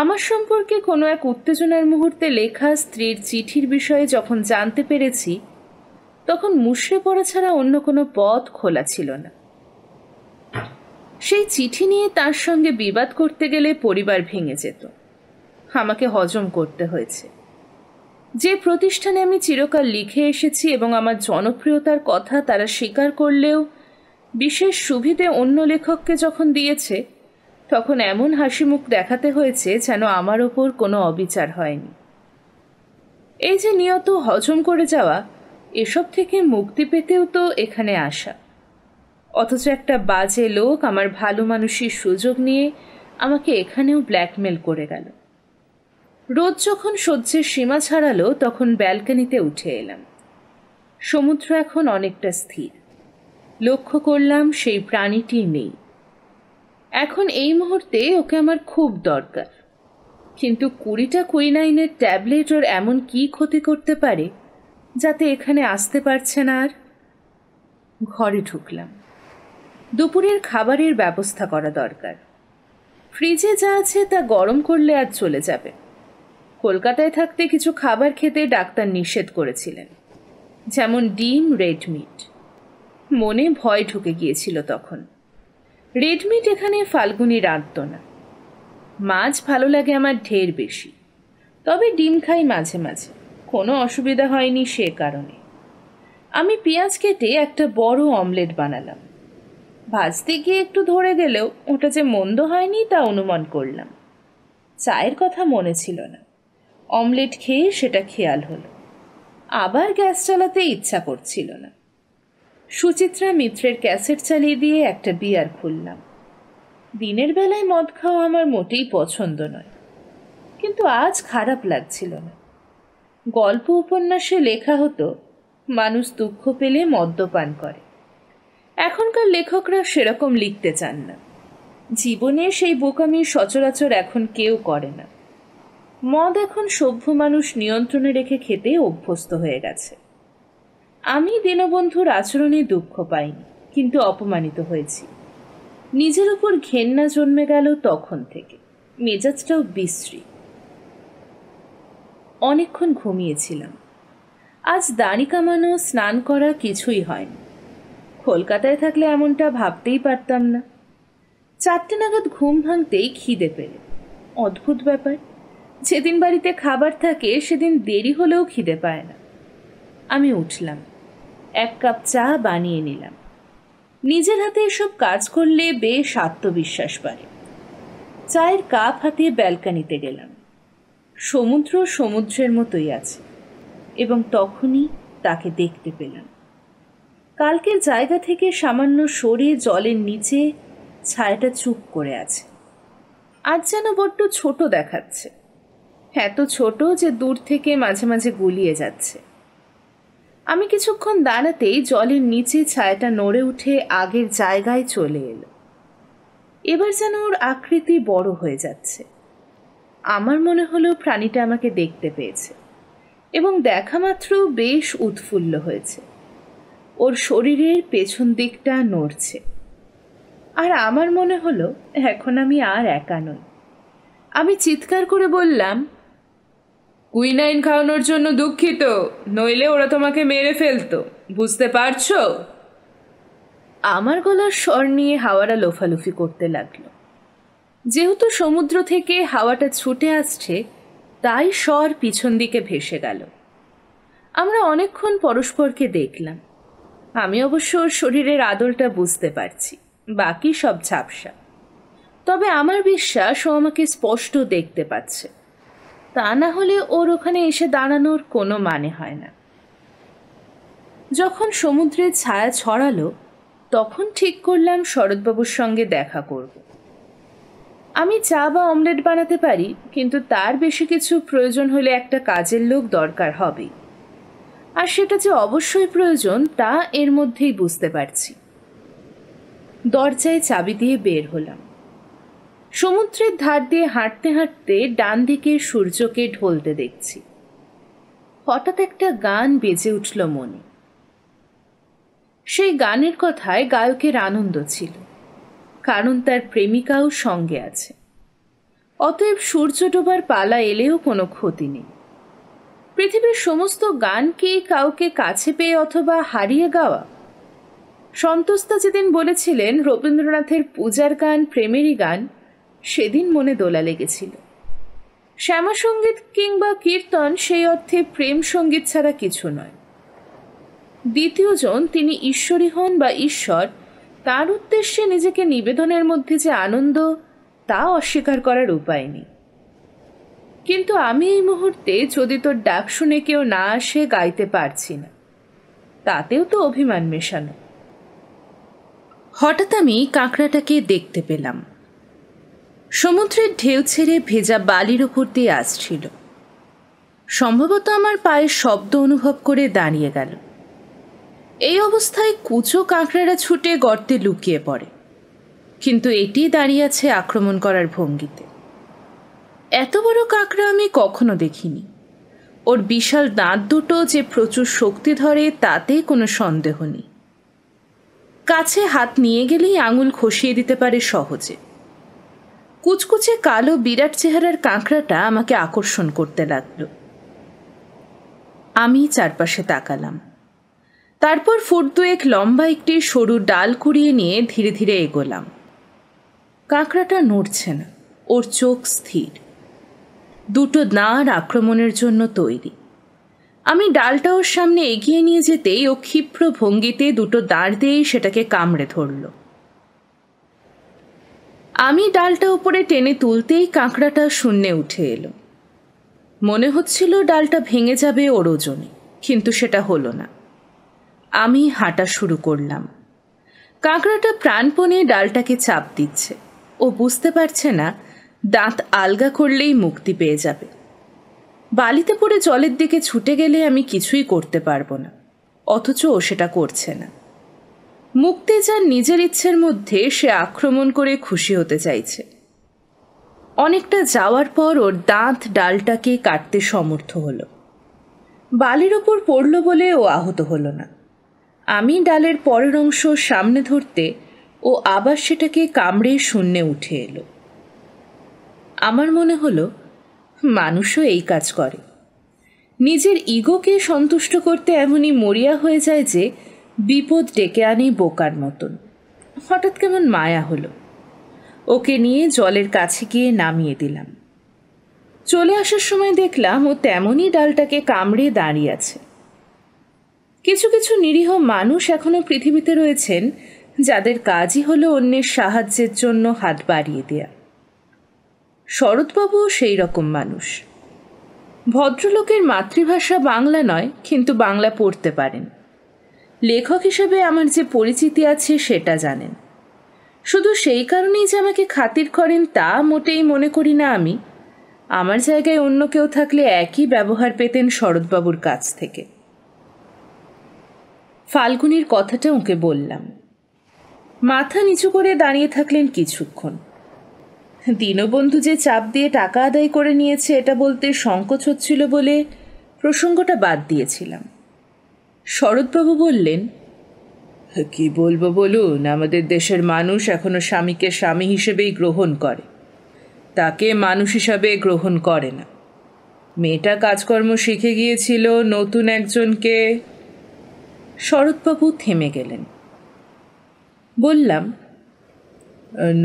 আমার সম্পর্কে কোনো এক উত্তেজনার মুহূর্তে লেখা স্ত্রীর চিঠির বিষয়ে যখন জানতে পেরেছি তখন মুশড়ে পড়া ছাড়া অন্য কোনো পথ খোলা ছিল না সেই চিঠি নিয়ে তার সঙ্গে বিবাদ করতে গেলে পরিবার ভেঙে যেত আমাকে হজম করতে হয়েছে যে প্রতিষ্ঠানে আমি চিরকাল লিখে এসেছি এবং আমার জনপ্রিয়তার কথা তারা স্বীকার করলেও বিশেষ সুবিধে অন্য লেখককে যখন দিয়েছে তখন এমন হাসি মুখ দেখাতে হয়েছে যেন আমার ওপর কোনো অবিচার হয়নি এই যে নিয়ত হজম করে যাওয়া এসব থেকে মুক্তি পেতেও তো এখানে আসা অথচ একটা বাজে লোক আমার ভালো মানুষের সুযোগ নিয়ে আমাকে এখানেও ব্ল্যাকমেল করে গেল রোদ যখন সহ্যের সীমা ছাড়ালো তখন ব্যালকানিতে উঠে এলাম সমুদ্র এখন অনেকটা স্থির লক্ষ্য করলাম সেই প্রাণীটি নেই এখন এই মুহূর্তে ওকে আমার খুব দরকার কিন্তু কুড়িটা কুইনাইনের ট্যাবলেট ওর এমন কি ক্ষতি করতে পারে যাতে এখানে আসতে পারছে না আর ঘরে ঢুকলাম দুপুরের খাবারের ব্যবস্থা করা দরকার ফ্রিজে যা আছে তা গরম করলে আর চলে যাবে কলকাতায় থাকতে কিছু খাবার খেতে ডাক্তার নিষেধ করেছিলেন যেমন ডিম রেড মিট মনে ভয় ঢুকে গিয়েছিল তখন রেডমিট এখানে ফাল্গুনি রাঁধত না মাছ ভালো লাগে আমার ঢের বেশি তবে ডিম খাই মাঝে মাঝে কোনো অসুবিধা হয়নি সে কারণে আমি পেঁয়াজ কেটে একটা বড় অমলেট বানালাম ভাজতে গিয়ে একটু ধরে গেলেও ওটা যে মন্দ হয়নি তা অনুমান করলাম চায়ের কথা মনে ছিল না অমলেট খেয়ে সেটা খেয়াল হলো আবার গ্যাস চালাতে ইচ্ছা করছিল না সুচিত্রা মিত্রের ক্যাসেট চালিয়ে দিয়ে একটা বিয়ার খুললাম দিনের বেলায় মদ খাওয়া আমার মোটেই পছন্দ নয় কিন্তু আজ খারাপ লাগছিল না গল্প উপন্যাসে লেখা হতো মানুষ দুঃখ পেলে মদ্যপান করে এখনকার লেখকরা সেরকম লিখতে চান না জীবনে সেই বোকামি সচরাচর এখন কেউ করে না মদ এখন সভ্য মানুষ নিয়ন্ত্রণে রেখে খেতে অভ্যস্ত হয়ে গেছে আমি দীনবন্ধুর আচরণে দুঃখ পাইনি কিন্তু অপমানিত হয়েছি নিজের উপর ঘেন্না জন্মে গেল তখন থেকে মেজাজটাও বিশ্রী অনেকক্ষণ ঘুমিয়েছিলাম আজ দাড়ি কামানো স্নান করা কিছুই হয়নি কলকাতায় থাকলে এমনটা ভাবতেই পারতাম না চারটে নাগাদ ঘুম ভাঙতেই খিদে পেলে অদ্ভুত ব্যাপার যেদিন বাড়িতে খাবার থাকে সেদিন দেরি হলেও খিদে পায় না আমি উঠলাম এক কাপ চা বানিয়ে নিলাম নিজের হাতে এসব কাজ করলে বেশ আত্মবিশ্বাস বাড়ে চায়ের কাপ হাতে ব্যালকানিতে গেলাম সমুদ্র সমুদ্রের মতোই আছে এবং তখনই তাকে দেখতে পেলাম কালকের জায়গা থেকে সামান্য সরে জলের নিচে ছায়াটা চুপ করে আছে আজ যেন বড্ড ছোট দেখাচ্ছে এত হ্যাঁ, ছোট যে দূর থেকে মাঝে মাঝে গুলিয়ে যাচ্ছে আমি কিছুক্ষণ দাঁড়াতেই জলের নিচে ছায়াটা নড়ে উঠে আগের জায়গায় চলে এলো এবার যেন ওর আকৃতি বড় হয়ে যাচ্ছে আমার মনে হলো প্রাণীটা আমাকে দেখতে পেয়েছে এবং দেখা মাত্র বেশ উৎফুল্ল হয়েছে ওর শরীরের পেছন দিকটা নড়ছে আর আমার মনে হলো এখন আমি আর একা নই আমি চিৎকার করে বললাম কুইনাইন খাওয়ানোর জন্য দুঃখিত নইলে ওরা তোমাকে মেরে ফেলতো বুঝতে পারছো আমার গলার স্বর নিয়ে হাওয়ারা লোফালুফি করতে লাগলো যেহেতু সমুদ্র থেকে হাওয়াটা ছুটে আসছে তাই স্বর পিছন দিকে ভেসে গেল আমরা অনেকক্ষণ পরস্পরকে দেখলাম আমি অবশ্য ওর শরীরের আদলটা বুঝতে পারছি বাকি সব ঝাপসা তবে আমার বিশ্বাস ও আমাকে স্পষ্ট দেখতে পাচ্ছে তা না হলে ওর ওখানে এসে দাঁড়ানোর কোনো মানে হয় না যখন সমুদ্রের ছায়া ছড়ালো তখন ঠিক করলাম শরৎবাবুর সঙ্গে দেখা করব আমি চা বা অমলেট বানাতে পারি কিন্তু তার বেশি কিছু প্রয়োজন হলে একটা কাজের লোক দরকার হবে আর সেটা যে অবশ্যই প্রয়োজন তা এর মধ্যেই বুঝতে পারছি দরজায় চাবি দিয়ে বের হলাম সমুদ্রের ধার দিয়ে হাঁটতে হাঁটতে ডান দিকে সূর্যকে ঢলতে দেখছি হঠাৎ একটা গান বেজে উঠল মনে সেই গানের কথায় গায়কের আনন্দ ছিল কারণ তার প্রেমিকাও সঙ্গে আছে অতএব সূর্য ডোবার পালা এলেও কোনো ক্ষতি নেই পৃথিবীর সমস্ত গান কি কাউকে কাছে পেয়ে অথবা হারিয়ে গাওয়া সন্তোষতা যেদিন বলেছিলেন রবীন্দ্রনাথের পূজার গান প্রেমেরই গান সেদিন মনে দোলা লেগেছিল শ্যামাসঙ্গীত কিংবা কীর্তন সেই অর্থে প্রেম সঙ্গীত ছাড়া কিছু নয় দ্বিতীয়জন তিনি ঈশ্বরী হন বা ঈশ্বর তার উদ্দেশ্যে নিজেকে নিবেদনের মধ্যে যে আনন্দ তা অস্বীকার করার উপায় নেই কিন্তু আমি এই মুহূর্তে যদি তোর ডাক শুনে কেউ না আসে গাইতে পারছি না তাতেও তো অভিমান মেশানো হঠাৎ আমি কাঁকড়াটাকে দেখতে পেলাম সমুদ্রের ঢেউ ছেড়ে ভেজা বালির ওপর দিয়ে আসছিল সম্ভবত আমার পায়ের শব্দ অনুভব করে দাঁড়িয়ে গেল এই অবস্থায় কুচো কাঁকড়ারা ছুটে গর্তে লুকিয়ে পড়ে কিন্তু এটি দাঁড়িয়ে আছে আক্রমণ করার ভঙ্গিতে এত বড় কাঁকড়া আমি কখনো দেখিনি ওর বিশাল দাঁত দুটো যে প্রচুর শক্তি ধরে তাতে কোনো সন্দেহ নেই কাছে হাত নিয়ে গেলেই আঙুল খসিয়ে দিতে পারে সহজে কুচকুচে কালো বিরাট চেহারার কাঁকড়াটা আমাকে আকর্ষণ করতে লাগল আমি চারপাশে তাকালাম তারপর ফুট দুয়েক লম্বা একটি সরু ডাল কুড়িয়ে নিয়ে ধীরে ধীরে এগোলাম কাঁকড়াটা নড়ছে না ওর চোখ স্থির দুটো দাঁড় আক্রমণের জন্য তৈরি আমি ডালটা ওর সামনে এগিয়ে নিয়ে যেতেই ও ক্ষিপ্র ভঙ্গিতে দুটো দাঁড় দিয়েই সেটাকে কামড়ে ধরলো আমি ডালটা উপরে টেনে তুলতেই কাঁকড়াটা শূন্যে উঠে এলো মনে হচ্ছিল ডালটা ভেঙে যাবে ওর ওজনে কিন্তু সেটা হলো না আমি হাঁটা শুরু করলাম কাঁকড়াটা প্রাণপণে ডালটাকে চাপ দিচ্ছে ও বুঝতে পারছে না দাঁত আলগা করলেই মুক্তি পেয়ে যাবে বালিতে পড়ে জলের দিকে ছুটে গেলে আমি কিছুই করতে পারবো না অথচ ও সেটা করছে না মুক্তি যার নিজের ইচ্ছের মধ্যে সে আক্রমণ করে খুশি হতে চাইছে অনেকটা যাওয়ার পর ওর দাঁত ডালটাকে কাটতে সমর্থ হলো বালির ওপর পড়ল বলে ও আহত হলো না আমি ডালের পরের অংশ সামনে ধরতে ও আবার সেটাকে কামড়ে শূন্যে উঠে এলো আমার মনে হলো মানুষও এই কাজ করে নিজের ইগোকে সন্তুষ্ট করতে এমনই মরিয়া হয়ে যায় যে বিপদ ডেকে আনি বোকার মতন হঠাৎ কেমন মায়া হলো ওকে নিয়ে জলের কাছে গিয়ে নামিয়ে দিলাম চলে আসার সময় দেখলাম ও তেমনই ডালটাকে কামড়ে দাঁড়িয়ে আছে কিছু কিছু নিরীহ মানুষ এখনও পৃথিবীতে রয়েছেন যাদের কাজই হলো অন্যের সাহায্যের জন্য হাত বাড়িয়ে দেয়া শরৎবাবুও সেই রকম মানুষ ভদ্রলোকের মাতৃভাষা বাংলা নয় কিন্তু বাংলা পড়তে পারেন লেখক হিসেবে আমার যে পরিচিতি আছে সেটা জানেন শুধু সেই কারণেই যে আমাকে খাতির করেন তা মোটেই মনে করি না আমি আমার জায়গায় অন্য কেউ থাকলে একই ব্যবহার পেতেন শরৎবাবুর কাছ থেকে ফাল্গুনির কথাটা ওকে বললাম মাথা নিচু করে দাঁড়িয়ে থাকলেন কিছুক্ষণ দীনবন্ধু যে চাপ দিয়ে টাকা আদায় করে নিয়েছে এটা বলতে সংকোচ হচ্ছিল বলে প্রসঙ্গটা বাদ দিয়েছিলাম শরৎবাবু বললেন কি বলবো বলুন আমাদের দেশের মানুষ এখনও স্বামীকে স্বামী হিসেবেই গ্রহণ করে তাকে মানুষ হিসাবে গ্রহণ করে না মেয়েটা কাজকর্ম শিখে গিয়েছিল নতুন একজনকে শরৎবাবু থেমে গেলেন বললাম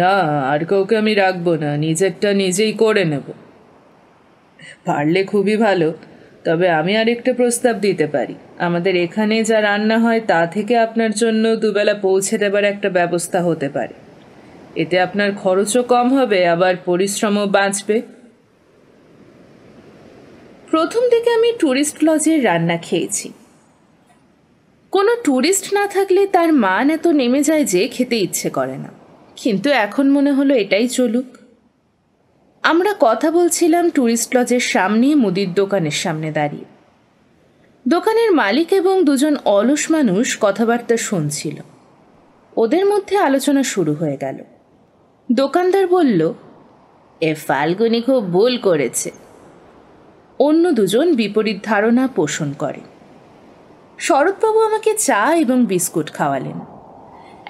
না আর কাউকে আমি রাখবো না নিজেরটা নিজেই করে নেব পারলে খুবই ভালো তবে আমি আরেকটা প্রস্তাব দিতে পারি আমাদের এখানে যা রান্না হয় তা থেকে আপনার জন্য দুবেলা পৌঁছে দেবার একটা ব্যবস্থা হতে পারে এতে আপনার খরচও কম হবে আবার পরিশ্রমও বাঁচবে প্রথম দিকে আমি ট্যুরিস্ট লজের রান্না খেয়েছি কোনো ট্যুরিস্ট না থাকলে তার মান এত নেমে যায় যে খেতে ইচ্ছে করে না কিন্তু এখন মনে হলো এটাই চলুক আমরা কথা বলছিলাম ট্যুরিস্ট লজের সামনে মুদির দোকানের সামনে দাঁড়িয়ে দোকানের মালিক এবং দুজন অলস মানুষ কথাবার্তা শুনছিল ওদের মধ্যে আলোচনা শুরু হয়ে গেল দোকানদার বলল এ ফাল্গুনি খুব ভুল করেছে অন্য দুজন বিপরীত ধারণা পোষণ করে শরৎবাবু আমাকে চা এবং বিস্কুট খাওয়ালেন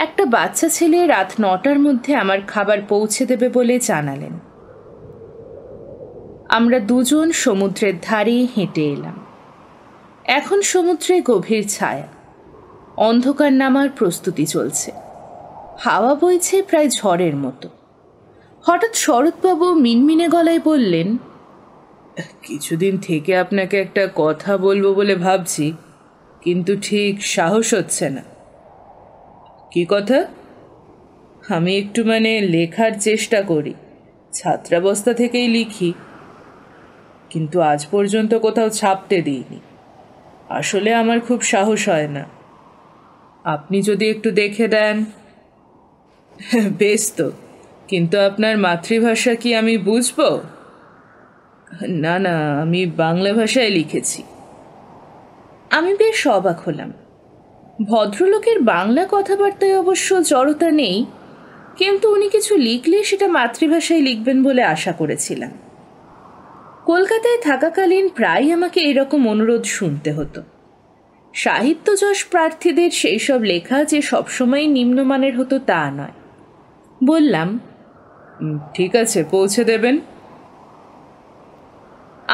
একটা বাচ্চা ছেলে রাত নটার মধ্যে আমার খাবার পৌঁছে দেবে বলে জানালেন আমরা দুজন সমুদ্রের ধারে হেঁটে এলাম এখন সমুদ্রে গভীর ছায়া অন্ধকার নামার প্রস্তুতি চলছে হাওয়া বইছে প্রায় ঝড়ের মতো হঠাৎ শরৎবাবু মিনমিনে গলায় বললেন কিছুদিন থেকে আপনাকে একটা কথা বলবো বলে ভাবছি কিন্তু ঠিক সাহস হচ্ছে না কি কথা আমি একটু মানে লেখার চেষ্টা করি ছাত্রাবস্থা থেকেই লিখি কিন্তু আজ পর্যন্ত কোথাও ছাপতে দিইনি আসলে আমার খুব সাহস হয় না আপনি যদি একটু দেখে দেন বেশ তো কিন্তু আপনার মাতৃভাষা কি আমি বুঝব না না আমি বাংলা ভাষায় লিখেছি আমি বেশ অবাক হলাম ভদ্রলোকের বাংলা কথাবার্তায় অবশ্য জড়তা নেই কিন্তু উনি কিছু লিখলে সেটা মাতৃভাষায় লিখবেন বলে আশা করেছিলাম কলকাতায় থাকাকালীন প্রায় আমাকে এরকম অনুরোধ শুনতে হতো যশ প্রার্থীদের সেই সব লেখা যে সবসময় নিম্নমানের হতো তা নয় বললাম ঠিক আছে পৌঁছে দেবেন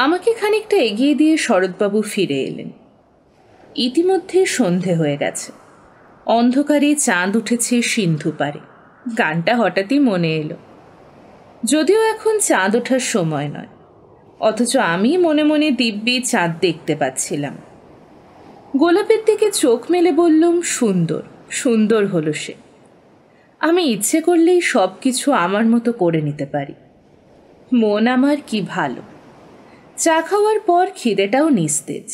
আমাকে খানিকটা এগিয়ে দিয়ে শরৎবাবু ফিরে এলেন ইতিমধ্যে সন্ধে হয়ে গেছে অন্ধকারে চাঁদ উঠেছে সিন্ধু পারে গানটা হঠাৎই মনে এলো যদিও এখন চাঁদ ওঠার সময় নয় অথচ আমি মনে মনে দিব্যি চাঁদ দেখতে পাচ্ছিলাম গোলাপের দিকে চোখ মেলে বললুম সুন্দর সুন্দর হলো সে আমি ইচ্ছে করলেই সব কিছু আমার মতো করে নিতে পারি মন আমার কি ভালো চা খাওয়ার পর খিদেটাও নিস্তেজ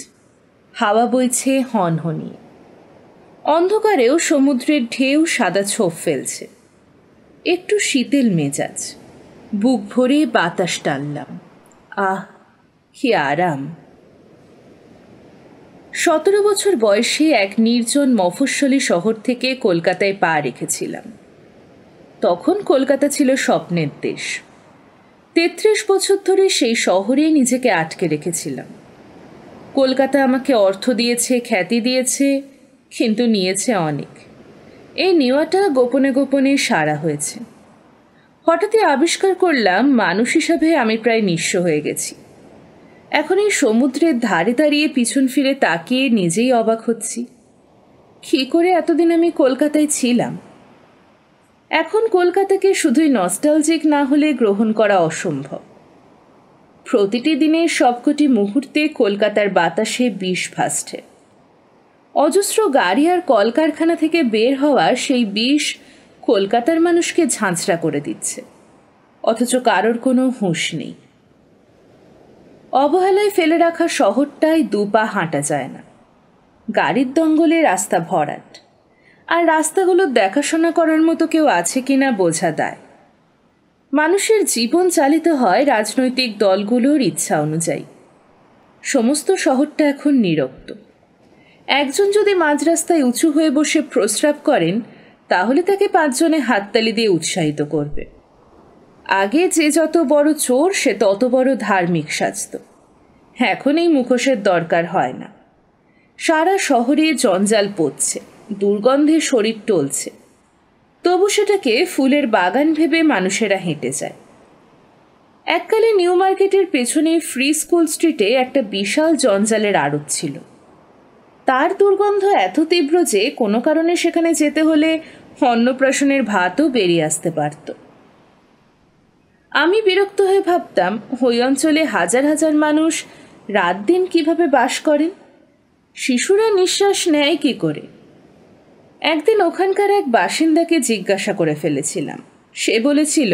হাওয়া বইছে হনহনিয়ে অন্ধকারেও সমুদ্রের ঢেউ সাদা ছোপ ফেলছে একটু শীতেল মেজাজ বুক ভরে বাতাস টানলাম আহ কি আরাম সতেরো বছর বয়সে এক নির্জন মফস্বলী শহর থেকে কলকাতায় পা রেখেছিলাম তখন কলকাতা ছিল স্বপ্নের দেশ তেত্রিশ বছর ধরে সেই শহরেই নিজেকে আটকে রেখেছিলাম কলকাতা আমাকে অর্থ দিয়েছে খ্যাতি দিয়েছে কিন্তু নিয়েছে অনেক এই নেওয়াটা গোপনে গোপনে সারা হয়েছে হঠাৎই আবিষ্কার করলাম মানুষ হিসাবে আমি প্রায় নিঃস্ব হয়ে গেছি এখন এই সমুদ্রের ধারে দাঁড়িয়ে পিছন ফিরে তাকিয়ে নিজেই অবাক হচ্ছি কী করে এতদিন আমি কলকাতায় ছিলাম এখন কলকাতাকে শুধুই নস্টালজিক না হলে গ্রহণ করা অসম্ভব প্রতিটি দিনের সবকটি মুহূর্তে কলকাতার বাতাসে বিষ ভাসছে অজস্র গাড়ি আর কলকারখানা থেকে বের হওয়া সেই বিষ কলকাতার মানুষকে ঝাঁঝরা করে দিচ্ছে অথচ কারোর কোনো হুঁশ নেই অবহেলায় ফেলে রাখা শহরটায় দুপা হাঁটা যায় না গাড়ির দঙ্গলে রাস্তা ভরাট আর রাস্তাগুলো দেখাশোনা করার মতো কেউ আছে কি না বোঝা দেয় মানুষের জীবন চালিত হয় রাজনৈতিক দলগুলোর ইচ্ছা অনুযায়ী সমস্ত শহরটা এখন নিরক্ত একজন যদি মাঝ রাস্তায় উঁচু হয়ে বসে প্রস্রাব করেন তাহলে তাকে পাঁচজনে হাততালি দিয়ে উৎসাহিত করবে আগে যে যত বড় চোর সে তত বড় ধার্মিক সাজত এখন এই মুখোশের দরকার হয় না সারা শহরে জঞ্জাল পড়ছে দুর্গন্ধে শরীর টলছে তবু সেটাকে ফুলের বাগান ভেবে মানুষেরা হেঁটে যায় এককালে নিউ মার্কেটের পেছনে ফ্রি স্কুল স্ট্রিটে একটা বিশাল জঞ্জালের আড়ত ছিল তার দুর্গন্ধ এত তীব্র যে কোনো কারণে সেখানে যেতে হলে অন্নপ্রাশনের ভাতও বেরিয়ে আসতে পারত আমি বিরক্ত হয়ে ভাবতাম ওই অঞ্চলে হাজার হাজার মানুষ রাত দিন কিভাবে বাস করেন শিশুরা নিঃশ্বাস নেয় কি করে একদিন ওখানকার এক বাসিন্দাকে জিজ্ঞাসা করে ফেলেছিলাম সে বলেছিল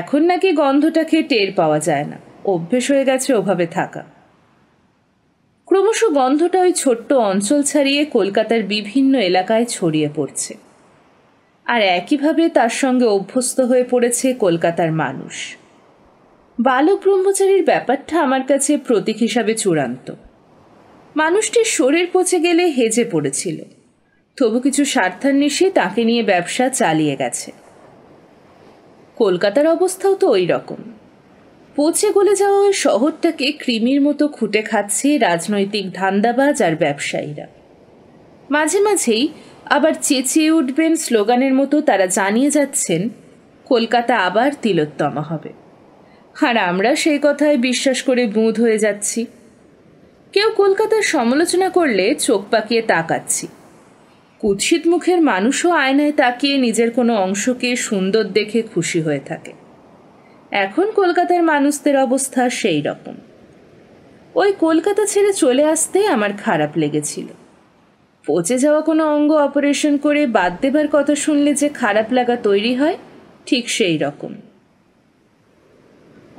এখন নাকি গন্ধটাকে টের পাওয়া যায় না অভ্যেস হয়ে গেছে ওভাবে থাকা ক্রমশ গন্ধটা ওই ছোট্ট অঞ্চল ছাড়িয়ে কলকাতার বিভিন্ন এলাকায় ছড়িয়ে পড়ছে আর একইভাবে তার সঙ্গে অভ্যস্ত হয়ে পড়েছে কলকাতার মানুষ বালক ব্রহ্মচারীর ব্যাপারটা আমার কাছে প্রতীক হিসাবে চূড়ান্ত মানুষটির শরীর পচে গেলে হেজে পড়েছিল তবু কিছু স্বার্থান্বেষী তাকে নিয়ে ব্যবসা চালিয়ে গেছে কলকাতার অবস্থাও তো ওই রকম পচে গলে যাওয়া ওই শহরটাকে কৃমির মতো খুঁটে খাচ্ছে রাজনৈতিক ধান্দাবাজ আর ব্যবসায়ীরা মাঝে মাঝেই আবার চেঁচিয়ে উঠবেন স্লোগানের মতো তারা জানিয়ে যাচ্ছেন কলকাতা আবার তিলোত্তমা হবে আর আমরা সেই কথায় বিশ্বাস করে বুঁধ হয়ে যাচ্ছি কেউ কলকাতার সমালোচনা করলে চোখ পাকিয়ে তাকাচ্ছি কুৎসিত মুখের মানুষও আয়নায় তাকিয়ে নিজের কোনো অংশকে সুন্দর দেখে খুশি হয়ে থাকে এখন কলকাতার মানুষদের অবস্থা সেই রকম ওই কলকাতা ছেড়ে চলে আসতে আমার খারাপ লেগেছিল পচে যাওয়া কোনো অঙ্গ অপারেশন করে বাদ দেবার কথা শুনলে যে খারাপ লাগা তৈরি হয় ঠিক সেই রকম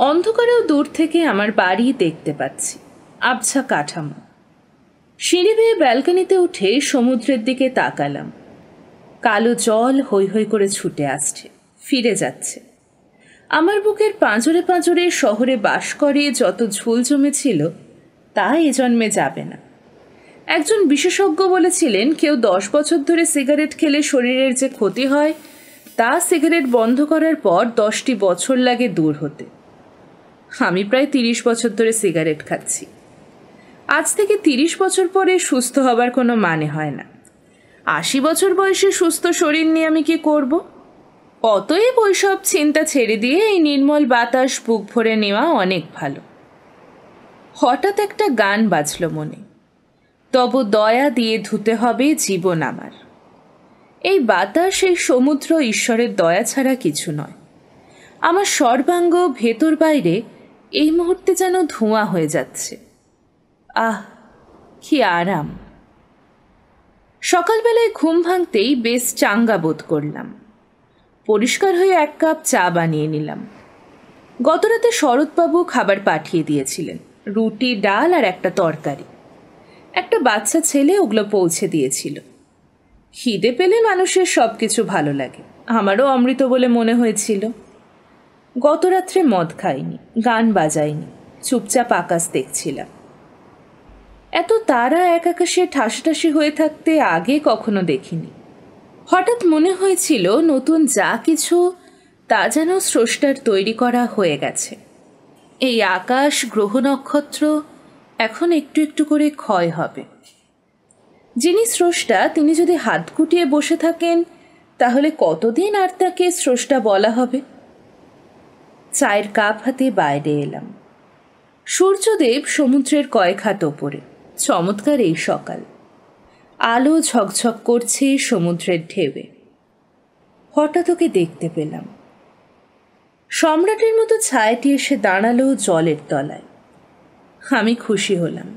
অন্ধকারেও দূর থেকে আমার বাড়ি দেখতে পাচ্ছি আবছা কাঠামো সিঁড়ি বেয়ে ব্যালকানিতে উঠে সমুদ্রের দিকে তাকালাম কালো জল হৈ হৈ করে ছুটে আসছে ফিরে যাচ্ছে আমার বুকের পাঁজরে পাঁজরে শহরে বাস করে যত ঝুল জমেছিল তা এ জন্মে যাবে না একজন বিশেষজ্ঞ বলেছিলেন কেউ দশ বছর ধরে সিগারেট খেলে শরীরের যে ক্ষতি হয় তা সিগারেট বন্ধ করার পর দশটি বছর লাগে দূর হতে আমি প্রায় তিরিশ বছর ধরে সিগারেট খাচ্ছি আজ থেকে তিরিশ বছর পরে সুস্থ হবার কোনো মানে হয় না আশি বছর বয়সে সুস্থ শরীর নিয়ে আমি কি করব অতএব ওইসব চিন্তা ছেড়ে দিয়ে এই নির্মল বাতাস বুক ভরে নেওয়া অনেক ভালো হঠাৎ একটা গান বাজল মনে তব দয়া দিয়ে ধুতে হবে জীবন আমার এই বাতাস এই সমুদ্র ঈশ্বরের দয়া ছাড়া কিছু নয় আমার সর্বাঙ্গ ভেতর বাইরে এই মুহূর্তে যেন ধোঁয়া হয়ে যাচ্ছে আহ কি আরাম সকালবেলায় ঘুম ভাঙতেই বেশ চাঙ্গা বোধ করলাম পরিষ্কার হয়ে এক কাপ চা বানিয়ে নিলাম গতরাতে শরৎবাবু খাবার পাঠিয়ে দিয়েছিলেন রুটি ডাল আর একটা তরকারি একটা বাচ্চা ছেলে ওগুলো পৌঁছে দিয়েছিল খিদে পেলে মানুষের সব কিছু ভালো লাগে আমারও অমৃত বলে মনে হয়েছিল গত রাত্রে মদ খাইনি গান বাজাইনি চুপচাপ আকাশ দেখছিলাম এত তারা এক আকাশে ঠাসাঠাসি হয়ে থাকতে আগে কখনো দেখিনি হঠাৎ মনে হয়েছিল নতুন যা কিছু তা যেন স্রষ্টার তৈরি করা হয়ে গেছে এই আকাশ গ্রহ নক্ষত্র এখন একটু একটু করে ক্ষয় হবে যিনি স্রষ্টা তিনি যদি হাত কুটিয়ে বসে থাকেন তাহলে কতদিন আর তাকে স্রষ্টা বলা হবে চায়ের কাপ হাতে বাইরে এলাম সূর্যদেব সমুদ্রের কয়েক হাত ওপরে চমৎকার এই সকাল আলো ঝকঝক করছে সমুদ্রের ঢেবে হঠাৎ ওকে দেখতে পেলাম সম্রাটের মতো ছায়াটি এসে দাঁড়ালো জলের তলায় আমি খুশি হলাম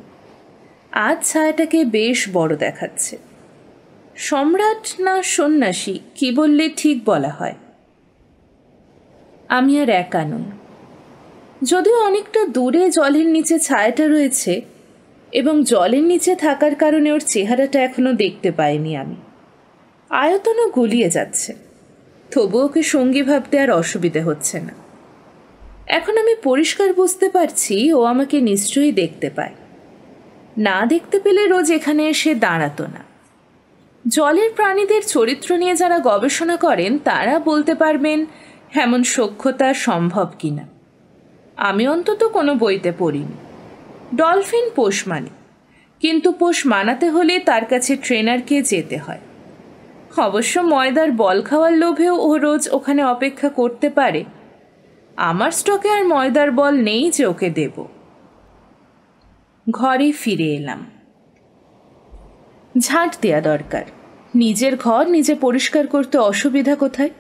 আজ ছায়াটাকে বেশ বড় দেখাচ্ছে সম্রাট না সন্ন্যাসী কি বললে ঠিক বলা হয় আমি আর একা নই যদিও অনেকটা দূরে জলের নিচে ছায়াটা রয়েছে এবং জলের নিচে থাকার কারণে ওর চেহারাটা এখনও দেখতে পাইনি আমি আয়তনও গুলিয়ে যাচ্ছে তবুও ওকে সঙ্গী ভাবতে আর অসুবিধে হচ্ছে না এখন আমি পরিষ্কার বুঝতে পারছি ও আমাকে নিশ্চয়ই দেখতে পায় না দেখতে পেলে রোজ এখানে এসে দাঁড়াতো না জলের প্রাণীদের চরিত্র নিয়ে যারা গবেষণা করেন তারা বলতে পারবেন এমন সক্ষতা সম্ভব কিনা আমি অন্তত কোনো বইতে পড়িনি ডলফিন পোষ মানে কিন্তু পোষ মানাতে হলে তার কাছে ট্রেনারকে যেতে হয় অবশ্য ময়দার বল খাওয়ার লোভেও ও রোজ ওখানে অপেক্ষা করতে পারে আমার স্টকে আর ময়দার বল নেই যে ওকে দেব ঘরে ফিরে এলাম ঝাঁট দেয়া দরকার নিজের ঘর নিজে পরিষ্কার করতে অসুবিধা কোথায়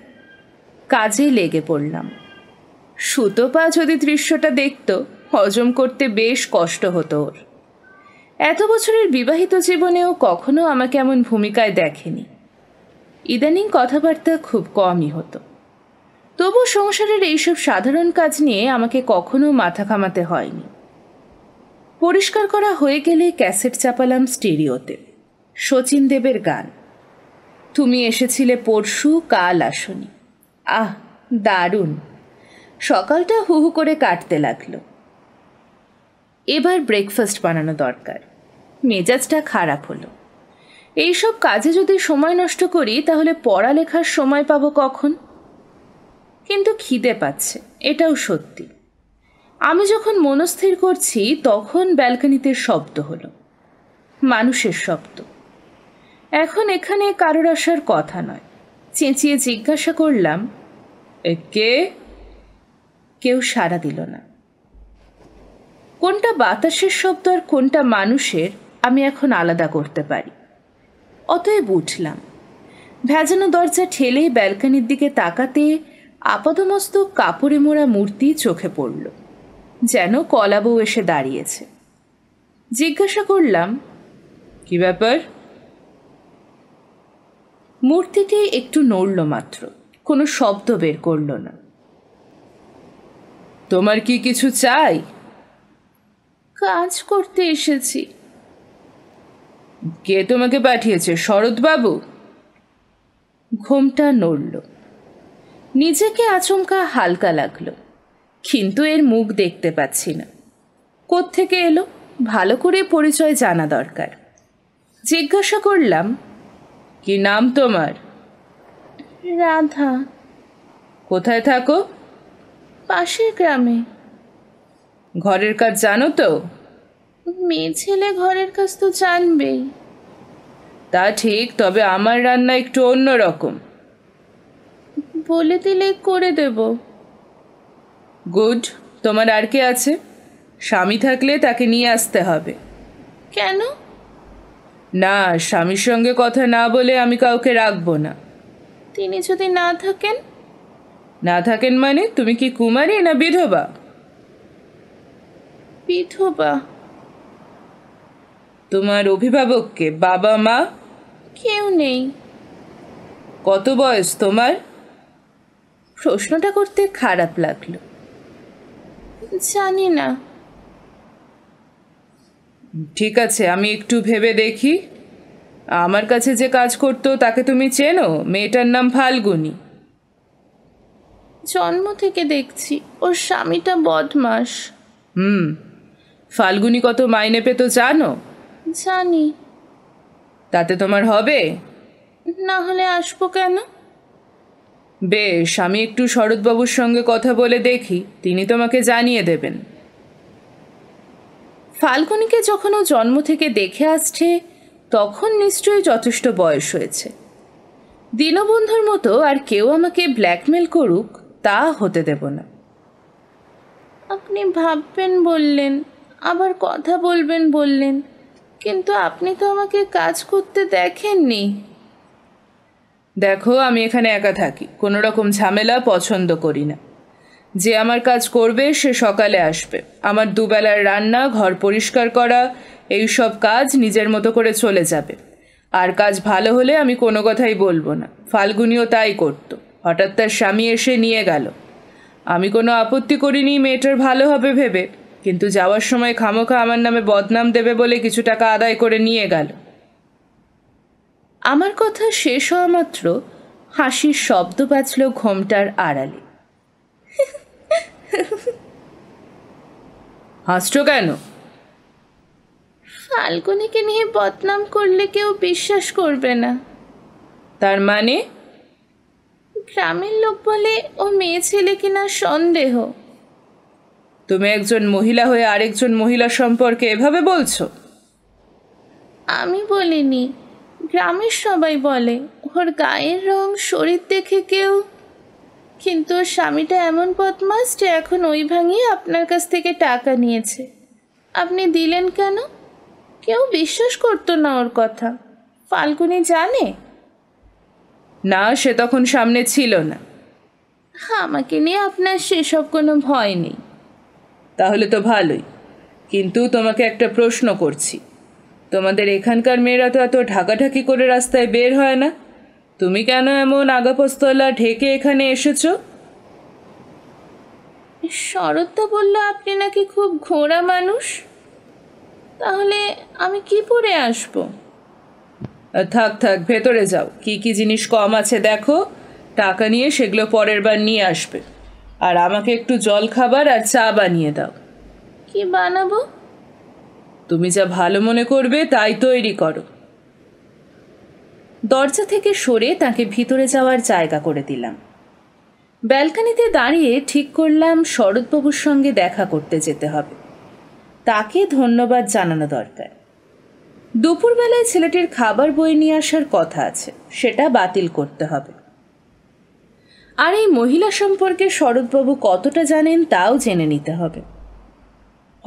কাজে লেগে পড়লাম সুতোপা যদি দৃশ্যটা দেখত হজম করতে বেশ কষ্ট হতো ওর এত বছরের বিবাহিত জীবনেও কখনো আমাকে এমন ভূমিকায় দেখেনি ইদানিং কথাবার্তা খুব কমই হতো তবু সংসারের এইসব সাধারণ কাজ নিয়ে আমাকে কখনো মাথা ঘামাতে হয়নি পরিষ্কার করা হয়ে গেলে ক্যাসেট চাপালাম স্টেরিওতে শচীন দেবের গান তুমি এসেছিলে পরশু কাল আসনি আহ দারুণ সকালটা হু হু করে কাটতে লাগলো এবার ব্রেকফাস্ট বানানো দরকার মেজাজটা খারাপ হলো এইসব কাজে যদি সময় নষ্ট করি তাহলে পড়ালেখার সময় পাবো কখন কিন্তু খিদে পাচ্ছে এটাও সত্যি আমি যখন মনস্থির করছি তখন ব্যালকানিতে শব্দ হলো মানুষের শব্দ এখন এখানে কারোর আসার কথা নয় চেঁচিয়ে জিজ্ঞাসা করলাম কে কেউ সাড়া দিল না কোনটা বাতাসের শব্দ আর কোনটা মানুষের আমি এখন আলাদা করতে পারি অতএব উঠলাম ভেজানো দরজা ঠেলে ব্যালকানির দিকে তাকাতে আপাতমস্ত কাপড়ে মোড়া মূর্তি চোখে পড়ল যেন কলাবউ এসে দাঁড়িয়েছে জিজ্ঞাসা করলাম কি ব্যাপার মূর্তিটি একটু নড়ল মাত্র কোনো শব্দ বের করল না তোমার কি কিছু চাই কাজ করতে এসেছি কে তোমাকে পাঠিয়েছে শরৎবাবু ঘোমটা নড়ল নিজেকে আচমকা হালকা লাগলো কিন্তু এর মুখ দেখতে পাচ্ছি না কোত্থেকে এলো ভালো করে পরিচয় জানা দরকার জিজ্ঞাসা করলাম কি নাম তোমার রাধা কোথায় থাকো পাশের গ্রামে ঘরের কাজ জানো তো মেয়ে ছেলে ঘরের কাজ তো জানবেই তা ঠিক তবে আমার রান্না একটু অন্য রকম বলে দিলে করে দেব গুড তোমার আর কে আছে স্বামী থাকলে তাকে নিয়ে আসতে হবে কেন না স্বামীর সঙ্গে কথা না বলে আমি কাউকে রাখবো না তিনি যদি না থাকেন না থাকেন মানে তুমি কি কুমারী না বিধবা বিধবা তোমার অভিভাবককে বাবা মা কেউ নেই কত বয়স তোমার প্রশ্নটা করতে খারাপ লাগলো জানি না ঠিক আছে আমি একটু ভেবে দেখি আমার কাছে যে কাজ করতো তাকে তুমি চেনো মেয়েটার নাম ফাল্গুনি জন্ম থেকে দেখছি ওর স্বামীটা বদমাস হুম ফাল্গুনি কত মাইনে পেতো জানো জানি তাতে তোমার হবে না হলে আসবো কেন বেশ আমি একটু শরৎবাবুর সঙ্গে কথা বলে দেখি তিনি তোমাকে জানিয়ে দেবেন ফাল্গুনিকে যখন ও জন্ম থেকে দেখে আসছে তখন নিশ্চয়ই যথেষ্ট বয়স হয়েছে দীনবন্ধুর মতো আর কেউ আমাকে ব্ল্যাকমেল করুক তা হতে দেব না আপনি ভাববেন বললেন আবার কথা বলবেন বললেন কিন্তু আপনি তো আমাকে কাজ করতে দেখেননি দেখো আমি এখানে একা থাকি কোনো রকম ঝামেলা পছন্দ করি না যে আমার কাজ করবে সে সকালে আসবে আমার দুবেলার রান্না ঘর পরিষ্কার করা এই সব কাজ নিজের মতো করে চলে যাবে আর কাজ ভালো হলে আমি কোনো কথাই বলবো না ফাল্গুনিও তাই করতো হঠাৎ তার স্বামী এসে নিয়ে গেল আমি কোনো আপত্তি করিনি মেয়েটার ভালো হবে ভেবে কিন্তু যাওয়ার সময় খামোখা আমার নামে বদনাম দেবে বলে কিছু টাকা আদায় করে নিয়ে গেল আমার কথা শেষ হওয়া মাত্র হাসির শব্দ বাঁচল ঘোমটার আড়ালে হাসছ কেন ফাল্গুনিকে নিয়ে বদনাম করলে কেউ বিশ্বাস করবে না তার মানে গ্রামের লোক বলে ও মেয়ে ছেলে কিনা সন্দেহ তুমি একজন মহিলা হয়ে আরেকজন মহিলা সম্পর্কে এভাবে বলছো আমি বলিনি গ্রামের সবাই বলে ওর গায়ের রং শরীর দেখে কেউ কিন্তু ওর স্বামীটা এমন বদমাস যে এখন ওই ভাঙিয়ে আপনার কাছ থেকে টাকা নিয়েছে আপনি দিলেন কেন কেউ বিশ্বাস করতো না ওর কথা ফাল্গুনি জানে না সে তখন সামনে ছিল না আমাকে নিয়ে আপনার সেসব কোনো ভয় নেই তাহলে তো ভালোই কিন্তু তোমাকে একটা প্রশ্ন করছি তোমাদের এখানকার মেয়েরা তো এত ঢাকাঢাকি করে রাস্তায় বের হয় না তুমি কেন এমন আগাপস্তলা ঢেকে এখানে এসেছ শরৎ বলল আপনি নাকি খুব ঘোড়া মানুষ তাহলে আমি কি পরে আসব থাক থাক ভেতরে যাও কি কি জিনিস কম আছে দেখো টাকা নিয়ে সেগুলো পরের বার নিয়ে আসবে আর আমাকে একটু জল খাবার আর চা বানিয়ে দাও কি বানাবো তুমি যা ভালো মনে করবে তাই তৈরি করো দরজা থেকে সরে তাকে ভিতরে যাওয়ার জায়গা করে দিলাম ব্যালকানিতে দাঁড়িয়ে ঠিক করলাম শরৎবাবুর সঙ্গে দেখা করতে যেতে হবে তাকে ধন্যবাদ জানানো দরকার দুপুরবেলায় ছেলেটির খাবার বয়ে নিয়ে আসার কথা আছে সেটা বাতিল করতে হবে আর এই মহিলা সম্পর্কে শরৎবাবু কতটা জানেন তাও জেনে নিতে হবে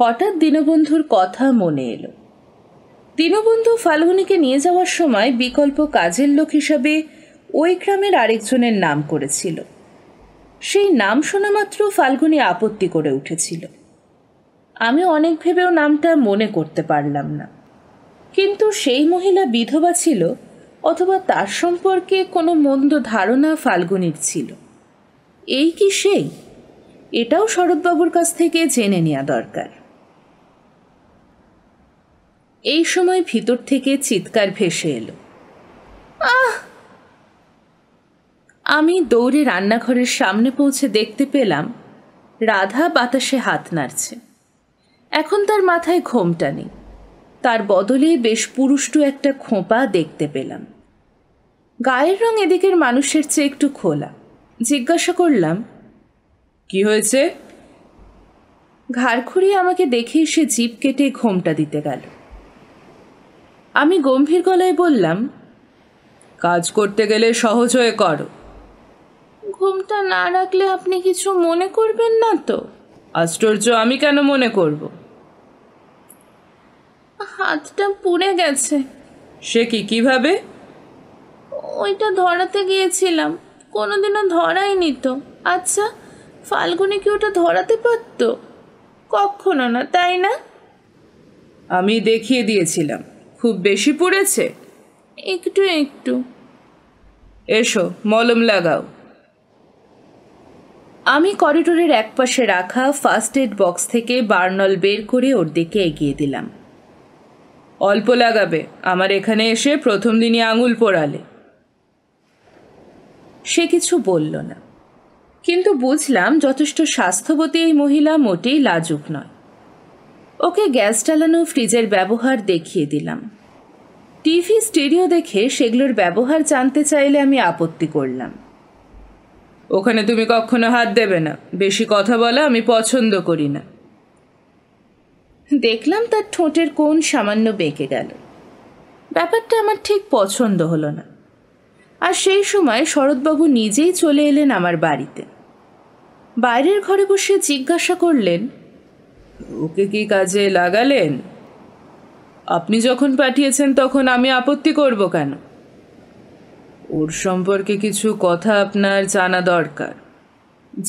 হঠাৎ দীনবন্ধুর কথা মনে এলো দীনবন্ধু ফাল্গুনিকে নিয়ে যাওয়ার সময় বিকল্প কাজের লোক হিসাবে ওই গ্রামের আরেকজনের নাম করেছিল সেই নাম শোনা মাত্র ফাল্গুনি আপত্তি করে উঠেছিল আমি অনেক ভেবেও নামটা মনে করতে পারলাম না কিন্তু সেই মহিলা বিধবা ছিল অথবা তার সম্পর্কে কোনো মন্দ ধারণা ফাল্গুনির ছিল এই কি সেই এটাও শরৎবাবুর কাছ থেকে জেনে নেওয়া দরকার এই সময় ভিতর থেকে চিৎকার ভেসে এলো আহ আমি দৌড়ে রান্নাঘরের সামনে পৌঁছে দেখতে পেলাম রাধা বাতাসে হাত নাড়ছে এখন তার মাথায় ঘোমটা নেই তার বদলে বেশ পুরুষ্টু একটা খোঁপা দেখতে পেলাম গায়ের রং এদিকের মানুষের চেয়ে একটু খোলা জিজ্ঞাসা করলাম কি হয়েছে ঘাড়খুড়ি আমাকে দেখেই সে জিপ কেটে ঘোমটা দিতে গেল আমি গম্ভীর গলায় বললাম কাজ করতে গেলে সহজ হয়ে করো ঘুমটা না রাখলে আপনি কিছু মনে করবেন না তো আশ্চর্য আমি কেন মনে করব হাতটা পুড়ে গেছে সে কি কিভাবে ওইটা ধরাতে গিয়েছিলাম কোনোদিনও ধরাইনি তো আচ্ছা ফাল্গুনে কি ওটা ধরাতে পারত কখনো না তাই না আমি দেখিয়ে দিয়েছিলাম খুব বেশি পড়েছে একটু একটু এসো মলম লাগাও আমি করিডোরের এক পাশে রাখা ফার্স্ট এড বক্স থেকে বার্নল বের করে ওর দিকে এগিয়ে দিলাম অল্প লাগাবে আমার এখানে এসে প্রথম দিনই আঙুল পোড়ালে সে কিছু বলল না কিন্তু বুঝলাম যথেষ্ট স্বাস্থ্যবতী এই মহিলা মোটেই লাজুক নয় ওকে গ্যাস চালানো ফ্রিজের ব্যবহার দেখিয়ে দিলাম টিভি স্টেডিও দেখে সেগুলোর ব্যবহার জানতে চাইলে আমি আপত্তি করলাম ওখানে তুমি কখনো হাত দেবে না বেশি কথা বলা আমি পছন্দ করি না দেখলাম তার ঠোঁটের কোন সামান্য বেঁকে গেল ব্যাপারটা আমার ঠিক পছন্দ হলো না আর সেই সময় শরৎবাবু নিজেই চলে এলেন আমার বাড়িতে বাইরের ঘরে বসে জিজ্ঞাসা করলেন ওকে কি কাজে লাগালেন আপনি যখন পাঠিয়েছেন তখন আমি আপত্তি করব কেন ওর সম্পর্কে কিছু কথা আপনার জানা দরকার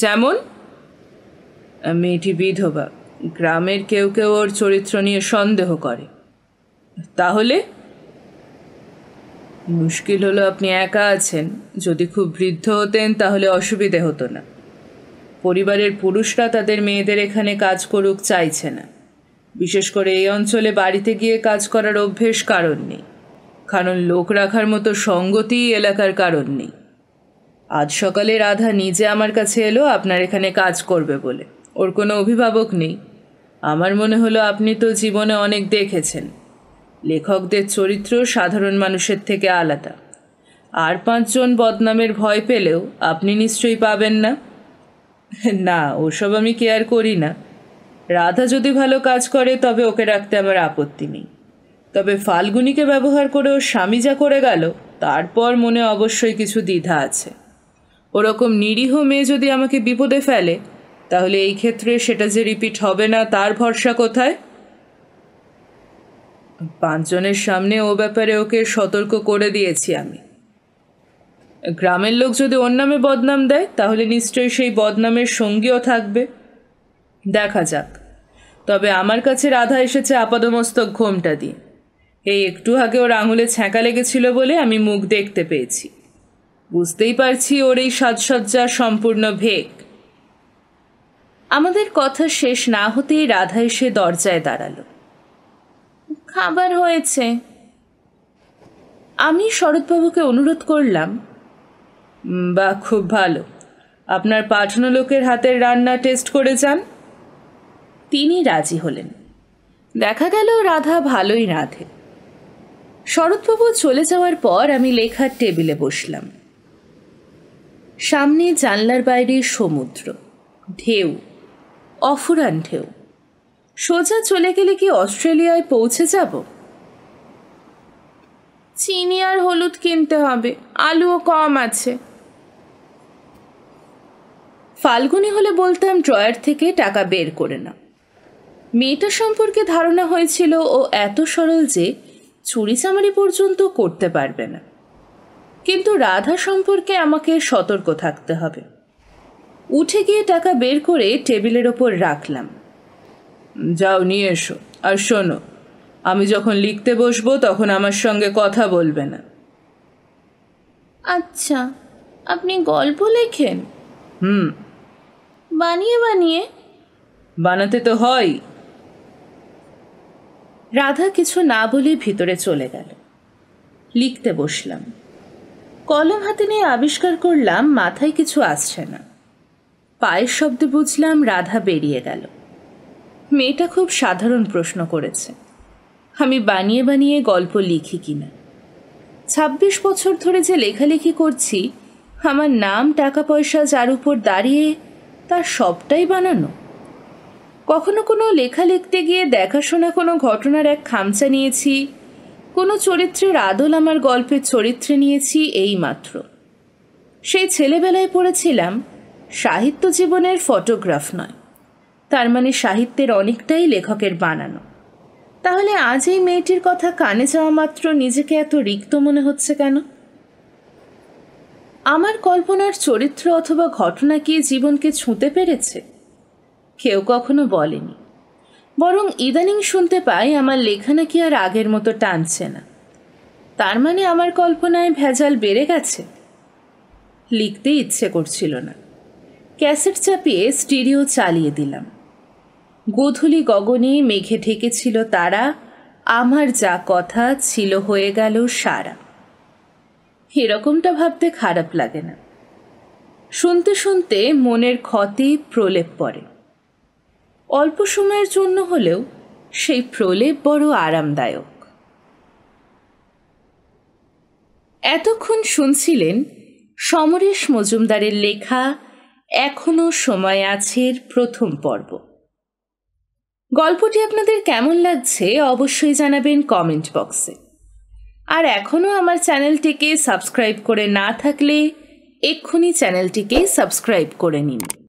যেমন মেয়েটি বিধবা গ্রামের কেউ কেউ ওর চরিত্র নিয়ে সন্দেহ করে তাহলে মুশকিল হলো আপনি একা আছেন যদি খুব বৃদ্ধ হতেন তাহলে অসুবিধে হতো না পরিবারের পুরুষরা তাদের মেয়েদের এখানে কাজ করুক চাইছে না বিশেষ করে এই অঞ্চলে বাড়িতে গিয়ে কাজ করার অভ্যেস কারণ নেই কারণ লোক রাখার মতো সঙ্গতি এলাকার কারণ নেই আজ সকালে রাধা নিজে আমার কাছে এলো আপনার এখানে কাজ করবে বলে ওর কোনো অভিভাবক নেই আমার মনে হলো আপনি তো জীবনে অনেক দেখেছেন লেখকদের চরিত্র সাধারণ মানুষের থেকে আলাদা আর পাঁচজন বদনামের ভয় পেলেও আপনি নিশ্চয়ই পাবেন না না ওসব আমি কেয়ার করি না রাধা যদি ভালো কাজ করে তবে ওকে রাখতে আমার আপত্তি নেই তবে ফাল্গুনিকে ব্যবহার করে ও স্বামী যা করে গেল তারপর মনে অবশ্যই কিছু দ্বিধা আছে ওরকম নিরীহ মেয়ে যদি আমাকে বিপদে ফেলে তাহলে এই ক্ষেত্রে সেটা যে রিপিট হবে না তার ভরসা কোথায় পাঁচজনের সামনে ও ব্যাপারে ওকে সতর্ক করে দিয়েছি আমি গ্রামের লোক যদি ওর নামে বদনাম দেয় তাহলে নিশ্চয়ই সেই বদনামের সঙ্গীও থাকবে দেখা যাক তবে আমার কাছে রাধা এসেছে আপাদমস্তক ঘোমটা দিয়ে এই একটু আগে ওর আঙুলে ছ্যাঁকা লেগেছিল বলে আমি মুখ দেখতে পেয়েছি বুঝতেই পারছি ওর এই সাজসজ্জা সম্পূর্ণ ভেক আমাদের কথা শেষ না হতেই রাধা এসে দরজায় দাঁড়ালো খাবার হয়েছে আমি শরৎবাবুকে অনুরোধ করলাম বা খুব ভালো আপনার পাঠানো লোকের হাতের রান্না টেস্ট করে যান তিনি রাজি হলেন দেখা গেল রাধা ভালোই রাঁধে শরৎবাবু চলে যাওয়ার পর আমি লেখার টেবিলে বসলাম সামনে জানলার বাইরে সমুদ্র ঢেউ অফুরান ঢেউ সোজা চলে গেলে কি অস্ট্রেলিয়ায় পৌঁছে যাব চিনি আর হলুদ কিনতে হবে আলুও কম আছে ফাল্গুনি হলে বলতাম ড্রয়ার থেকে টাকা বের করে না মেয়েটা সম্পর্কে ধারণা হয়েছিল ও এত সরল যে চুরি চামারি পর্যন্ত করতে পারবে না কিন্তু রাধা সম্পর্কে আমাকে সতর্ক থাকতে হবে উঠে গিয়ে টাকা বের করে টেবিলের ওপর রাখলাম যাও নিয়ে এসো আর শোনো আমি যখন লিখতে বসবো তখন আমার সঙ্গে কথা বলবে না আচ্ছা আপনি গল্প লেখেন হুম বানিয়ে বানিয়ে বানাতে তো হয় রাধা কিছু না বলে ভিতরে চলে গেল লিখতে বসলাম কলম হাতে নিয়ে আবিষ্কার করলাম মাথায় কিছু আসছে না পায়ের শব্দে বুঝলাম রাধা বেরিয়ে গেল মেয়েটা খুব সাধারণ প্রশ্ন করেছে আমি বানিয়ে বানিয়ে গল্প লিখি কিনা ছাব্বিশ বছর ধরে যে লেখালেখি করছি আমার নাম টাকা পয়সা যার উপর দাঁড়িয়ে তার সবটাই বানানো কখনো কোনো লেখা লিখতে গিয়ে দেখাশোনা কোনো ঘটনার এক খামচা নিয়েছি কোনো চরিত্রের আদল আমার গল্পের চরিত্রে নিয়েছি এই মাত্র সেই ছেলেবেলায় পড়েছিলাম সাহিত্য জীবনের ফটোগ্রাফ নয় তার মানে সাহিত্যের অনেকটাই লেখকের বানানো তাহলে আজ এই মেয়েটির কথা কানে যাওয়া মাত্র নিজেকে এত রিক্ত মনে হচ্ছে কেন আমার কল্পনার চরিত্র অথবা ঘটনা কি জীবনকে ছুঁতে পেরেছে কেউ কখনো বলেনি বরং ইদানিং শুনতে পাই আমার লেখা নাকি আর আগের মতো টানছে না তার মানে আমার কল্পনায় ভেজাল বেড়ে গেছে লিখতে ইচ্ছে করছিল না ক্যাসেট চাপিয়ে স্টিরিও চালিয়ে দিলাম গোধূলি গগনে মেঘে ঢেকেছিল তারা আমার যা কথা ছিল হয়ে গেল সারা এরকমটা ভাবতে খারাপ লাগে না শুনতে শুনতে মনের ক্ষতে প্রলেপ পড়ে অল্প সময়ের জন্য হলেও সেই প্রলেপ বড় আরামদায়ক এতক্ষণ শুনছিলেন সমরেশ মজুমদারের লেখা এখনো সময় আছে প্রথম পর্ব গল্পটি আপনাদের কেমন লাগছে অবশ্যই জানাবেন কমেন্ট বক্সে আর এখনও আমার চ্যানেলটিকে সাবস্ক্রাইব করে না থাকলে এক্ষুনি চ্যানেলটিকে সাবস্ক্রাইব করে নিন